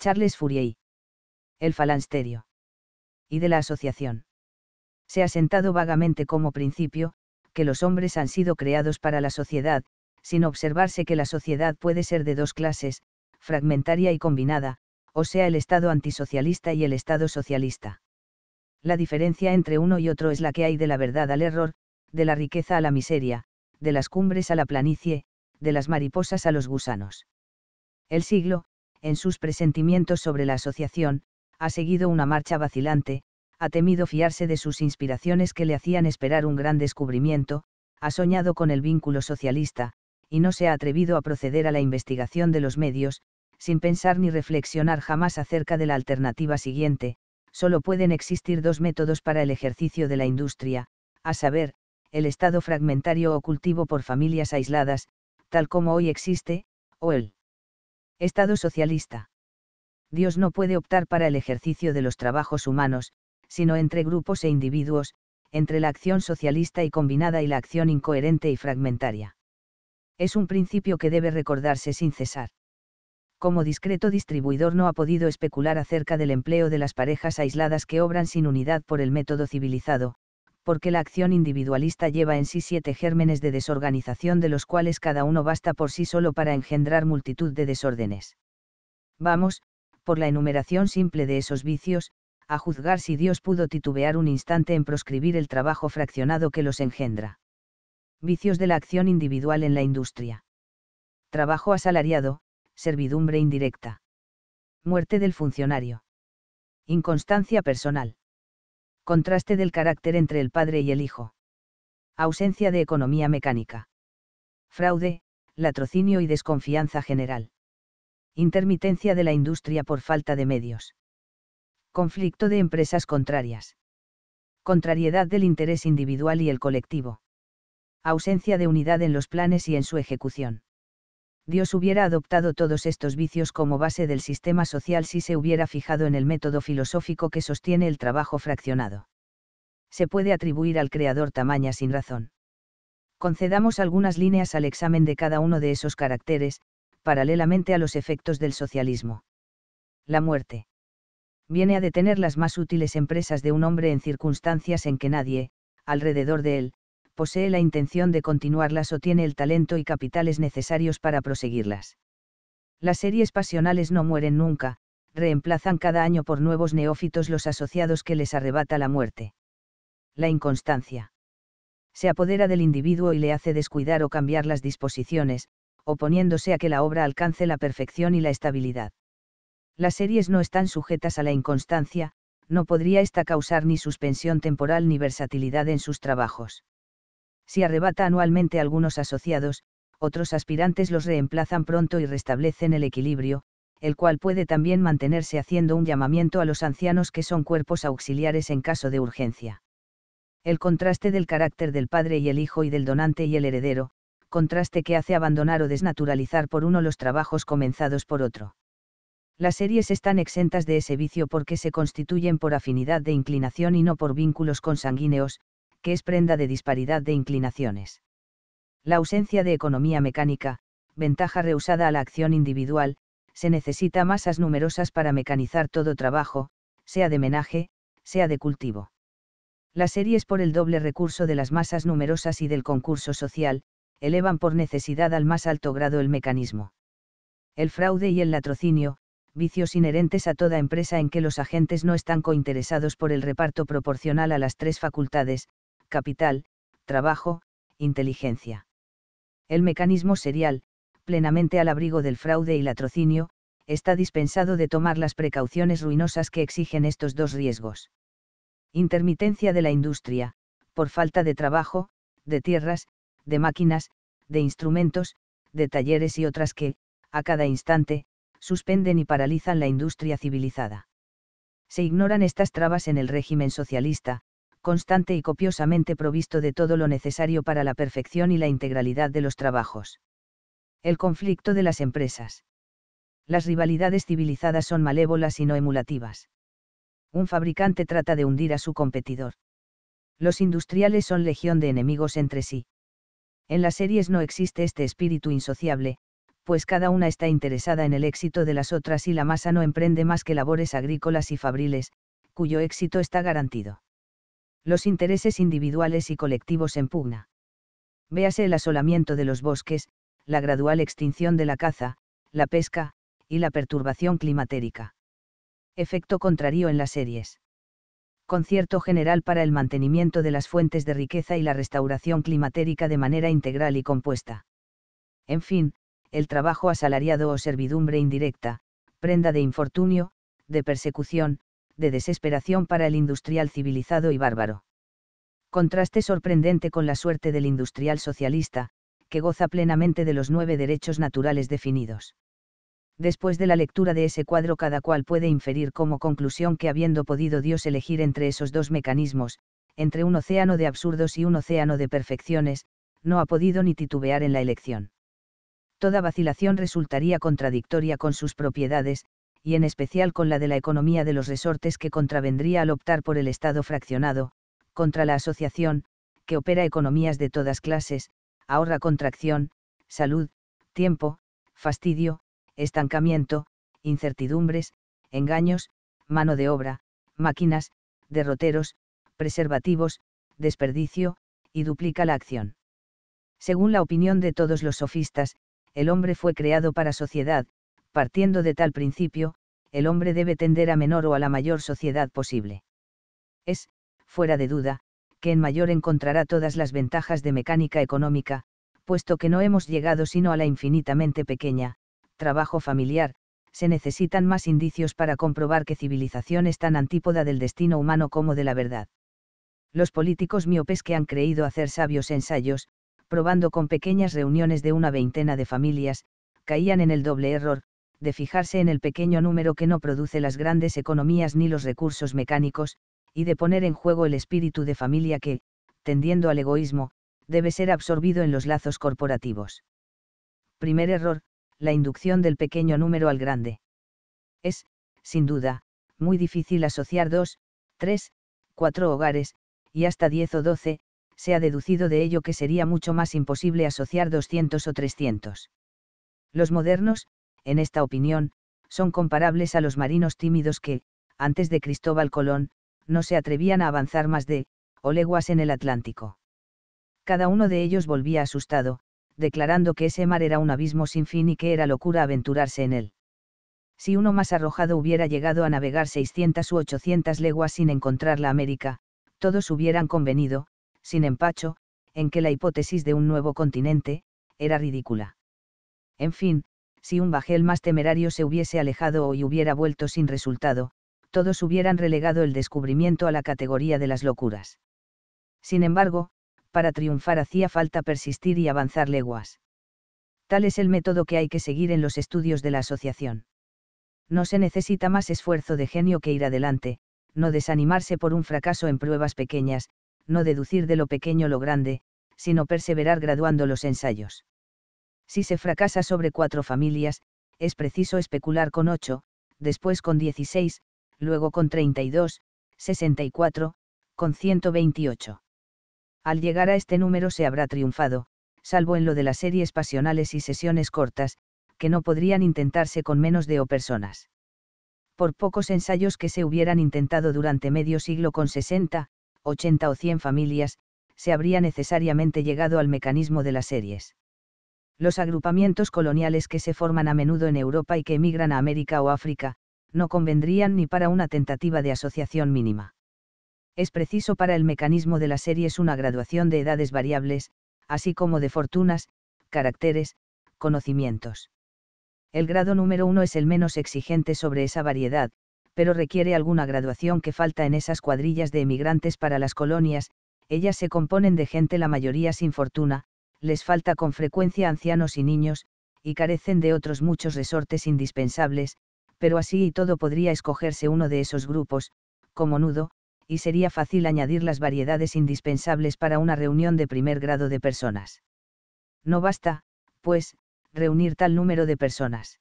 Charles Fourier. El falansterio. Y de la asociación. Se ha sentado vagamente como principio, que los hombres han sido creados para la sociedad, sin observarse que la sociedad puede ser de dos clases, fragmentaria y combinada, o sea el Estado antisocialista y el Estado socialista. La diferencia entre uno y otro es la que hay de la verdad al error, de la riqueza a la miseria, de las cumbres a la planicie, de las mariposas a los gusanos. El siglo en sus presentimientos sobre la asociación, ha seguido una marcha vacilante, ha temido fiarse de sus inspiraciones que le hacían esperar un gran descubrimiento, ha soñado con el vínculo socialista, y no se ha atrevido a proceder a la investigación de los medios, sin pensar ni reflexionar jamás acerca de la alternativa siguiente, solo pueden existir dos métodos para el ejercicio de la industria, a saber, el estado fragmentario o cultivo por familias aisladas, tal como hoy existe, o el Estado socialista. Dios no puede optar para el ejercicio de los trabajos humanos, sino entre grupos e individuos, entre la acción socialista y combinada y la acción incoherente y fragmentaria. Es un principio que debe recordarse sin cesar. Como discreto distribuidor no ha podido especular acerca del empleo de las parejas aisladas que obran sin unidad por el método civilizado, porque la acción individualista lleva en sí siete gérmenes de desorganización de los cuales cada uno basta por sí solo para engendrar multitud de desórdenes. Vamos, por la enumeración simple de esos vicios, a juzgar si Dios pudo titubear un instante en proscribir el trabajo fraccionado que los engendra. Vicios de la acción individual en la industria. Trabajo asalariado, servidumbre indirecta. Muerte del funcionario. Inconstancia personal contraste del carácter entre el padre y el hijo. Ausencia de economía mecánica. Fraude, latrocinio y desconfianza general. Intermitencia de la industria por falta de medios. Conflicto de empresas contrarias. Contrariedad del interés individual y el colectivo. Ausencia de unidad en los planes y en su ejecución. Dios hubiera adoptado todos estos vicios como base del sistema social si se hubiera fijado en el método filosófico que sostiene el trabajo fraccionado. Se puede atribuir al creador tamaña sin razón. Concedamos algunas líneas al examen de cada uno de esos caracteres, paralelamente a los efectos del socialismo. La muerte. Viene a detener las más útiles empresas de un hombre en circunstancias en que nadie, alrededor de él, posee la intención de continuarlas o tiene el talento y capitales necesarios para proseguirlas. Las series pasionales no mueren nunca, reemplazan cada año por nuevos neófitos los asociados que les arrebata la muerte. La inconstancia. Se apodera del individuo y le hace descuidar o cambiar las disposiciones, oponiéndose a que la obra alcance la perfección y la estabilidad. Las series no están sujetas a la inconstancia, no podría ésta causar ni suspensión temporal ni versatilidad en sus trabajos si arrebata anualmente algunos asociados, otros aspirantes los reemplazan pronto y restablecen el equilibrio, el cual puede también mantenerse haciendo un llamamiento a los ancianos que son cuerpos auxiliares en caso de urgencia. El contraste del carácter del padre y el hijo y del donante y el heredero, contraste que hace abandonar o desnaturalizar por uno los trabajos comenzados por otro. Las series están exentas de ese vicio porque se constituyen por afinidad de inclinación y no por vínculos consanguíneos, que es prenda de disparidad de inclinaciones. La ausencia de economía mecánica, ventaja rehusada a la acción individual, se necesita masas numerosas para mecanizar todo trabajo, sea de menaje, sea de cultivo. Las series por el doble recurso de las masas numerosas y del concurso social, elevan por necesidad al más alto grado el mecanismo. El fraude y el latrocinio, vicios inherentes a toda empresa en que los agentes no están cointeresados por el reparto proporcional a las tres facultades, capital, trabajo, inteligencia. El mecanismo serial, plenamente al abrigo del fraude y latrocinio, está dispensado de tomar las precauciones ruinosas que exigen estos dos riesgos. Intermitencia de la industria, por falta de trabajo, de tierras, de máquinas, de instrumentos, de talleres y otras que, a cada instante, suspenden y paralizan la industria civilizada. Se ignoran estas trabas en el régimen socialista, constante y copiosamente provisto de todo lo necesario para la perfección y la integralidad de los trabajos. El conflicto de las empresas. Las rivalidades civilizadas son malévolas y no emulativas. Un fabricante trata de hundir a su competidor. Los industriales son legión de enemigos entre sí. En las series no existe este espíritu insociable, pues cada una está interesada en el éxito de las otras y la masa no emprende más que labores agrícolas y fabriles, cuyo éxito está garantido los intereses individuales y colectivos en pugna. Véase el asolamiento de los bosques, la gradual extinción de la caza, la pesca, y la perturbación climatérica. Efecto contrario en las series. Concierto general para el mantenimiento de las fuentes de riqueza y la restauración climatérica de manera integral y compuesta. En fin, el trabajo asalariado o servidumbre indirecta, prenda de infortunio, de persecución, de desesperación para el industrial civilizado y bárbaro. Contraste sorprendente con la suerte del industrial socialista, que goza plenamente de los nueve derechos naturales definidos. Después de la lectura de ese cuadro cada cual puede inferir como conclusión que habiendo podido Dios elegir entre esos dos mecanismos, entre un océano de absurdos y un océano de perfecciones, no ha podido ni titubear en la elección. Toda vacilación resultaría contradictoria con sus propiedades, y en especial con la de la economía de los resortes que contravendría al optar por el Estado fraccionado, contra la asociación, que opera economías de todas clases, ahorra contracción, salud, tiempo, fastidio, estancamiento, incertidumbres, engaños, mano de obra, máquinas, derroteros, preservativos, desperdicio, y duplica la acción. Según la opinión de todos los sofistas, el hombre fue creado para sociedad, Partiendo de tal principio, el hombre debe tender a menor o a la mayor sociedad posible. Es, fuera de duda, que en mayor encontrará todas las ventajas de mecánica económica, puesto que no hemos llegado sino a la infinitamente pequeña, trabajo familiar, se necesitan más indicios para comprobar que civilización es tan antípoda del destino humano como de la verdad. Los políticos miopes que han creído hacer sabios ensayos, probando con pequeñas reuniones de una veintena de familias, caían en el doble error, de fijarse en el pequeño número que no produce las grandes economías ni los recursos mecánicos, y de poner en juego el espíritu de familia que, tendiendo al egoísmo, debe ser absorbido en los lazos corporativos. Primer error, la inducción del pequeño número al grande. Es, sin duda, muy difícil asociar dos, tres, cuatro hogares, y hasta diez o doce, se ha deducido de ello que sería mucho más imposible asociar 200 o 300. Los modernos, en esta opinión, son comparables a los marinos tímidos que, antes de Cristóbal Colón, no se atrevían a avanzar más de, o leguas en el Atlántico. Cada uno de ellos volvía asustado, declarando que ese mar era un abismo sin fin y que era locura aventurarse en él. Si uno más arrojado hubiera llegado a navegar 600 u 800 leguas sin encontrar la América, todos hubieran convenido, sin empacho, en que la hipótesis de un nuevo continente, era ridícula. En fin, si un bajel más temerario se hubiese alejado o hubiera vuelto sin resultado, todos hubieran relegado el descubrimiento a la categoría de las locuras. Sin embargo, para triunfar hacía falta persistir y avanzar leguas. Tal es el método que hay que seguir en los estudios de la asociación. No se necesita más esfuerzo de genio que ir adelante, no desanimarse por un fracaso en pruebas pequeñas, no deducir de lo pequeño lo grande, sino perseverar graduando los ensayos. Si se fracasa sobre cuatro familias, es preciso especular con ocho, después con 16, luego con 32, 64, con 128. Al llegar a este número se habrá triunfado, salvo en lo de las series pasionales y sesiones cortas, que no podrían intentarse con menos de o personas. Por pocos ensayos que se hubieran intentado durante medio siglo con 60, 80 o 100 familias, se habría necesariamente llegado al mecanismo de las series. Los agrupamientos coloniales que se forman a menudo en Europa y que emigran a América o África, no convendrían ni para una tentativa de asociación mínima. Es preciso para el mecanismo de las series una graduación de edades variables, así como de fortunas, caracteres, conocimientos. El grado número uno es el menos exigente sobre esa variedad, pero requiere alguna graduación que falta en esas cuadrillas de emigrantes para las colonias, ellas se componen de gente la mayoría sin fortuna, les falta con frecuencia ancianos y niños, y carecen de otros muchos resortes indispensables, pero así y todo podría escogerse uno de esos grupos, como nudo, y sería fácil añadir las variedades indispensables para una reunión de primer grado de personas. No basta, pues, reunir tal número de personas.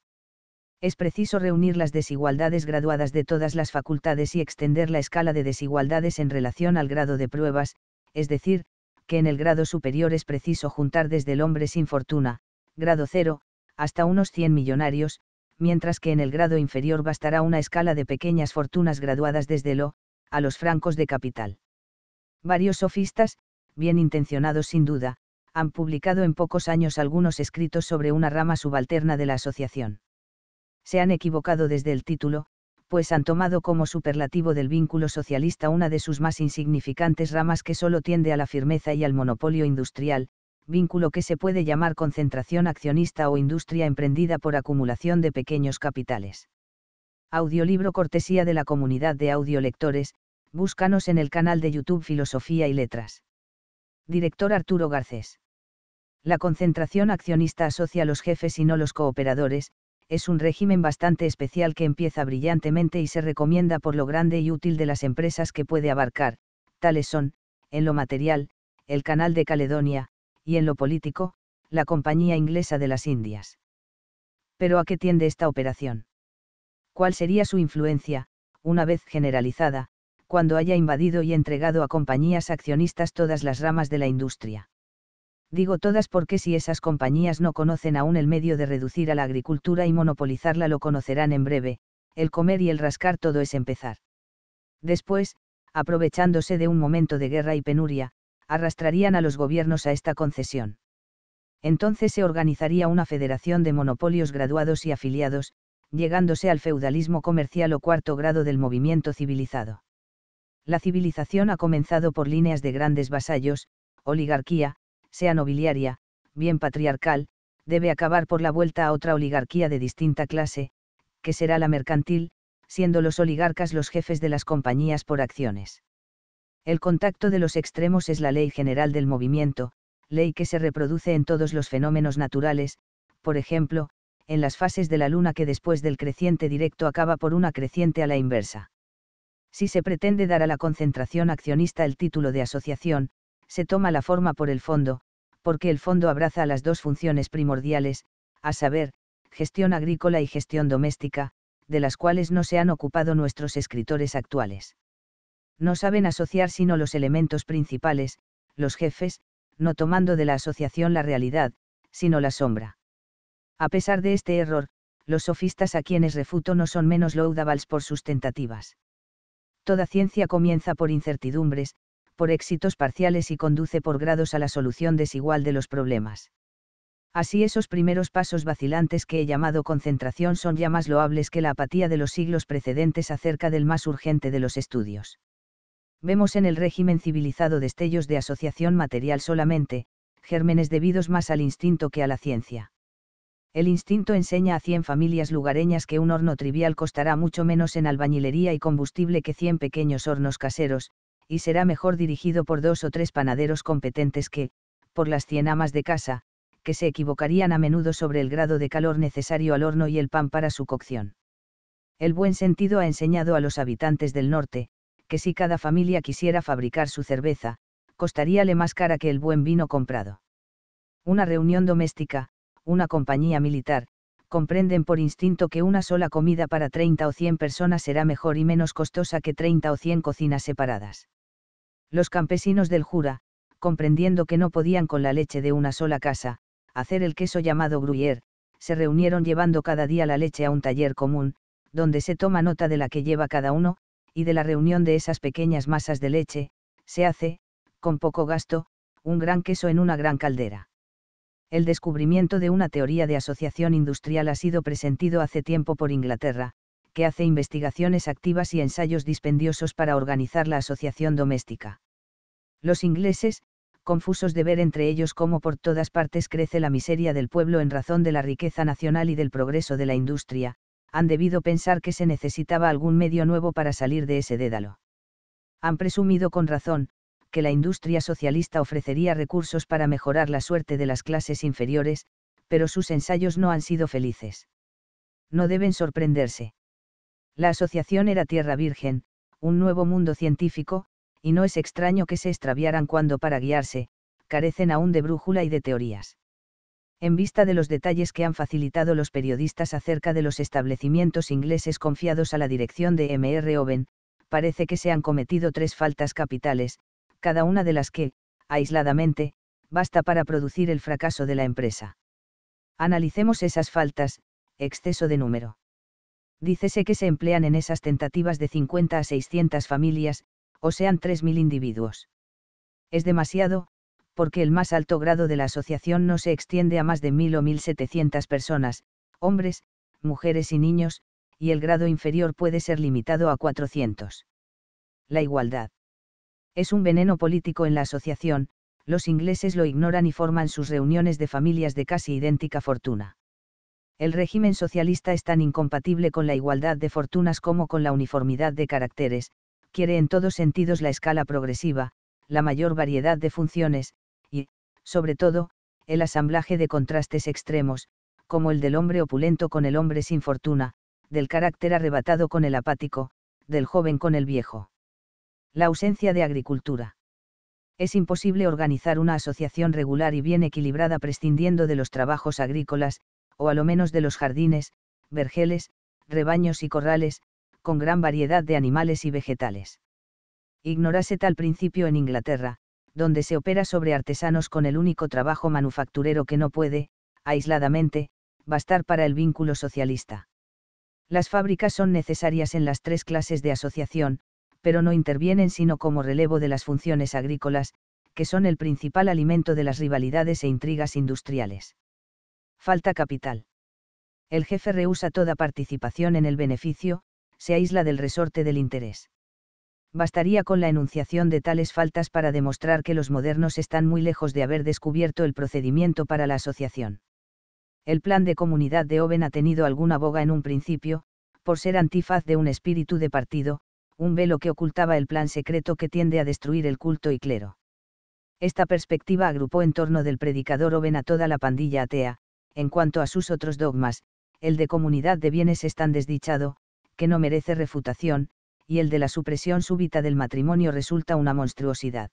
Es preciso reunir las desigualdades graduadas de todas las facultades y extender la escala de desigualdades en relación al grado de pruebas, es decir, que en el grado superior es preciso juntar desde el hombre sin fortuna, grado cero, hasta unos 100 millonarios, mientras que en el grado inferior bastará una escala de pequeñas fortunas graduadas desde lo, a los francos de capital. Varios sofistas, bien intencionados sin duda, han publicado en pocos años algunos escritos sobre una rama subalterna de la asociación. Se han equivocado desde el título, pues han tomado como superlativo del vínculo socialista una de sus más insignificantes ramas que solo tiende a la firmeza y al monopolio industrial, vínculo que se puede llamar concentración accionista o industria emprendida por acumulación de pequeños capitales. Audiolibro cortesía de la comunidad de audiolectores, búscanos en el canal de YouTube Filosofía y Letras. Director Arturo Garcés. La concentración accionista asocia a los jefes y no los cooperadores, es un régimen bastante especial que empieza brillantemente y se recomienda por lo grande y útil de las empresas que puede abarcar, tales son, en lo material, el Canal de Caledonia, y en lo político, la Compañía Inglesa de las Indias. Pero ¿a qué tiende esta operación? ¿Cuál sería su influencia, una vez generalizada, cuando haya invadido y entregado a compañías accionistas todas las ramas de la industria? Digo todas porque si esas compañías no conocen aún el medio de reducir a la agricultura y monopolizarla lo conocerán en breve, el comer y el rascar todo es empezar. Después, aprovechándose de un momento de guerra y penuria, arrastrarían a los gobiernos a esta concesión. Entonces se organizaría una federación de monopolios graduados y afiliados, llegándose al feudalismo comercial o cuarto grado del movimiento civilizado. La civilización ha comenzado por líneas de grandes vasallos, oligarquía, sea nobiliaria, bien patriarcal, debe acabar por la vuelta a otra oligarquía de distinta clase, que será la mercantil, siendo los oligarcas los jefes de las compañías por acciones. El contacto de los extremos es la ley general del movimiento, ley que se reproduce en todos los fenómenos naturales, por ejemplo, en las fases de la luna que después del creciente directo acaba por una creciente a la inversa. Si se pretende dar a la concentración accionista el título de asociación, se toma la forma por el fondo, porque el fondo abraza las dos funciones primordiales, a saber, gestión agrícola y gestión doméstica, de las cuales no se han ocupado nuestros escritores actuales. No saben asociar sino los elementos principales, los jefes, no tomando de la asociación la realidad, sino la sombra. A pesar de este error, los sofistas a quienes refuto no son menos laudables por sus tentativas. Toda ciencia comienza por incertidumbres, por éxitos parciales y conduce por grados a la solución desigual de los problemas. Así esos primeros pasos vacilantes que he llamado concentración son ya más loables que la apatía de los siglos precedentes acerca del más urgente de los estudios. Vemos en el régimen civilizado destellos de asociación material solamente, gérmenes debidos más al instinto que a la ciencia. El instinto enseña a 100 familias lugareñas que un horno trivial costará mucho menos en albañilería y combustible que 100 pequeños hornos caseros, y será mejor dirigido por dos o tres panaderos competentes que, por las cien amas de casa, que se equivocarían a menudo sobre el grado de calor necesario al horno y el pan para su cocción. El buen sentido ha enseñado a los habitantes del norte, que si cada familia quisiera fabricar su cerveza, costaríale más cara que el buen vino comprado. Una reunión doméstica, una compañía militar, comprenden por instinto que una sola comida para 30 o 100 personas será mejor y menos costosa que 30 o 100 cocinas separadas. Los campesinos del Jura, comprendiendo que no podían con la leche de una sola casa, hacer el queso llamado Gruyère, se reunieron llevando cada día la leche a un taller común, donde se toma nota de la que lleva cada uno, y de la reunión de esas pequeñas masas de leche, se hace, con poco gasto, un gran queso en una gran caldera. El descubrimiento de una teoría de asociación industrial ha sido presentido hace tiempo por Inglaterra, que hace investigaciones activas y ensayos dispendiosos para organizar la asociación doméstica. Los ingleses, confusos de ver entre ellos cómo por todas partes crece la miseria del pueblo en razón de la riqueza nacional y del progreso de la industria, han debido pensar que se necesitaba algún medio nuevo para salir de ese dédalo. Han presumido con razón, que la industria socialista ofrecería recursos para mejorar la suerte de las clases inferiores, pero sus ensayos no han sido felices. No deben sorprenderse. La asociación era Tierra Virgen, un nuevo mundo científico, y no es extraño que se extraviaran cuando para guiarse, carecen aún de brújula y de teorías. En vista de los detalles que han facilitado los periodistas acerca de los establecimientos ingleses confiados a la dirección de M.R. Owen, parece que se han cometido tres faltas capitales, cada una de las que, aisladamente, basta para producir el fracaso de la empresa. Analicemos esas faltas, exceso de número. Dícese que se emplean en esas tentativas de 50 a 600 familias, o sean 3.000 individuos. Es demasiado, porque el más alto grado de la asociación no se extiende a más de 1.000 o 1.700 personas, hombres, mujeres y niños, y el grado inferior puede ser limitado a 400. La igualdad. Es un veneno político en la asociación, los ingleses lo ignoran y forman sus reuniones de familias de casi idéntica fortuna el régimen socialista es tan incompatible con la igualdad de fortunas como con la uniformidad de caracteres, quiere en todos sentidos la escala progresiva, la mayor variedad de funciones, y, sobre todo, el asamblaje de contrastes extremos, como el del hombre opulento con el hombre sin fortuna, del carácter arrebatado con el apático, del joven con el viejo. La ausencia de agricultura. Es imposible organizar una asociación regular y bien equilibrada prescindiendo de los trabajos agrícolas, o a lo menos de los jardines, vergeles, rebaños y corrales, con gran variedad de animales y vegetales. Ignorase tal principio en Inglaterra, donde se opera sobre artesanos con el único trabajo manufacturero que no puede, aisladamente, bastar para el vínculo socialista. Las fábricas son necesarias en las tres clases de asociación, pero no intervienen sino como relevo de las funciones agrícolas, que son el principal alimento de las rivalidades e intrigas industriales. Falta capital. El jefe rehúsa toda participación en el beneficio, se aísla del resorte del interés. Bastaría con la enunciación de tales faltas para demostrar que los modernos están muy lejos de haber descubierto el procedimiento para la asociación. El plan de comunidad de Oven ha tenido alguna boga en un principio, por ser antifaz de un espíritu de partido, un velo que ocultaba el plan secreto que tiende a destruir el culto y clero. Esta perspectiva agrupó en torno del predicador Oven a toda la pandilla atea, en cuanto a sus otros dogmas, el de comunidad de bienes es tan desdichado, que no merece refutación, y el de la supresión súbita del matrimonio resulta una monstruosidad.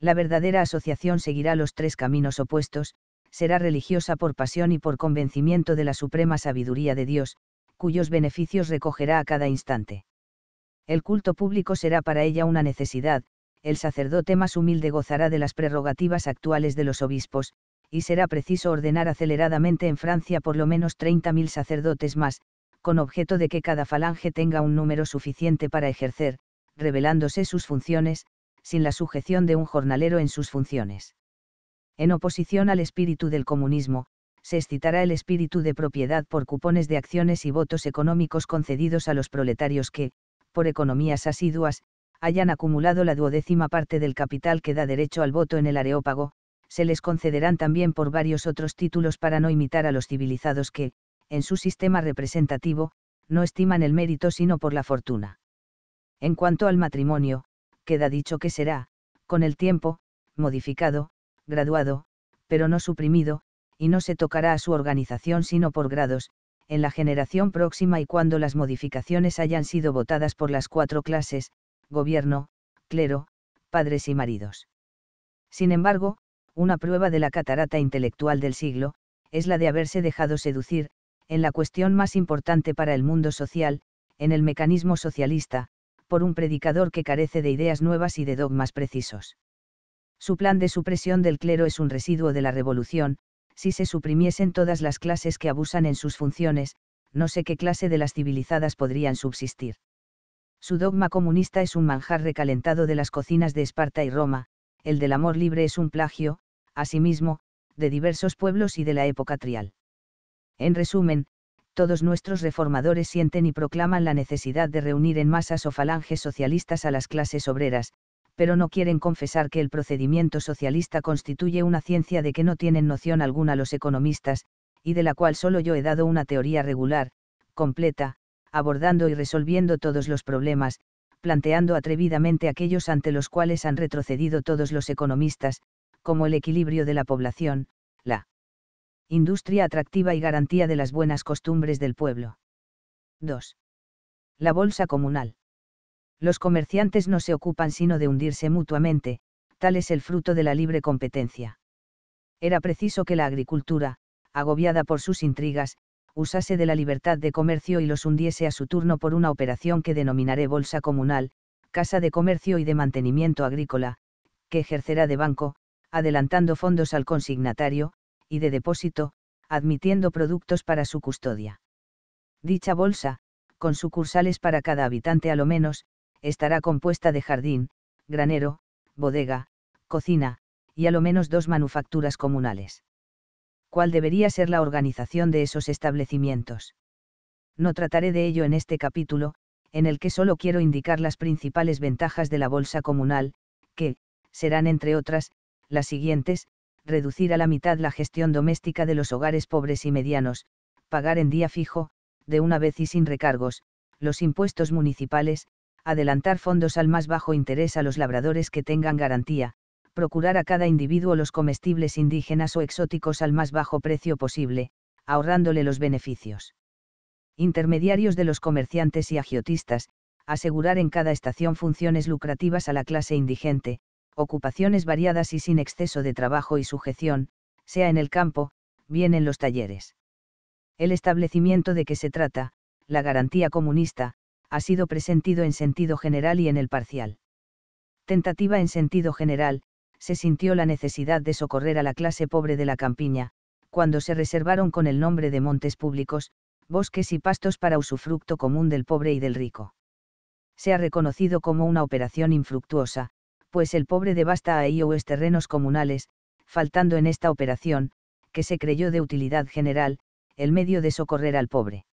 La verdadera asociación seguirá los tres caminos opuestos, será religiosa por pasión y por convencimiento de la suprema sabiduría de Dios, cuyos beneficios recogerá a cada instante. El culto público será para ella una necesidad, el sacerdote más humilde gozará de las prerrogativas actuales de los obispos, y será preciso ordenar aceleradamente en Francia por lo menos 30.000 sacerdotes más, con objeto de que cada falange tenga un número suficiente para ejercer, revelándose sus funciones, sin la sujeción de un jornalero en sus funciones. En oposición al espíritu del comunismo, se excitará el espíritu de propiedad por cupones de acciones y votos económicos concedidos a los proletarios que, por economías asiduas, hayan acumulado la duodécima parte del capital que da derecho al voto en el areópago, se les concederán también por varios otros títulos para no imitar a los civilizados que, en su sistema representativo, no estiman el mérito sino por la fortuna. En cuanto al matrimonio, queda dicho que será, con el tiempo, modificado, graduado, pero no suprimido, y no se tocará a su organización sino por grados, en la generación próxima y cuando las modificaciones hayan sido votadas por las cuatro clases, gobierno, clero, padres y maridos. Sin embargo, una prueba de la catarata intelectual del siglo, es la de haberse dejado seducir, en la cuestión más importante para el mundo social, en el mecanismo socialista, por un predicador que carece de ideas nuevas y de dogmas precisos. Su plan de supresión del clero es un residuo de la revolución, si se suprimiesen todas las clases que abusan en sus funciones, no sé qué clase de las civilizadas podrían subsistir. Su dogma comunista es un manjar recalentado de las cocinas de Esparta y Roma, el del amor libre es un plagio, asimismo, de diversos pueblos y de la época trial. En resumen, todos nuestros reformadores sienten y proclaman la necesidad de reunir en masas o falanges socialistas a las clases obreras, pero no quieren confesar que el procedimiento socialista constituye una ciencia de que no tienen noción alguna los economistas, y de la cual solo yo he dado una teoría regular, completa, abordando y resolviendo todos los problemas, planteando atrevidamente aquellos ante los cuales han retrocedido todos los economistas, como el equilibrio de la población, la industria atractiva y garantía de las buenas costumbres del pueblo. 2. La bolsa comunal. Los comerciantes no se ocupan sino de hundirse mutuamente, tal es el fruto de la libre competencia. Era preciso que la agricultura, agobiada por sus intrigas, usase de la libertad de comercio y los hundiese a su turno por una operación que denominaré Bolsa Comunal, Casa de Comercio y de Mantenimiento Agrícola, que ejercerá de banco, adelantando fondos al consignatario, y de depósito, admitiendo productos para su custodia. Dicha bolsa, con sucursales para cada habitante a lo menos, estará compuesta de jardín, granero, bodega, cocina, y a lo menos dos manufacturas comunales cuál debería ser la organización de esos establecimientos. No trataré de ello en este capítulo, en el que solo quiero indicar las principales ventajas de la bolsa comunal, que, serán entre otras, las siguientes, reducir a la mitad la gestión doméstica de los hogares pobres y medianos, pagar en día fijo, de una vez y sin recargos, los impuestos municipales, adelantar fondos al más bajo interés a los labradores que tengan garantía, procurar a cada individuo los comestibles indígenas o exóticos al más bajo precio posible, ahorrándole los beneficios. Intermediarios de los comerciantes y agiotistas, asegurar en cada estación funciones lucrativas a la clase indigente, ocupaciones variadas y sin exceso de trabajo y sujeción, sea en el campo, bien en los talleres. El establecimiento de que se trata, la garantía comunista, ha sido presentido en sentido general y en el parcial. Tentativa en sentido general, se sintió la necesidad de socorrer a la clase pobre de la campiña, cuando se reservaron con el nombre de montes públicos, bosques y pastos para usufructo común del pobre y del rico. Se ha reconocido como una operación infructuosa, pues el pobre devasta a IOS terrenos comunales, faltando en esta operación, que se creyó de utilidad general, el medio de socorrer al pobre.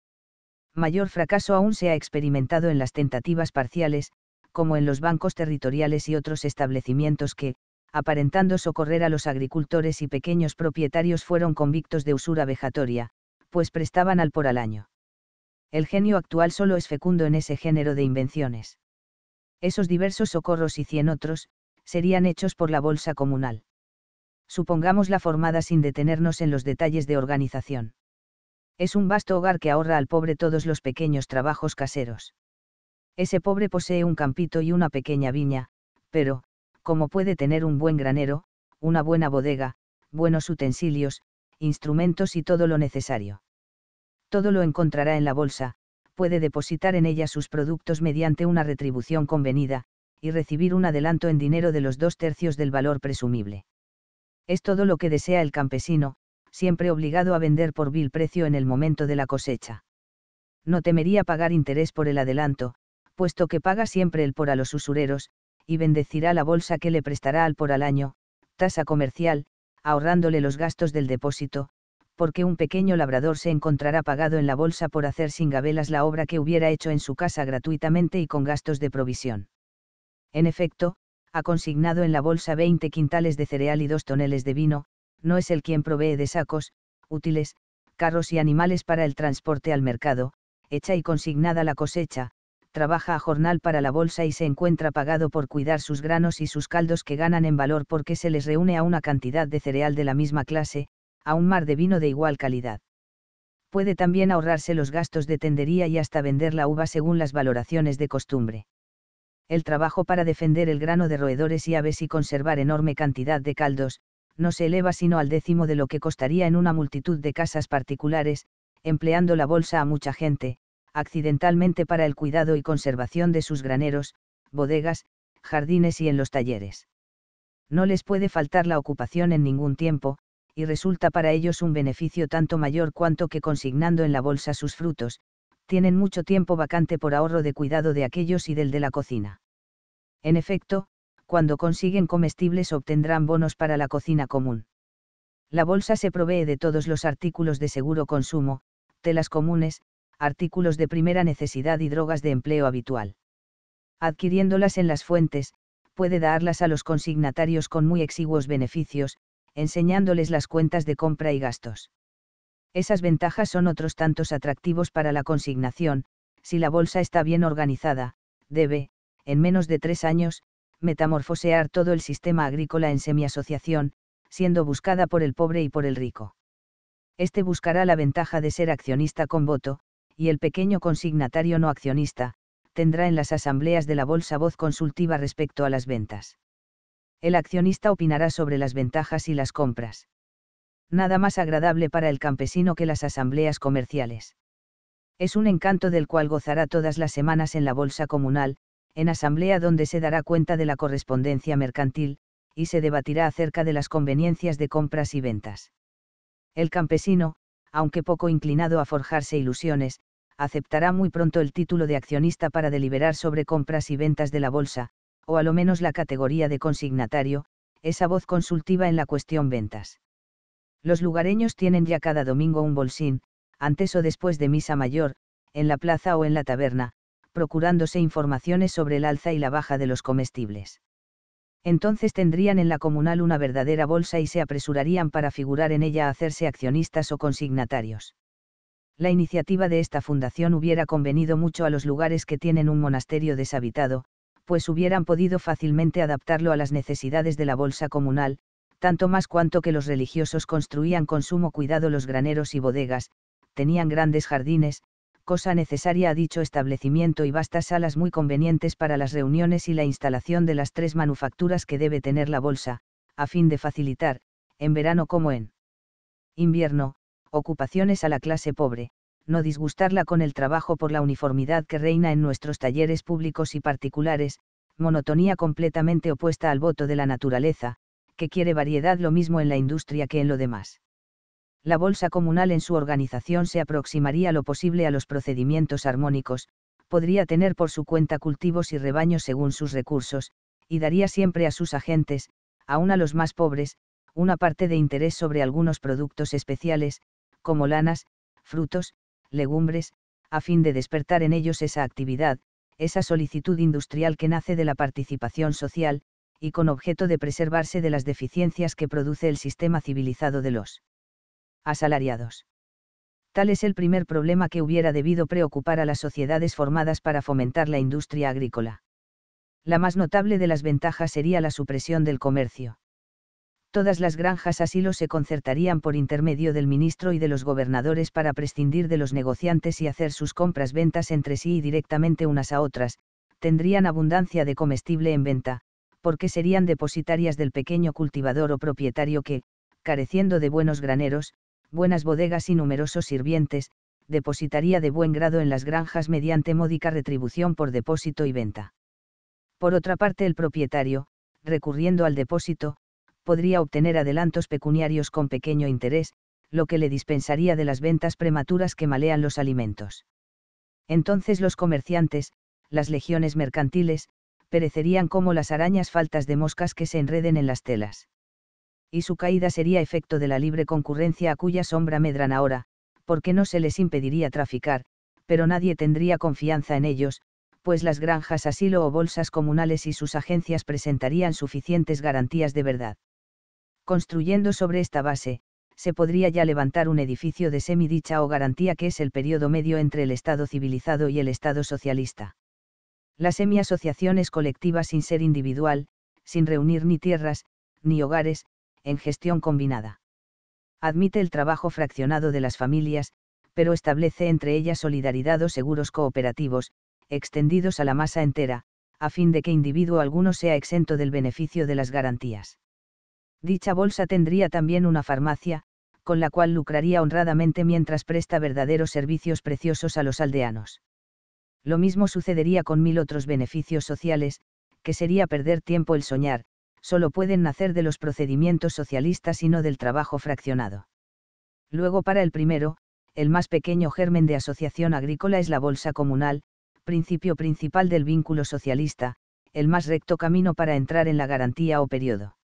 Mayor fracaso aún se ha experimentado en las tentativas parciales, como en los bancos territoriales y otros establecimientos que, aparentando socorrer a los agricultores y pequeños propietarios fueron convictos de usura vejatoria, pues prestaban al por al año. El genio actual solo es fecundo en ese género de invenciones. Esos diversos socorros y cien otros, serían hechos por la bolsa comunal. Supongamos la formada sin detenernos en los detalles de organización. Es un vasto hogar que ahorra al pobre todos los pequeños trabajos caseros. Ese pobre posee un campito y una pequeña viña, pero, como puede tener un buen granero, una buena bodega, buenos utensilios, instrumentos y todo lo necesario. Todo lo encontrará en la bolsa, puede depositar en ella sus productos mediante una retribución convenida, y recibir un adelanto en dinero de los dos tercios del valor presumible. Es todo lo que desea el campesino, siempre obligado a vender por vil precio en el momento de la cosecha. No temería pagar interés por el adelanto, puesto que paga siempre el por a los usureros, y bendecirá la bolsa que le prestará al por al año, tasa comercial, ahorrándole los gastos del depósito, porque un pequeño labrador se encontrará pagado en la bolsa por hacer sin gabelas la obra que hubiera hecho en su casa gratuitamente y con gastos de provisión. En efecto, ha consignado en la bolsa 20 quintales de cereal y dos toneles de vino, no es el quien provee de sacos, útiles, carros y animales para el transporte al mercado, hecha y consignada la cosecha, trabaja a jornal para la bolsa y se encuentra pagado por cuidar sus granos y sus caldos que ganan en valor porque se les reúne a una cantidad de cereal de la misma clase, a un mar de vino de igual calidad. Puede también ahorrarse los gastos de tendería y hasta vender la uva según las valoraciones de costumbre. El trabajo para defender el grano de roedores y aves y conservar enorme cantidad de caldos, no se eleva sino al décimo de lo que costaría en una multitud de casas particulares, empleando la bolsa a mucha gente, accidentalmente para el cuidado y conservación de sus graneros, bodegas, jardines y en los talleres. No les puede faltar la ocupación en ningún tiempo, y resulta para ellos un beneficio tanto mayor cuanto que consignando en la bolsa sus frutos, tienen mucho tiempo vacante por ahorro de cuidado de aquellos y del de la cocina. En efecto, cuando consiguen comestibles obtendrán bonos para la cocina común. La bolsa se provee de todos los artículos de seguro consumo, telas comunes, artículos de primera necesidad y drogas de empleo habitual. Adquiriéndolas en las fuentes, puede darlas a los consignatarios con muy exiguos beneficios, enseñándoles las cuentas de compra y gastos. Esas ventajas son otros tantos atractivos para la consignación, si la bolsa está bien organizada, debe, en menos de tres años, metamorfosear todo el sistema agrícola en semi-asociación, siendo buscada por el pobre y por el rico. Este buscará la ventaja de ser accionista con voto, y el pequeño consignatario no accionista, tendrá en las asambleas de la bolsa voz consultiva respecto a las ventas. El accionista opinará sobre las ventajas y las compras. Nada más agradable para el campesino que las asambleas comerciales. Es un encanto del cual gozará todas las semanas en la bolsa comunal, en asamblea donde se dará cuenta de la correspondencia mercantil, y se debatirá acerca de las conveniencias de compras y ventas. El campesino, aunque poco inclinado a forjarse ilusiones, aceptará muy pronto el título de accionista para deliberar sobre compras y ventas de la bolsa, o a lo menos la categoría de consignatario, esa voz consultiva en la cuestión ventas. Los lugareños tienen ya cada domingo un bolsín, antes o después de misa mayor, en la plaza o en la taberna, procurándose informaciones sobre el alza y la baja de los comestibles. Entonces tendrían en la comunal una verdadera bolsa y se apresurarían para figurar en ella a hacerse accionistas o consignatarios la iniciativa de esta fundación hubiera convenido mucho a los lugares que tienen un monasterio deshabitado, pues hubieran podido fácilmente adaptarlo a las necesidades de la bolsa comunal, tanto más cuanto que los religiosos construían con sumo cuidado los graneros y bodegas, tenían grandes jardines, cosa necesaria a dicho establecimiento y vastas salas muy convenientes para las reuniones y la instalación de las tres manufacturas que debe tener la bolsa, a fin de facilitar, en verano como en invierno, ocupaciones a la clase pobre, no disgustarla con el trabajo por la uniformidad que reina en nuestros talleres públicos y particulares, monotonía completamente opuesta al voto de la naturaleza, que quiere variedad lo mismo en la industria que en lo demás. La bolsa comunal en su organización se aproximaría lo posible a los procedimientos armónicos, podría tener por su cuenta cultivos y rebaños según sus recursos, y daría siempre a sus agentes, aun a los más pobres, una parte de interés sobre algunos productos especiales, como lanas, frutos, legumbres, a fin de despertar en ellos esa actividad, esa solicitud industrial que nace de la participación social, y con objeto de preservarse de las deficiencias que produce el sistema civilizado de los asalariados. Tal es el primer problema que hubiera debido preocupar a las sociedades formadas para fomentar la industria agrícola. La más notable de las ventajas sería la supresión del comercio todas las granjas lo se concertarían por intermedio del ministro y de los gobernadores para prescindir de los negociantes y hacer sus compras-ventas entre sí y directamente unas a otras, tendrían abundancia de comestible en venta, porque serían depositarias del pequeño cultivador o propietario que, careciendo de buenos graneros, buenas bodegas y numerosos sirvientes, depositaría de buen grado en las granjas mediante módica retribución por depósito y venta. Por otra parte, el propietario, recurriendo al depósito, podría obtener adelantos pecuniarios con pequeño interés, lo que le dispensaría de las ventas prematuras que malean los alimentos. Entonces los comerciantes, las legiones mercantiles, perecerían como las arañas faltas de moscas que se enreden en las telas. Y su caída sería efecto de la libre concurrencia a cuya sombra medran ahora, porque no se les impediría traficar, pero nadie tendría confianza en ellos, pues las granjas asilo o bolsas comunales y sus agencias presentarían suficientes garantías de verdad. Construyendo sobre esta base, se podría ya levantar un edificio de semidicha o garantía que es el periodo medio entre el Estado civilizado y el Estado socialista. La semi-asociación es colectiva sin ser individual, sin reunir ni tierras, ni hogares, en gestión combinada. Admite el trabajo fraccionado de las familias, pero establece entre ellas solidaridad o seguros cooperativos, extendidos a la masa entera, a fin de que individuo alguno sea exento del beneficio de las garantías. Dicha bolsa tendría también una farmacia, con la cual lucraría honradamente mientras presta verdaderos servicios preciosos a los aldeanos. Lo mismo sucedería con mil otros beneficios sociales, que sería perder tiempo el soñar, solo pueden nacer de los procedimientos socialistas y no del trabajo fraccionado. Luego para el primero, el más pequeño germen de asociación agrícola es la bolsa comunal, principio principal del vínculo socialista, el más recto camino para entrar en la garantía o periodo.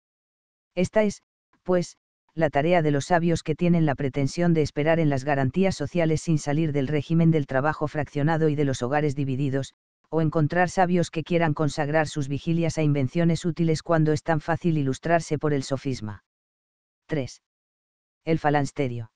Esta es, pues, la tarea de los sabios que tienen la pretensión de esperar en las garantías sociales sin salir del régimen del trabajo fraccionado y de los hogares divididos, o encontrar sabios que quieran consagrar sus vigilias a invenciones útiles cuando es tan fácil ilustrarse por el sofisma. 3. El falansterio.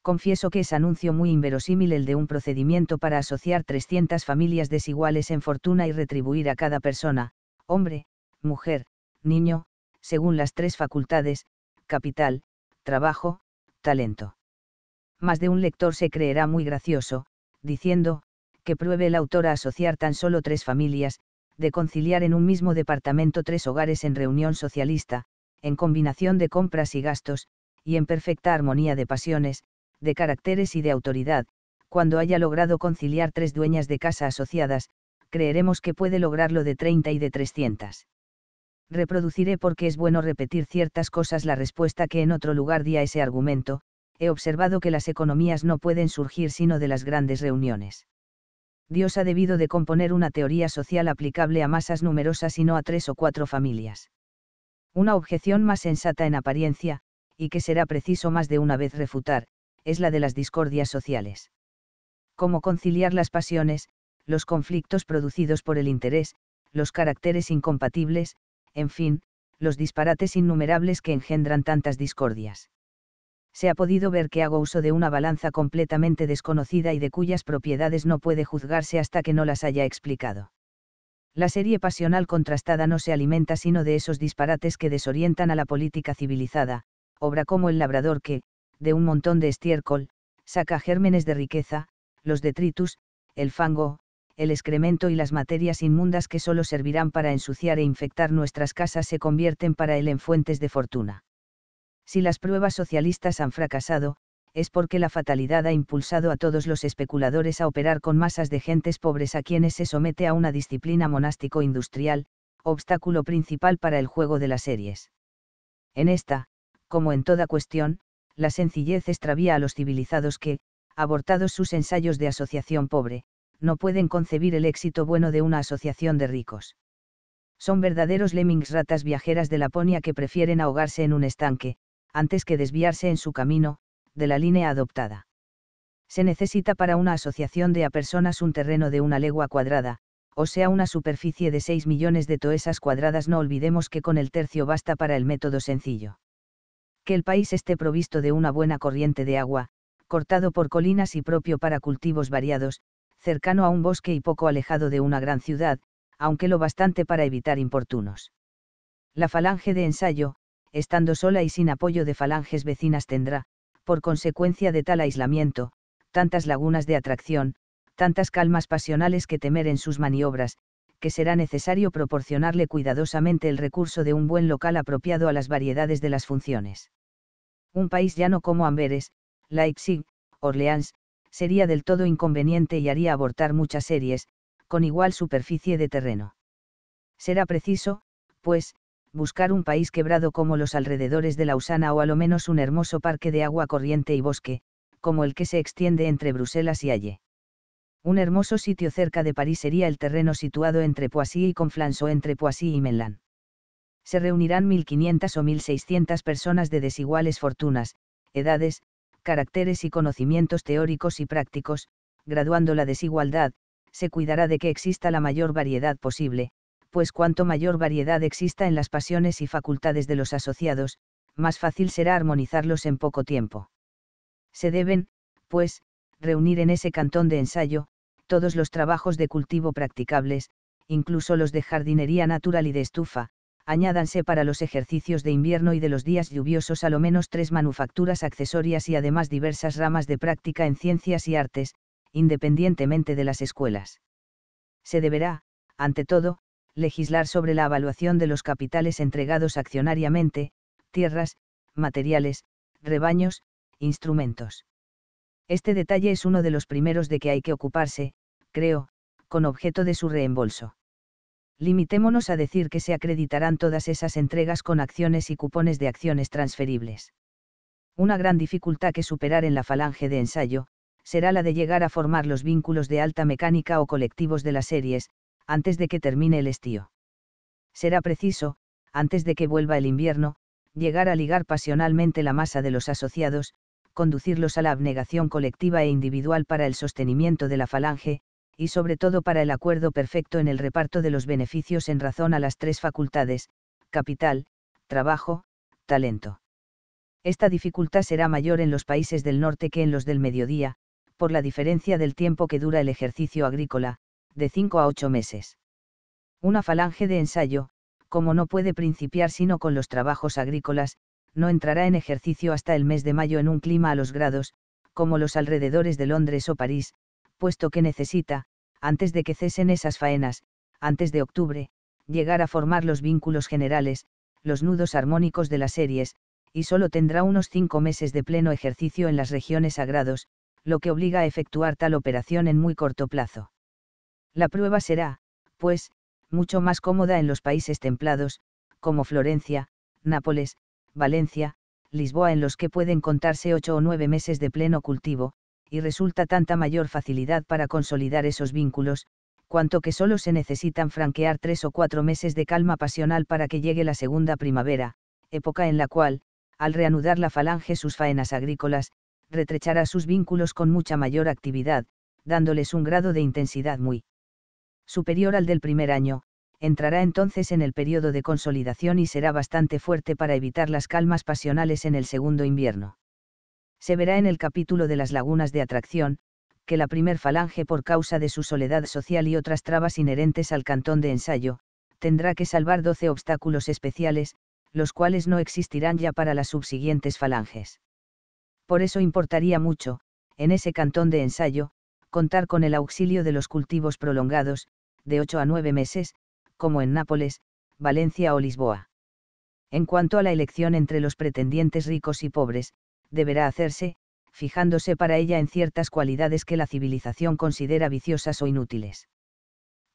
Confieso que es anuncio muy inverosímil el de un procedimiento para asociar 300 familias desiguales en fortuna y retribuir a cada persona, hombre, mujer, niño, según las tres facultades, capital, trabajo, talento. Más de un lector se creerá muy gracioso, diciendo, que pruebe el autor a asociar tan solo tres familias, de conciliar en un mismo departamento tres hogares en reunión socialista, en combinación de compras y gastos, y en perfecta armonía de pasiones, de caracteres y de autoridad, cuando haya logrado conciliar tres dueñas de casa asociadas, creeremos que puede lograrlo de 30 y de 300. Reproduciré porque es bueno repetir ciertas cosas la respuesta que en otro lugar di a ese argumento, he observado que las economías no pueden surgir sino de las grandes reuniones. Dios ha debido de componer una teoría social aplicable a masas numerosas y no a tres o cuatro familias. Una objeción más sensata en apariencia, y que será preciso más de una vez refutar, es la de las discordias sociales. Cómo conciliar las pasiones, los conflictos producidos por el interés, los caracteres incompatibles, en fin, los disparates innumerables que engendran tantas discordias. Se ha podido ver que hago uso de una balanza completamente desconocida y de cuyas propiedades no puede juzgarse hasta que no las haya explicado. La serie pasional contrastada no se alimenta sino de esos disparates que desorientan a la política civilizada, obra como el labrador que, de un montón de estiércol, saca gérmenes de riqueza, los detritus, el fango, el excremento y las materias inmundas que solo servirán para ensuciar e infectar nuestras casas se convierten para él en fuentes de fortuna. Si las pruebas socialistas han fracasado, es porque la fatalidad ha impulsado a todos los especuladores a operar con masas de gentes pobres a quienes se somete a una disciplina monástico-industrial, obstáculo principal para el juego de las series. En esta, como en toda cuestión, la sencillez extravía a los civilizados que, abortados sus ensayos de asociación pobre, no pueden concebir el éxito bueno de una asociación de ricos. Son verdaderos lemmings ratas viajeras de Laponia que prefieren ahogarse en un estanque, antes que desviarse en su camino, de la línea adoptada. Se necesita para una asociación de a personas un terreno de una legua cuadrada, o sea una superficie de 6 millones de toesas cuadradas. No olvidemos que con el tercio basta para el método sencillo. Que el país esté provisto de una buena corriente de agua, cortado por colinas y propio para cultivos variados, cercano a un bosque y poco alejado de una gran ciudad, aunque lo bastante para evitar importunos. La falange de ensayo, estando sola y sin apoyo de falanges vecinas tendrá, por consecuencia de tal aislamiento, tantas lagunas de atracción, tantas calmas pasionales que temer en sus maniobras, que será necesario proporcionarle cuidadosamente el recurso de un buen local apropiado a las variedades de las funciones. Un país llano como Amberes, Leipzig, Orleans, sería del todo inconveniente y haría abortar muchas series, con igual superficie de terreno. Será preciso, pues, buscar un país quebrado como los alrededores de Lausana o a lo menos un hermoso parque de agua corriente y bosque, como el que se extiende entre Bruselas y Halle. Un hermoso sitio cerca de París sería el terreno situado entre Poissy y Conflans entre Poissy y Menlan. Se reunirán 1.500 o 1.600 personas de desiguales fortunas, edades, caracteres y conocimientos teóricos y prácticos, graduando la desigualdad, se cuidará de que exista la mayor variedad posible, pues cuanto mayor variedad exista en las pasiones y facultades de los asociados, más fácil será armonizarlos en poco tiempo. Se deben, pues, reunir en ese cantón de ensayo, todos los trabajos de cultivo practicables, incluso los de jardinería natural y de estufa, añádanse para los ejercicios de invierno y de los días lluviosos a lo menos tres manufacturas accesorias y además diversas ramas de práctica en ciencias y artes, independientemente de las escuelas. Se deberá, ante todo, legislar sobre la evaluación de los capitales entregados accionariamente, tierras, materiales, rebaños, instrumentos. Este detalle es uno de los primeros de que hay que ocuparse, creo, con objeto de su reembolso limitémonos a decir que se acreditarán todas esas entregas con acciones y cupones de acciones transferibles. Una gran dificultad que superar en la falange de ensayo, será la de llegar a formar los vínculos de alta mecánica o colectivos de las series, antes de que termine el estío. Será preciso, antes de que vuelva el invierno, llegar a ligar pasionalmente la masa de los asociados, conducirlos a la abnegación colectiva e individual para el sostenimiento de la falange, y sobre todo para el acuerdo perfecto en el reparto de los beneficios en razón a las tres facultades, capital, trabajo, talento. Esta dificultad será mayor en los países del norte que en los del mediodía, por la diferencia del tiempo que dura el ejercicio agrícola, de 5 a 8 meses. Una falange de ensayo, como no puede principiar sino con los trabajos agrícolas, no entrará en ejercicio hasta el mes de mayo en un clima a los grados, como los alrededores de Londres o París, puesto que necesita, antes de que cesen esas faenas, antes de octubre, llegar a formar los vínculos generales, los nudos armónicos de las series, y solo tendrá unos cinco meses de pleno ejercicio en las regiones sagrados, lo que obliga a efectuar tal operación en muy corto plazo. La prueba será, pues, mucho más cómoda en los países templados, como Florencia, Nápoles, Valencia, Lisboa en los que pueden contarse ocho o nueve meses de pleno cultivo, y resulta tanta mayor facilidad para consolidar esos vínculos, cuanto que solo se necesitan franquear tres o cuatro meses de calma pasional para que llegue la segunda primavera, época en la cual, al reanudar la falange sus faenas agrícolas, retrechará sus vínculos con mucha mayor actividad, dándoles un grado de intensidad muy superior al del primer año, entrará entonces en el periodo de consolidación y será bastante fuerte para evitar las calmas pasionales en el segundo invierno se verá en el capítulo de las lagunas de atracción, que la primer falange por causa de su soledad social y otras trabas inherentes al cantón de ensayo, tendrá que salvar 12 obstáculos especiales, los cuales no existirán ya para las subsiguientes falanges. Por eso importaría mucho, en ese cantón de ensayo, contar con el auxilio de los cultivos prolongados, de 8 a 9 meses, como en Nápoles, Valencia o Lisboa. En cuanto a la elección entre los pretendientes ricos y pobres, deberá hacerse, fijándose para ella en ciertas cualidades que la civilización considera viciosas o inútiles.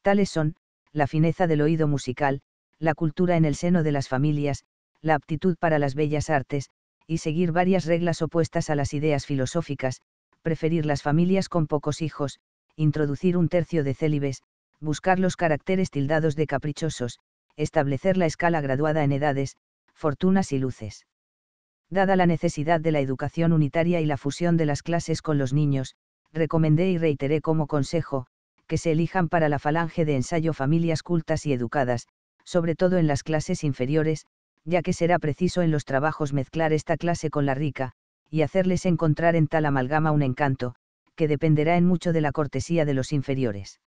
Tales son, la fineza del oído musical, la cultura en el seno de las familias, la aptitud para las bellas artes, y seguir varias reglas opuestas a las ideas filosóficas, preferir las familias con pocos hijos, introducir un tercio de célibes, buscar los caracteres tildados de caprichosos, establecer la escala graduada en edades, fortunas y luces dada la necesidad de la educación unitaria y la fusión de las clases con los niños, recomendé y reiteré como consejo, que se elijan para la falange de ensayo familias cultas y educadas, sobre todo en las clases inferiores, ya que será preciso en los trabajos mezclar esta clase con la rica, y hacerles encontrar en tal amalgama un encanto, que dependerá en mucho de la cortesía de los inferiores.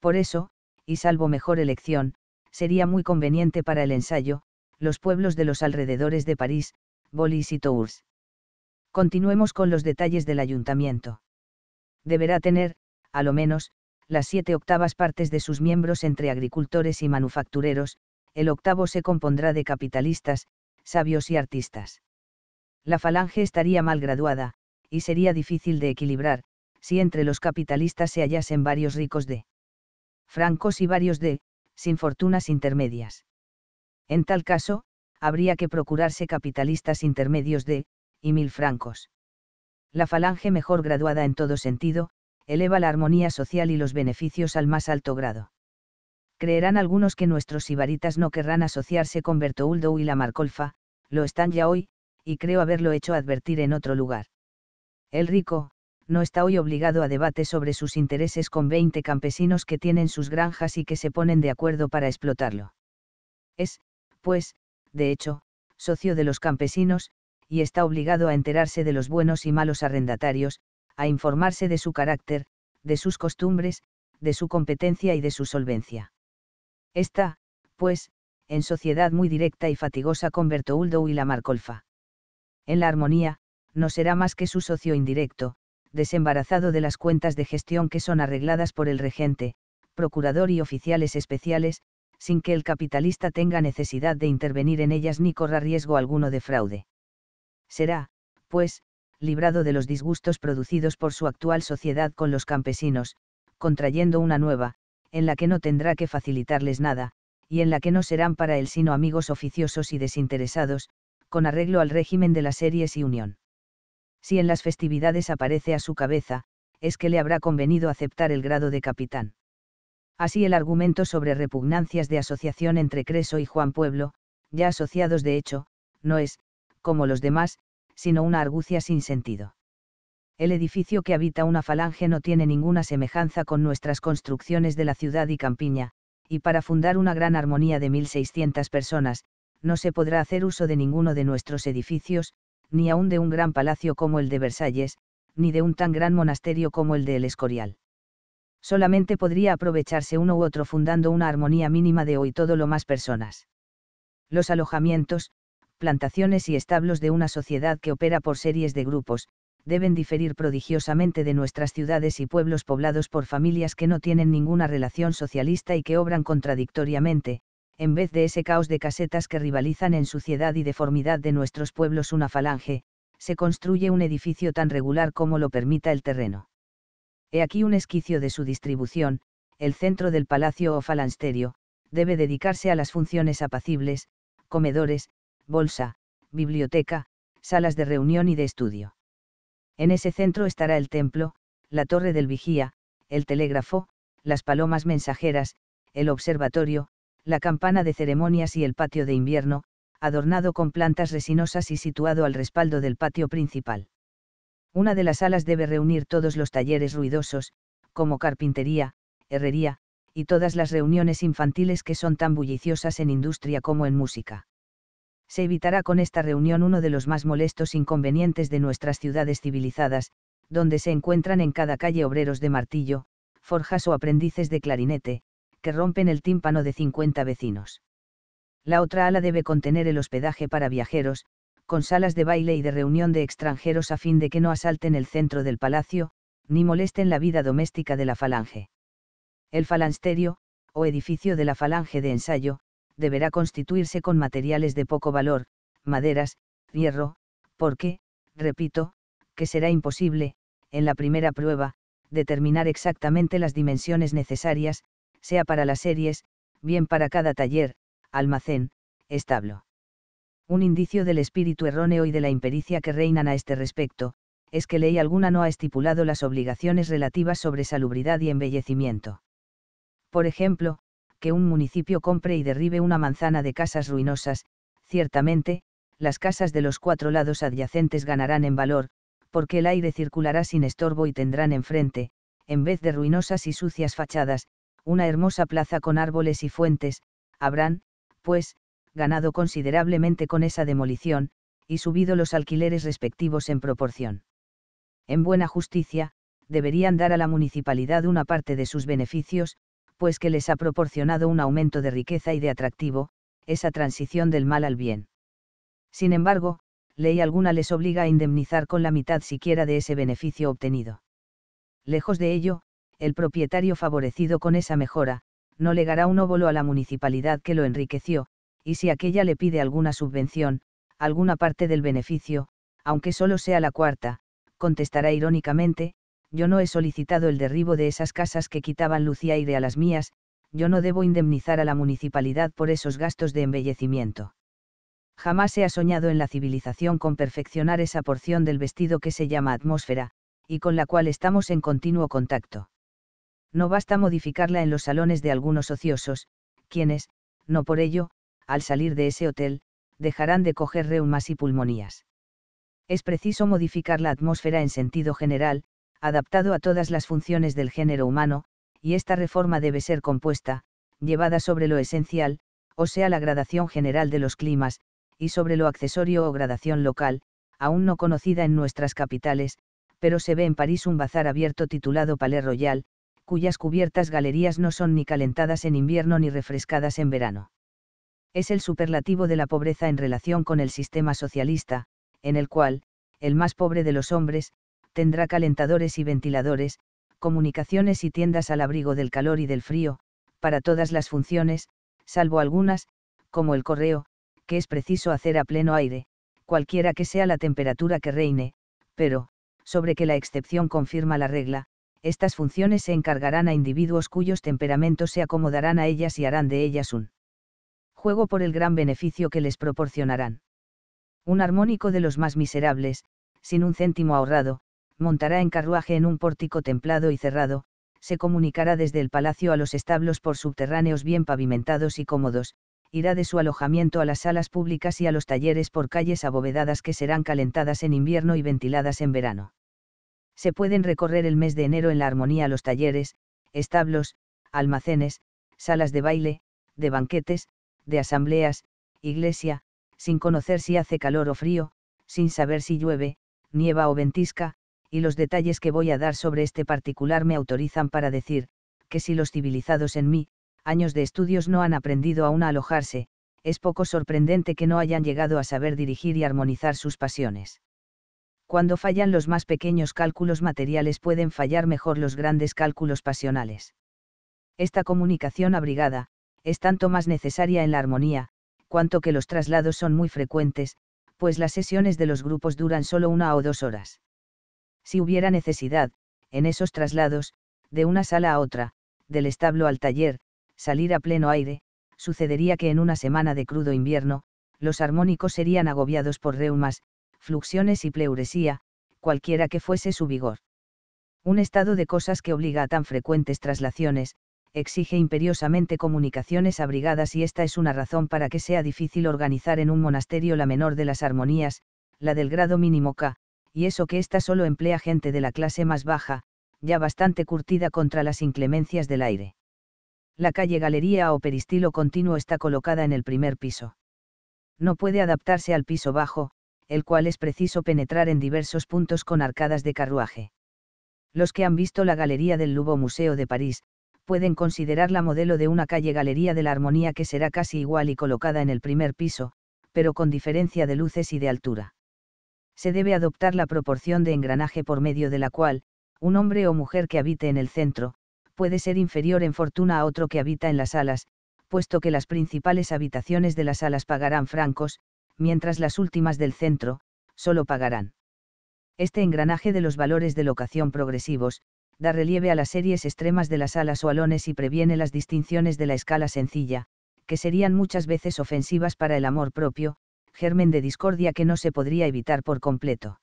Por eso, y salvo mejor elección, sería muy conveniente para el ensayo, los pueblos de los alrededores de París, Bolis y Tours. Continuemos con los detalles del ayuntamiento. Deberá tener, a lo menos, las siete octavas partes de sus miembros entre agricultores y manufactureros, el octavo se compondrá de capitalistas, sabios y artistas. La falange estaría mal graduada, y sería difícil de equilibrar, si entre los capitalistas se hallasen varios ricos de francos y varios de, sin fortunas intermedias. En tal caso, habría que procurarse capitalistas intermedios de, y mil francos. La falange mejor graduada en todo sentido, eleva la armonía social y los beneficios al más alto grado. Creerán algunos que nuestros ibaritas no querrán asociarse con Bertouldo y la Marcolfa, lo están ya hoy, y creo haberlo hecho advertir en otro lugar. El rico, no está hoy obligado a debate sobre sus intereses con 20 campesinos que tienen sus granjas y que se ponen de acuerdo para explotarlo. Es, pues, de hecho, socio de los campesinos, y está obligado a enterarse de los buenos y malos arrendatarios, a informarse de su carácter, de sus costumbres, de su competencia y de su solvencia. Está, pues, en sociedad muy directa y fatigosa con Bertoldo y la Marcolfa. En la armonía, no será más que su socio indirecto, desembarazado de las cuentas de gestión que son arregladas por el regente, procurador y oficiales especiales, sin que el capitalista tenga necesidad de intervenir en ellas ni corra riesgo alguno de fraude. Será, pues, librado de los disgustos producidos por su actual sociedad con los campesinos, contrayendo una nueva, en la que no tendrá que facilitarles nada, y en la que no serán para él sino amigos oficiosos y desinteresados, con arreglo al régimen de las series y unión. Si en las festividades aparece a su cabeza, es que le habrá convenido aceptar el grado de capitán. Así el argumento sobre repugnancias de asociación entre Creso y Juan Pueblo, ya asociados de hecho, no es, como los demás, sino una argucia sin sentido. El edificio que habita una falange no tiene ninguna semejanza con nuestras construcciones de la ciudad y campiña, y para fundar una gran armonía de 1.600 personas, no se podrá hacer uso de ninguno de nuestros edificios, ni aun de un gran palacio como el de Versalles, ni de un tan gran monasterio como el de El Escorial solamente podría aprovecharse uno u otro fundando una armonía mínima de hoy todo lo más personas. Los alojamientos, plantaciones y establos de una sociedad que opera por series de grupos, deben diferir prodigiosamente de nuestras ciudades y pueblos poblados por familias que no tienen ninguna relación socialista y que obran contradictoriamente, en vez de ese caos de casetas que rivalizan en suciedad y deformidad de nuestros pueblos una falange, se construye un edificio tan regular como lo permita el terreno He aquí un esquicio de su distribución, el centro del palacio o falansterio, debe dedicarse a las funciones apacibles, comedores, bolsa, biblioteca, salas de reunión y de estudio. En ese centro estará el templo, la torre del vigía, el telégrafo, las palomas mensajeras, el observatorio, la campana de ceremonias y el patio de invierno, adornado con plantas resinosas y situado al respaldo del patio principal. Una de las alas debe reunir todos los talleres ruidosos, como carpintería, herrería, y todas las reuniones infantiles que son tan bulliciosas en industria como en música. Se evitará con esta reunión uno de los más molestos inconvenientes de nuestras ciudades civilizadas, donde se encuentran en cada calle obreros de martillo, forjas o aprendices de clarinete, que rompen el tímpano de 50 vecinos. La otra ala debe contener el hospedaje para viajeros, con salas de baile y de reunión de extranjeros a fin de que no asalten el centro del palacio, ni molesten la vida doméstica de la falange. El falansterio, o edificio de la falange de ensayo, deberá constituirse con materiales de poco valor, maderas, hierro, porque, repito, que será imposible, en la primera prueba, determinar exactamente las dimensiones necesarias, sea para las series, bien para cada taller, almacén, establo. Un indicio del espíritu erróneo y de la impericia que reinan a este respecto, es que ley alguna no ha estipulado las obligaciones relativas sobre salubridad y embellecimiento. Por ejemplo, que un municipio compre y derribe una manzana de casas ruinosas, ciertamente, las casas de los cuatro lados adyacentes ganarán en valor, porque el aire circulará sin estorbo y tendrán enfrente, en vez de ruinosas y sucias fachadas, una hermosa plaza con árboles y fuentes, habrán, pues, ganado considerablemente con esa demolición, y subido los alquileres respectivos en proporción. En buena justicia, deberían dar a la municipalidad una parte de sus beneficios, pues que les ha proporcionado un aumento de riqueza y de atractivo, esa transición del mal al bien. Sin embargo, ley alguna les obliga a indemnizar con la mitad siquiera de ese beneficio obtenido. Lejos de ello, el propietario favorecido con esa mejora, no legará un óvulo a la municipalidad que lo enriqueció, y si aquella le pide alguna subvención, alguna parte del beneficio, aunque solo sea la cuarta, contestará irónicamente, yo no he solicitado el derribo de esas casas que quitaban luz y aire a las mías, yo no debo indemnizar a la municipalidad por esos gastos de embellecimiento. Jamás se ha soñado en la civilización con perfeccionar esa porción del vestido que se llama atmósfera, y con la cual estamos en continuo contacto. No basta modificarla en los salones de algunos ociosos, quienes, no por ello, al salir de ese hotel, dejarán de coger reumas y pulmonías. Es preciso modificar la atmósfera en sentido general, adaptado a todas las funciones del género humano, y esta reforma debe ser compuesta, llevada sobre lo esencial, o sea la gradación general de los climas, y sobre lo accesorio o gradación local, aún no conocida en nuestras capitales, pero se ve en París un bazar abierto titulado Palais Royal, cuyas cubiertas galerías no son ni calentadas en invierno ni refrescadas en verano es el superlativo de la pobreza en relación con el sistema socialista, en el cual, el más pobre de los hombres, tendrá calentadores y ventiladores, comunicaciones y tiendas al abrigo del calor y del frío, para todas las funciones, salvo algunas, como el correo, que es preciso hacer a pleno aire, cualquiera que sea la temperatura que reine, pero, sobre que la excepción confirma la regla, estas funciones se encargarán a individuos cuyos temperamentos se acomodarán a ellas y harán de ellas un juego por el gran beneficio que les proporcionarán. Un armónico de los más miserables, sin un céntimo ahorrado, montará en carruaje en un pórtico templado y cerrado, se comunicará desde el palacio a los establos por subterráneos bien pavimentados y cómodos, irá de su alojamiento a las salas públicas y a los talleres por calles abovedadas que serán calentadas en invierno y ventiladas en verano. Se pueden recorrer el mes de enero en la armonía los talleres, establos, almacenes, salas de baile, de banquetes, de asambleas, iglesia, sin conocer si hace calor o frío, sin saber si llueve, nieva o ventisca, y los detalles que voy a dar sobre este particular me autorizan para decir, que si los civilizados en mí, años de estudios no han aprendido aún a alojarse, es poco sorprendente que no hayan llegado a saber dirigir y armonizar sus pasiones. Cuando fallan los más pequeños cálculos materiales pueden fallar mejor los grandes cálculos pasionales. Esta comunicación abrigada, es tanto más necesaria en la armonía, cuanto que los traslados son muy frecuentes, pues las sesiones de los grupos duran solo una o dos horas. Si hubiera necesidad, en esos traslados, de una sala a otra, del establo al taller, salir a pleno aire, sucedería que en una semana de crudo invierno, los armónicos serían agobiados por reumas, fluxiones y pleuresía, cualquiera que fuese su vigor. Un estado de cosas que obliga a tan frecuentes traslaciones, exige imperiosamente comunicaciones abrigadas y esta es una razón para que sea difícil organizar en un monasterio la menor de las armonías, la del grado mínimo K, y eso que ésta solo emplea gente de la clase más baja, ya bastante curtida contra las inclemencias del aire. La calle Galería o Peristilo Continuo está colocada en el primer piso. No puede adaptarse al piso bajo, el cual es preciso penetrar en diversos puntos con arcadas de carruaje. Los que han visto la Galería del Louvre Museo de París, pueden considerarla modelo de una calle-galería de la armonía que será casi igual y colocada en el primer piso, pero con diferencia de luces y de altura. Se debe adoptar la proporción de engranaje por medio de la cual, un hombre o mujer que habite en el centro, puede ser inferior en fortuna a otro que habita en las alas, puesto que las principales habitaciones de las alas pagarán francos, mientras las últimas del centro, solo pagarán. Este engranaje de los valores de locación progresivos, da relieve a las series extremas de las alas o alones y previene las distinciones de la escala sencilla, que serían muchas veces ofensivas para el amor propio, germen de discordia que no se podría evitar por completo.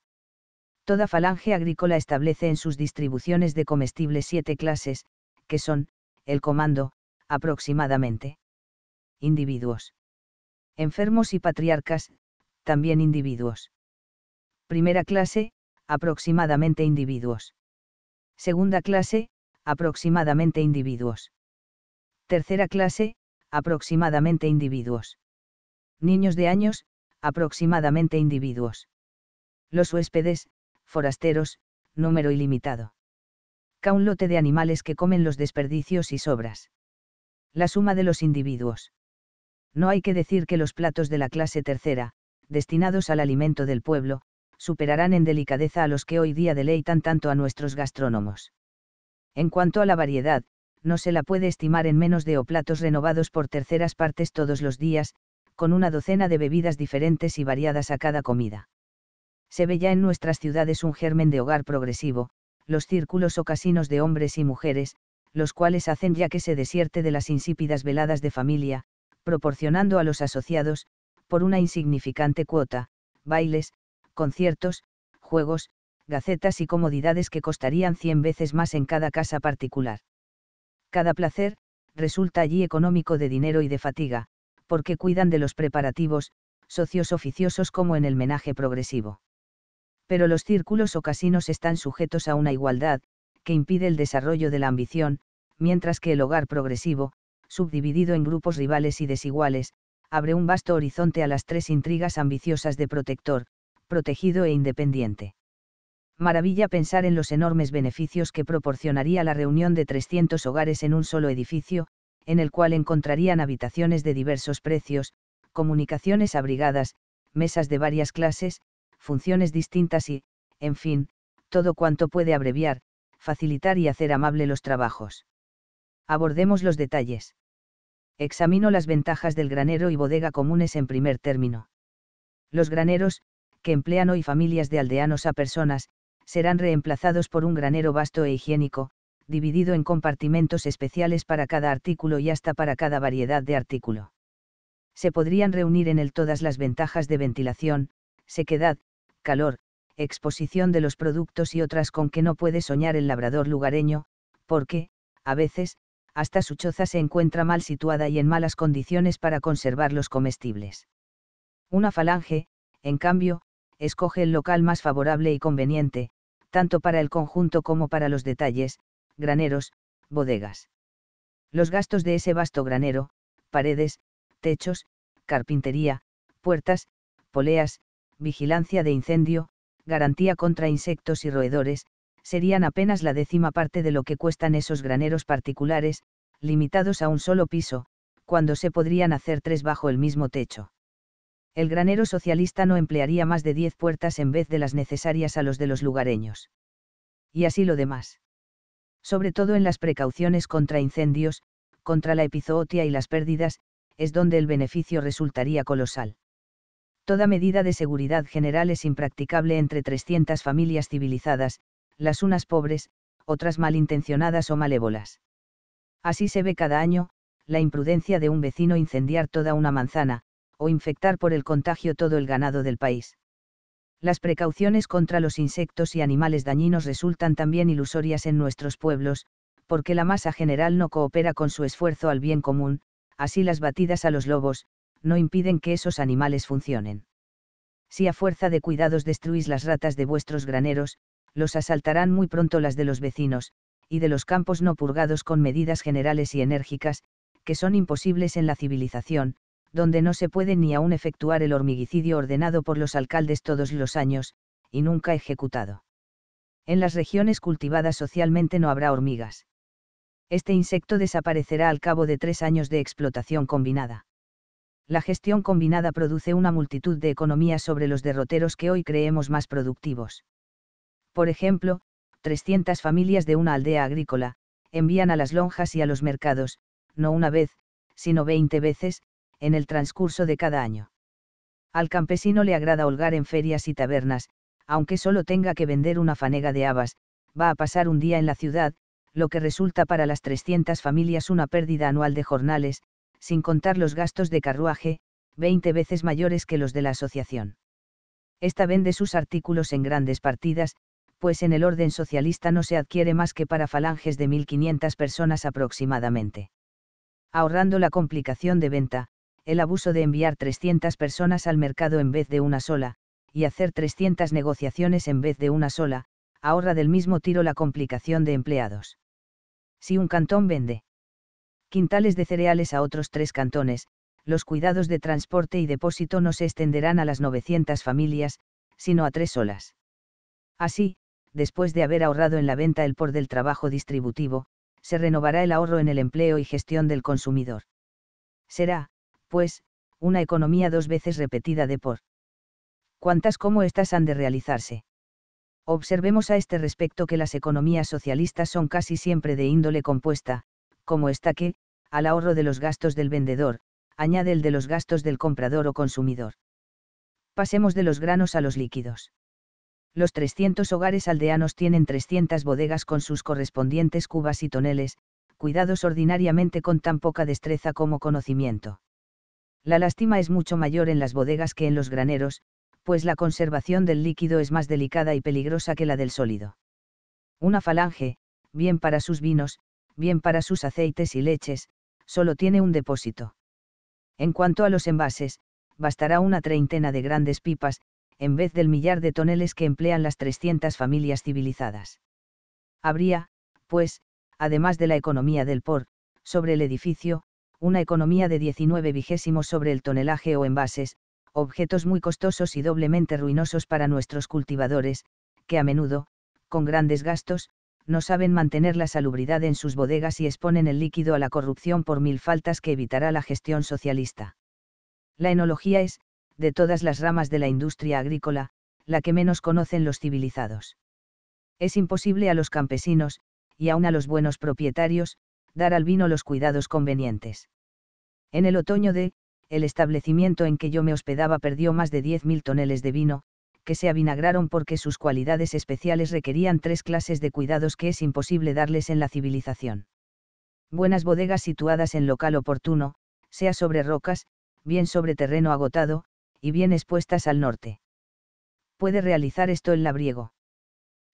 Toda falange agrícola establece en sus distribuciones de comestibles siete clases, que son, el comando, aproximadamente. Individuos. Enfermos y patriarcas, también individuos. Primera clase, aproximadamente individuos segunda clase, aproximadamente individuos. Tercera clase, aproximadamente individuos. Niños de años, aproximadamente individuos. Los huéspedes, forasteros, número ilimitado. Ca un lote de animales que comen los desperdicios y sobras. La suma de los individuos. No hay que decir que los platos de la clase tercera, destinados al alimento del pueblo, superarán en delicadeza a los que hoy día deleitan tanto a nuestros gastrónomos. En cuanto a la variedad, no se la puede estimar en menos de o platos renovados por terceras partes todos los días, con una docena de bebidas diferentes y variadas a cada comida. Se ve ya en nuestras ciudades un germen de hogar progresivo, los círculos o casinos de hombres y mujeres, los cuales hacen ya que se desierte de las insípidas veladas de familia, proporcionando a los asociados, por una insignificante cuota, bailes, conciertos, juegos, gacetas y comodidades que costarían cien veces más en cada casa particular. Cada placer, resulta allí económico de dinero y de fatiga, porque cuidan de los preparativos, socios oficiosos como en el menaje progresivo. Pero los círculos o casinos están sujetos a una igualdad, que impide el desarrollo de la ambición, mientras que el hogar progresivo, subdividido en grupos rivales y desiguales, abre un vasto horizonte a las tres intrigas ambiciosas de protector, protegido e independiente. Maravilla pensar en los enormes beneficios que proporcionaría la reunión de 300 hogares en un solo edificio, en el cual encontrarían habitaciones de diversos precios, comunicaciones abrigadas, mesas de varias clases, funciones distintas y, en fin, todo cuanto puede abreviar, facilitar y hacer amable los trabajos. Abordemos los detalles. Examino las ventajas del granero y bodega comunes en primer término. Los graneros, que emplean hoy familias de aldeanos a personas, serán reemplazados por un granero vasto e higiénico, dividido en compartimentos especiales para cada artículo y hasta para cada variedad de artículo. Se podrían reunir en él todas las ventajas de ventilación, sequedad, calor, exposición de los productos y otras con que no puede soñar el labrador lugareño, porque, a veces, hasta su choza se encuentra mal situada y en malas condiciones para conservar los comestibles. Una falange, en cambio, escoge el local más favorable y conveniente, tanto para el conjunto como para los detalles, graneros, bodegas. Los gastos de ese vasto granero, paredes, techos, carpintería, puertas, poleas, vigilancia de incendio, garantía contra insectos y roedores, serían apenas la décima parte de lo que cuestan esos graneros particulares, limitados a un solo piso, cuando se podrían hacer tres bajo el mismo techo el granero socialista no emplearía más de diez puertas en vez de las necesarias a los de los lugareños. Y así lo demás. Sobre todo en las precauciones contra incendios, contra la epizootia y las pérdidas, es donde el beneficio resultaría colosal. Toda medida de seguridad general es impracticable entre 300 familias civilizadas, las unas pobres, otras malintencionadas o malévolas. Así se ve cada año, la imprudencia de un vecino incendiar toda una manzana, o infectar por el contagio todo el ganado del país. Las precauciones contra los insectos y animales dañinos resultan también ilusorias en nuestros pueblos, porque la masa general no coopera con su esfuerzo al bien común, así las batidas a los lobos, no impiden que esos animales funcionen. Si a fuerza de cuidados destruís las ratas de vuestros graneros, los asaltarán muy pronto las de los vecinos, y de los campos no purgados con medidas generales y enérgicas, que son imposibles en la civilización, donde no se puede ni aún efectuar el hormiguicidio ordenado por los alcaldes todos los años, y nunca ejecutado. En las regiones cultivadas socialmente no habrá hormigas. Este insecto desaparecerá al cabo de tres años de explotación combinada. La gestión combinada produce una multitud de economías sobre los derroteros que hoy creemos más productivos. Por ejemplo, 300 familias de una aldea agrícola, envían a las lonjas y a los mercados, no una vez, sino 20 veces, en el transcurso de cada año. Al campesino le agrada holgar en ferias y tabernas, aunque solo tenga que vender una fanega de habas, va a pasar un día en la ciudad, lo que resulta para las 300 familias una pérdida anual de jornales, sin contar los gastos de carruaje, 20 veces mayores que los de la asociación. Esta vende sus artículos en grandes partidas, pues en el orden socialista no se adquiere más que para falanges de 1.500 personas aproximadamente. Ahorrando la complicación de venta, el abuso de enviar 300 personas al mercado en vez de una sola, y hacer 300 negociaciones en vez de una sola, ahorra del mismo tiro la complicación de empleados. Si un cantón vende quintales de cereales a otros tres cantones, los cuidados de transporte y depósito no se extenderán a las 900 familias, sino a tres solas. Así, después de haber ahorrado en la venta el por del trabajo distributivo, se renovará el ahorro en el empleo y gestión del consumidor. Será, pues, una economía dos veces repetida de por. ¿Cuántas como estas han de realizarse? Observemos a este respecto que las economías socialistas son casi siempre de índole compuesta, como esta que, al ahorro de los gastos del vendedor, añade el de los gastos del comprador o consumidor. Pasemos de los granos a los líquidos. Los 300 hogares aldeanos tienen 300 bodegas con sus correspondientes cubas y toneles, cuidados ordinariamente con tan poca destreza como conocimiento. La lástima es mucho mayor en las bodegas que en los graneros, pues la conservación del líquido es más delicada y peligrosa que la del sólido. Una falange, bien para sus vinos, bien para sus aceites y leches, solo tiene un depósito. En cuanto a los envases, bastará una treintena de grandes pipas, en vez del millar de toneles que emplean las 300 familias civilizadas. Habría, pues, además de la economía del por, sobre el edificio, una economía de 19 vigésimos sobre el tonelaje o envases, objetos muy costosos y doblemente ruinosos para nuestros cultivadores, que a menudo, con grandes gastos, no saben mantener la salubridad en sus bodegas y exponen el líquido a la corrupción por mil faltas que evitará la gestión socialista. La enología es, de todas las ramas de la industria agrícola, la que menos conocen los civilizados. Es imposible a los campesinos, y aun a los buenos propietarios, dar al vino los cuidados convenientes. En el otoño de, el establecimiento en que yo me hospedaba perdió más de 10.000 toneles de vino, que se avinagraron porque sus cualidades especiales requerían tres clases de cuidados que es imposible darles en la civilización. Buenas bodegas situadas en local oportuno, sea sobre rocas, bien sobre terreno agotado, y bien expuestas al norte. Puede realizar esto el labriego.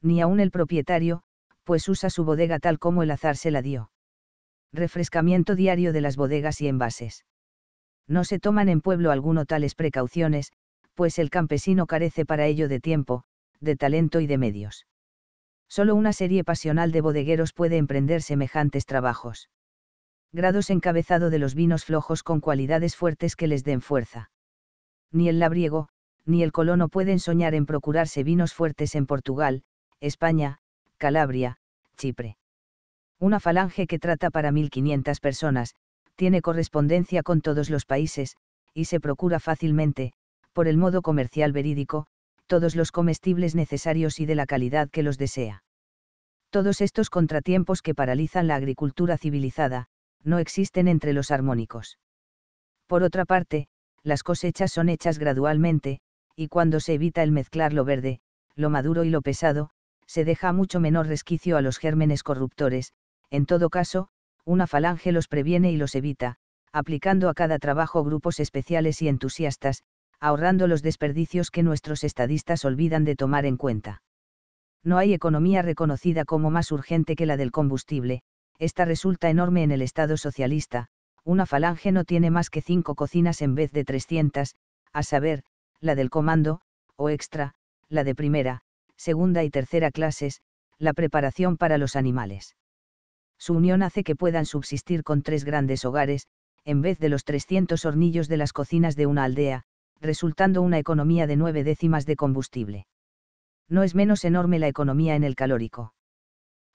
Ni aun el propietario, pues usa su bodega tal como el azar se la dio refrescamiento diario de las bodegas y envases. No se toman en pueblo alguno tales precauciones, pues el campesino carece para ello de tiempo, de talento y de medios. Solo una serie pasional de bodegueros puede emprender semejantes trabajos. Grados encabezado de los vinos flojos con cualidades fuertes que les den fuerza. Ni el labriego, ni el colono pueden soñar en procurarse vinos fuertes en Portugal, España, Calabria, Chipre. Una falange que trata para 1.500 personas, tiene correspondencia con todos los países, y se procura fácilmente, por el modo comercial verídico, todos los comestibles necesarios y de la calidad que los desea. Todos estos contratiempos que paralizan la agricultura civilizada, no existen entre los armónicos. Por otra parte, las cosechas son hechas gradualmente, y cuando se evita el mezclar lo verde, lo maduro y lo pesado, se deja mucho menor resquicio a los gérmenes corruptores, en todo caso, una falange los previene y los evita, aplicando a cada trabajo grupos especiales y entusiastas, ahorrando los desperdicios que nuestros estadistas olvidan de tomar en cuenta. No hay economía reconocida como más urgente que la del combustible, esta resulta enorme en el Estado socialista, una falange no tiene más que cinco cocinas en vez de 300, a saber, la del comando, o extra, la de primera, segunda y tercera clases, la preparación para los animales. Su unión hace que puedan subsistir con tres grandes hogares, en vez de los 300 hornillos de las cocinas de una aldea, resultando una economía de nueve décimas de combustible. No es menos enorme la economía en el calórico.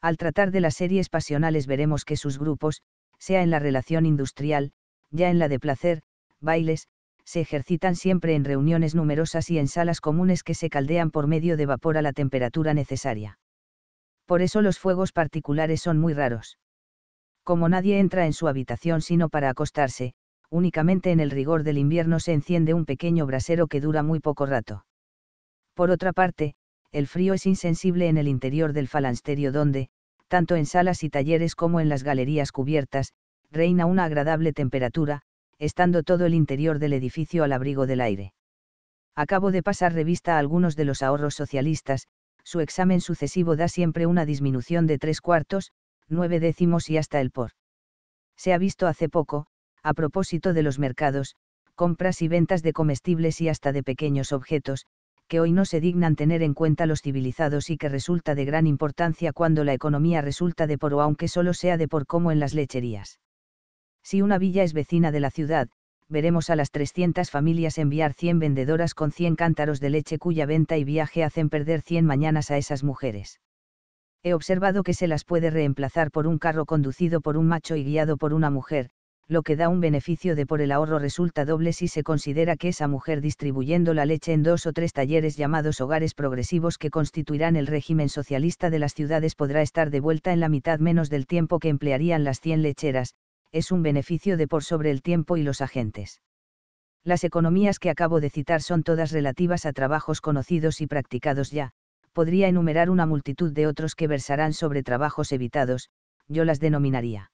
Al tratar de las series pasionales veremos que sus grupos, sea en la relación industrial, ya en la de placer, bailes, se ejercitan siempre en reuniones numerosas y en salas comunes que se caldean por medio de vapor a la temperatura necesaria. Por eso los fuegos particulares son muy raros. Como nadie entra en su habitación sino para acostarse, únicamente en el rigor del invierno se enciende un pequeño brasero que dura muy poco rato. Por otra parte, el frío es insensible en el interior del falansterio donde, tanto en salas y talleres como en las galerías cubiertas, reina una agradable temperatura, estando todo el interior del edificio al abrigo del aire. Acabo de pasar revista a algunos de los ahorros socialistas, su examen sucesivo da siempre una disminución de tres cuartos, nueve décimos y hasta el por. Se ha visto hace poco, a propósito de los mercados, compras y ventas de comestibles y hasta de pequeños objetos, que hoy no se dignan tener en cuenta los civilizados y que resulta de gran importancia cuando la economía resulta de por o aunque solo sea de por como en las lecherías. Si una villa es vecina de la ciudad, veremos a las 300 familias enviar 100 vendedoras con 100 cántaros de leche cuya venta y viaje hacen perder 100 mañanas a esas mujeres. He observado que se las puede reemplazar por un carro conducido por un macho y guiado por una mujer, lo que da un beneficio de por el ahorro resulta doble si se considera que esa mujer distribuyendo la leche en dos o tres talleres llamados hogares progresivos que constituirán el régimen socialista de las ciudades podrá estar de vuelta en la mitad menos del tiempo que emplearían las 100 lecheras, es un beneficio de por sobre el tiempo y los agentes. Las economías que acabo de citar son todas relativas a trabajos conocidos y practicados ya, podría enumerar una multitud de otros que versarán sobre trabajos evitados, yo las denominaría.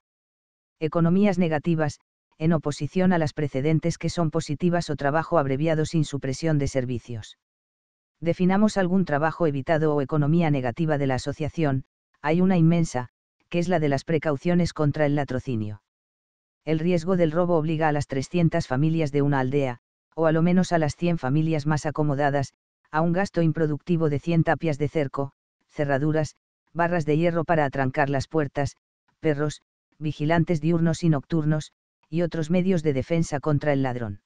Economías negativas, en oposición a las precedentes que son positivas o trabajo abreviado sin supresión de servicios. Definamos algún trabajo evitado o economía negativa de la asociación, hay una inmensa, que es la de las precauciones contra el latrocinio el riesgo del robo obliga a las 300 familias de una aldea, o a lo menos a las 100 familias más acomodadas, a un gasto improductivo de 100 tapias de cerco, cerraduras, barras de hierro para atrancar las puertas, perros, vigilantes diurnos y nocturnos, y otros medios de defensa contra el ladrón.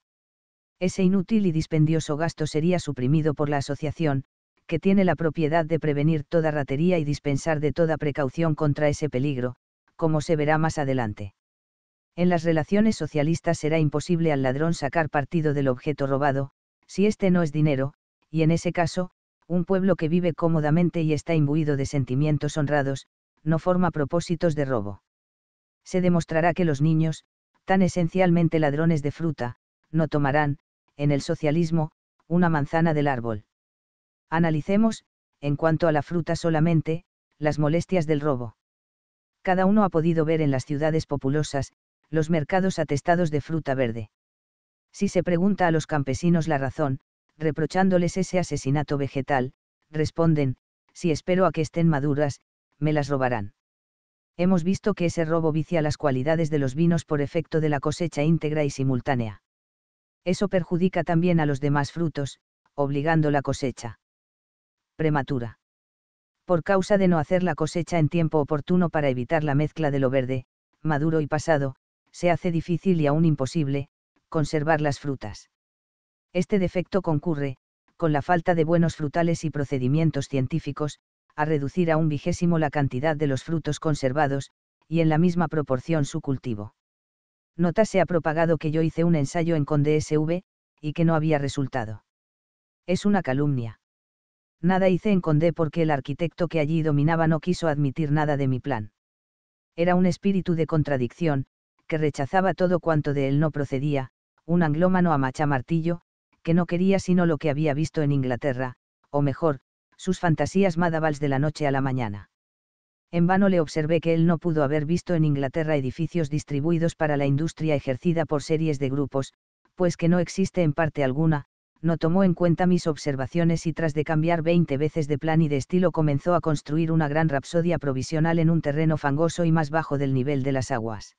Ese inútil y dispendioso gasto sería suprimido por la asociación, que tiene la propiedad de prevenir toda ratería y dispensar de toda precaución contra ese peligro, como se verá más adelante. En las relaciones socialistas será imposible al ladrón sacar partido del objeto robado, si éste no es dinero, y en ese caso, un pueblo que vive cómodamente y está imbuido de sentimientos honrados, no forma propósitos de robo. Se demostrará que los niños, tan esencialmente ladrones de fruta, no tomarán, en el socialismo, una manzana del árbol. Analicemos, en cuanto a la fruta solamente, las molestias del robo. Cada uno ha podido ver en las ciudades populosas, los mercados atestados de fruta verde. Si se pregunta a los campesinos la razón, reprochándoles ese asesinato vegetal, responden, si espero a que estén maduras, me las robarán. Hemos visto que ese robo vicia las cualidades de los vinos por efecto de la cosecha íntegra y simultánea. Eso perjudica también a los demás frutos, obligando la cosecha prematura. Por causa de no hacer la cosecha en tiempo oportuno para evitar la mezcla de lo verde, maduro y pasado, se hace difícil y aún imposible, conservar las frutas. Este defecto concurre, con la falta de buenos frutales y procedimientos científicos, a reducir a un vigésimo la cantidad de los frutos conservados, y en la misma proporción su cultivo. Nota se ha propagado que yo hice un ensayo en Conde SV, y que no había resultado. Es una calumnia. Nada hice en Condé porque el arquitecto que allí dominaba no quiso admitir nada de mi plan. Era un espíritu de contradicción, rechazaba todo cuanto de él no procedía, un anglómano a machamartillo, que no quería sino lo que había visto en Inglaterra, o mejor, sus fantasías madavals de la noche a la mañana. En vano le observé que él no pudo haber visto en Inglaterra edificios distribuidos para la industria ejercida por series de grupos, pues que no existe en parte alguna, no tomó en cuenta mis observaciones y tras de cambiar 20 veces de plan y de estilo comenzó a construir una gran rapsodia provisional en un terreno fangoso y más bajo del nivel de las aguas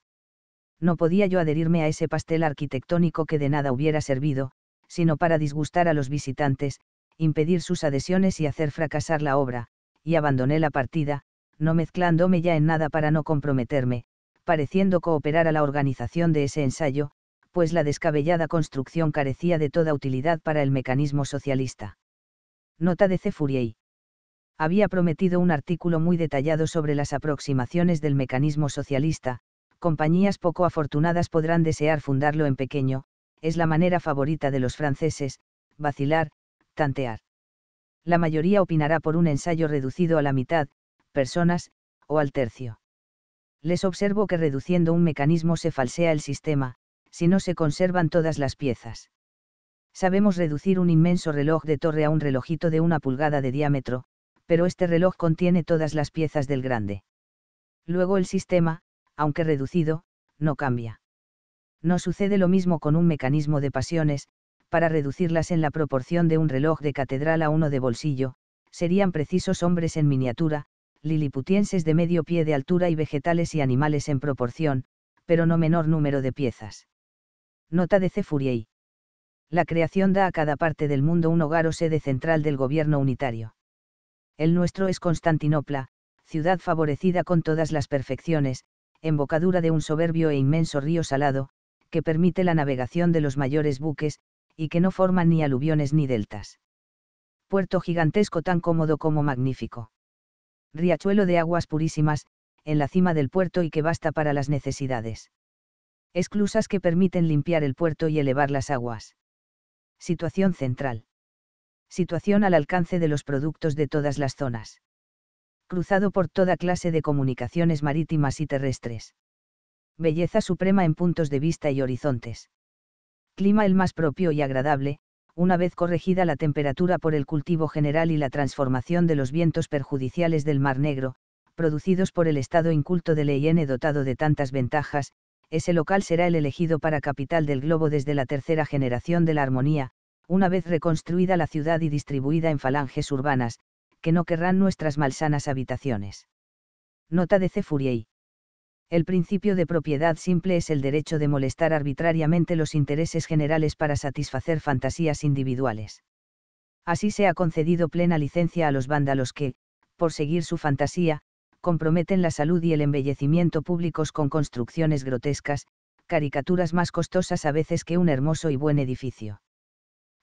no podía yo adherirme a ese pastel arquitectónico que de nada hubiera servido, sino para disgustar a los visitantes, impedir sus adhesiones y hacer fracasar la obra, y abandoné la partida, no mezclándome ya en nada para no comprometerme, pareciendo cooperar a la organización de ese ensayo, pues la descabellada construcción carecía de toda utilidad para el mecanismo socialista. Nota de C. Fourier. Había prometido un artículo muy detallado sobre las aproximaciones del mecanismo socialista, compañías poco afortunadas podrán desear fundarlo en pequeño, es la manera favorita de los franceses, vacilar, tantear. La mayoría opinará por un ensayo reducido a la mitad, personas, o al tercio. Les observo que reduciendo un mecanismo se falsea el sistema, si no se conservan todas las piezas. Sabemos reducir un inmenso reloj de torre a un relojito de una pulgada de diámetro, pero este reloj contiene todas las piezas del grande. Luego el sistema, aunque reducido, no cambia. No sucede lo mismo con un mecanismo de pasiones, para reducirlas en la proporción de un reloj de catedral a uno de bolsillo, serían precisos hombres en miniatura, liliputienses de medio pie de altura y vegetales y animales en proporción, pero no menor número de piezas. Nota de C. La creación da a cada parte del mundo un hogar o sede central del gobierno unitario. El nuestro es Constantinopla, ciudad favorecida con todas las perfecciones, embocadura de un soberbio e inmenso río salado, que permite la navegación de los mayores buques, y que no forman ni aluviones ni deltas. Puerto gigantesco tan cómodo como magnífico. Riachuelo de aguas purísimas, en la cima del puerto y que basta para las necesidades. Esclusas que permiten limpiar el puerto y elevar las aguas. Situación central. Situación al alcance de los productos de todas las zonas cruzado por toda clase de comunicaciones marítimas y terrestres. Belleza suprema en puntos de vista y horizontes. Clima el más propio y agradable, una vez corregida la temperatura por el cultivo general y la transformación de los vientos perjudiciales del Mar Negro, producidos por el estado inculto de leyene dotado de tantas ventajas, ese local será el elegido para capital del globo desde la tercera generación de la armonía, una vez reconstruida la ciudad y distribuida en falanges urbanas, que no querrán nuestras malsanas habitaciones. Nota de C. El principio de propiedad simple es el derecho de molestar arbitrariamente los intereses generales para satisfacer fantasías individuales. Así se ha concedido plena licencia a los vándalos que, por seguir su fantasía, comprometen la salud y el embellecimiento públicos con construcciones grotescas, caricaturas más costosas a veces que un hermoso y buen edificio.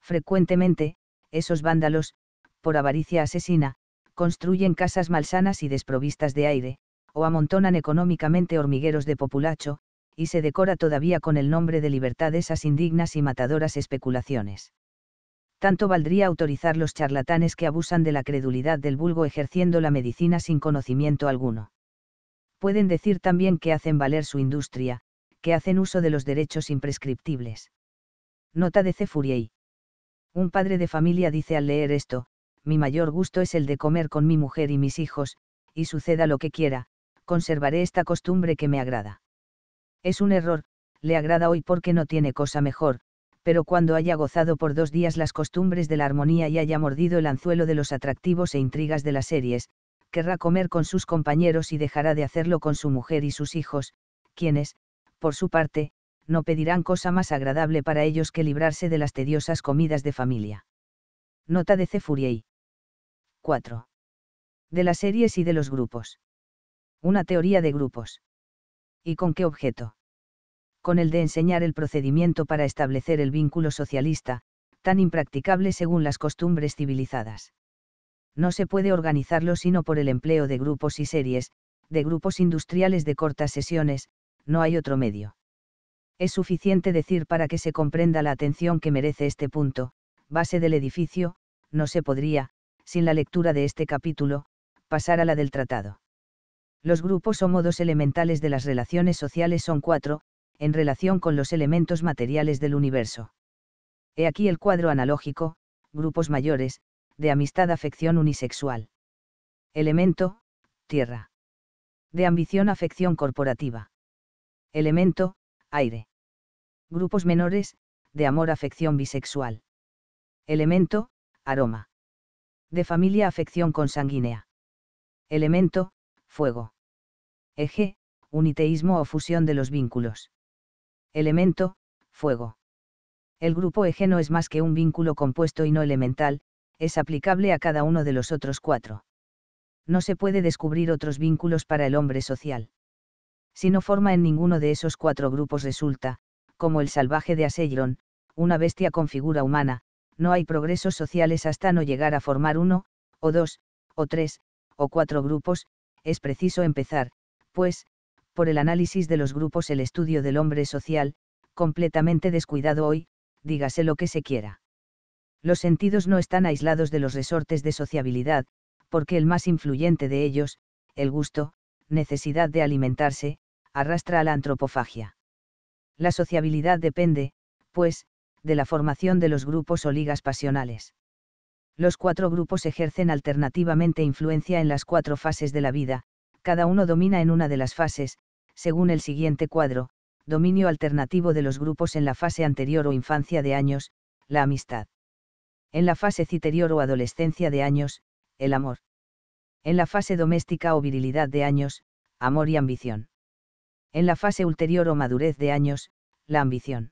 Frecuentemente, esos vándalos, por avaricia asesina, construyen casas malsanas y desprovistas de aire, o amontonan económicamente hormigueros de populacho, y se decora todavía con el nombre de libertad esas indignas y matadoras especulaciones. Tanto valdría autorizar los charlatanes que abusan de la credulidad del vulgo ejerciendo la medicina sin conocimiento alguno. Pueden decir también que hacen valer su industria, que hacen uso de los derechos imprescriptibles. Nota de C. Un padre de familia dice al leer esto, mi mayor gusto es el de comer con mi mujer y mis hijos, y suceda lo que quiera, conservaré esta costumbre que me agrada. Es un error, le agrada hoy porque no tiene cosa mejor, pero cuando haya gozado por dos días las costumbres de la armonía y haya mordido el anzuelo de los atractivos e intrigas de las series, querrá comer con sus compañeros y dejará de hacerlo con su mujer y sus hijos, quienes, por su parte, no pedirán cosa más agradable para ellos que librarse de las tediosas comidas de familia. Nota de C. 4. De las series y de los grupos. Una teoría de grupos. ¿Y con qué objeto? Con el de enseñar el procedimiento para establecer el vínculo socialista, tan impracticable según las costumbres civilizadas. No se puede organizarlo sino por el empleo de grupos y series, de grupos industriales de cortas sesiones, no hay otro medio. Es suficiente decir para que se comprenda la atención que merece este punto, base del edificio, no se podría, sin la lectura de este capítulo, pasar a la del tratado. Los grupos o modos elementales de las relaciones sociales son cuatro, en relación con los elementos materiales del universo. He aquí el cuadro analógico, grupos mayores, de amistad afección unisexual. Elemento, tierra. De ambición afección corporativa. Elemento, aire. Grupos menores, de amor afección bisexual. Elemento, aroma de familia afección consanguínea. Elemento, fuego. Eje, uniteísmo o fusión de los vínculos. Elemento, fuego. El grupo eje no es más que un vínculo compuesto y no elemental, es aplicable a cada uno de los otros cuatro. No se puede descubrir otros vínculos para el hombre social. Si no forma en ninguno de esos cuatro grupos resulta, como el salvaje de Aseyron, una bestia con figura humana, no hay progresos sociales hasta no llegar a formar uno, o dos, o tres, o cuatro grupos, es preciso empezar, pues, por el análisis de los grupos el estudio del hombre social, completamente descuidado hoy, dígase lo que se quiera. Los sentidos no están aislados de los resortes de sociabilidad, porque el más influyente de ellos, el gusto, necesidad de alimentarse, arrastra a la antropofagia. La sociabilidad depende, pues, de la formación de los grupos o ligas pasionales. Los cuatro grupos ejercen alternativamente influencia en las cuatro fases de la vida, cada uno domina en una de las fases, según el siguiente cuadro, dominio alternativo de los grupos en la fase anterior o infancia de años, la amistad. En la fase citerior o adolescencia de años, el amor. En la fase doméstica o virilidad de años, amor y ambición. En la fase ulterior o madurez de años, la ambición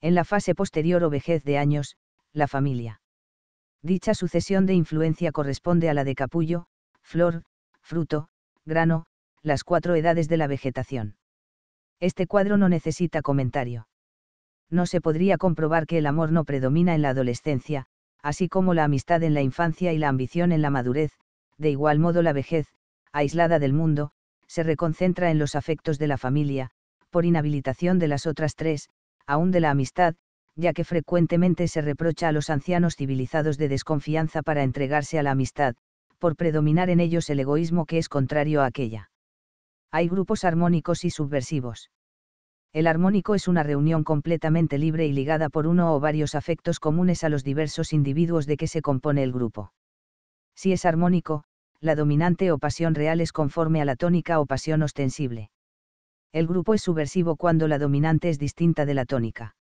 en la fase posterior o vejez de años, la familia. Dicha sucesión de influencia corresponde a la de capullo, flor, fruto, grano, las cuatro edades de la vegetación. Este cuadro no necesita comentario. No se podría comprobar que el amor no predomina en la adolescencia, así como la amistad en la infancia y la ambición en la madurez, de igual modo la vejez, aislada del mundo, se reconcentra en los afectos de la familia, por inhabilitación de las otras tres, aún de la amistad, ya que frecuentemente se reprocha a los ancianos civilizados de desconfianza para entregarse a la amistad, por predominar en ellos el egoísmo que es contrario a aquella. Hay grupos armónicos y subversivos. El armónico es una reunión completamente libre y ligada por uno o varios afectos comunes a los diversos individuos de que se compone el grupo. Si es armónico, la dominante o pasión real es conforme a la tónica o pasión ostensible. El grupo es subversivo cuando la dominante es distinta de la tónica.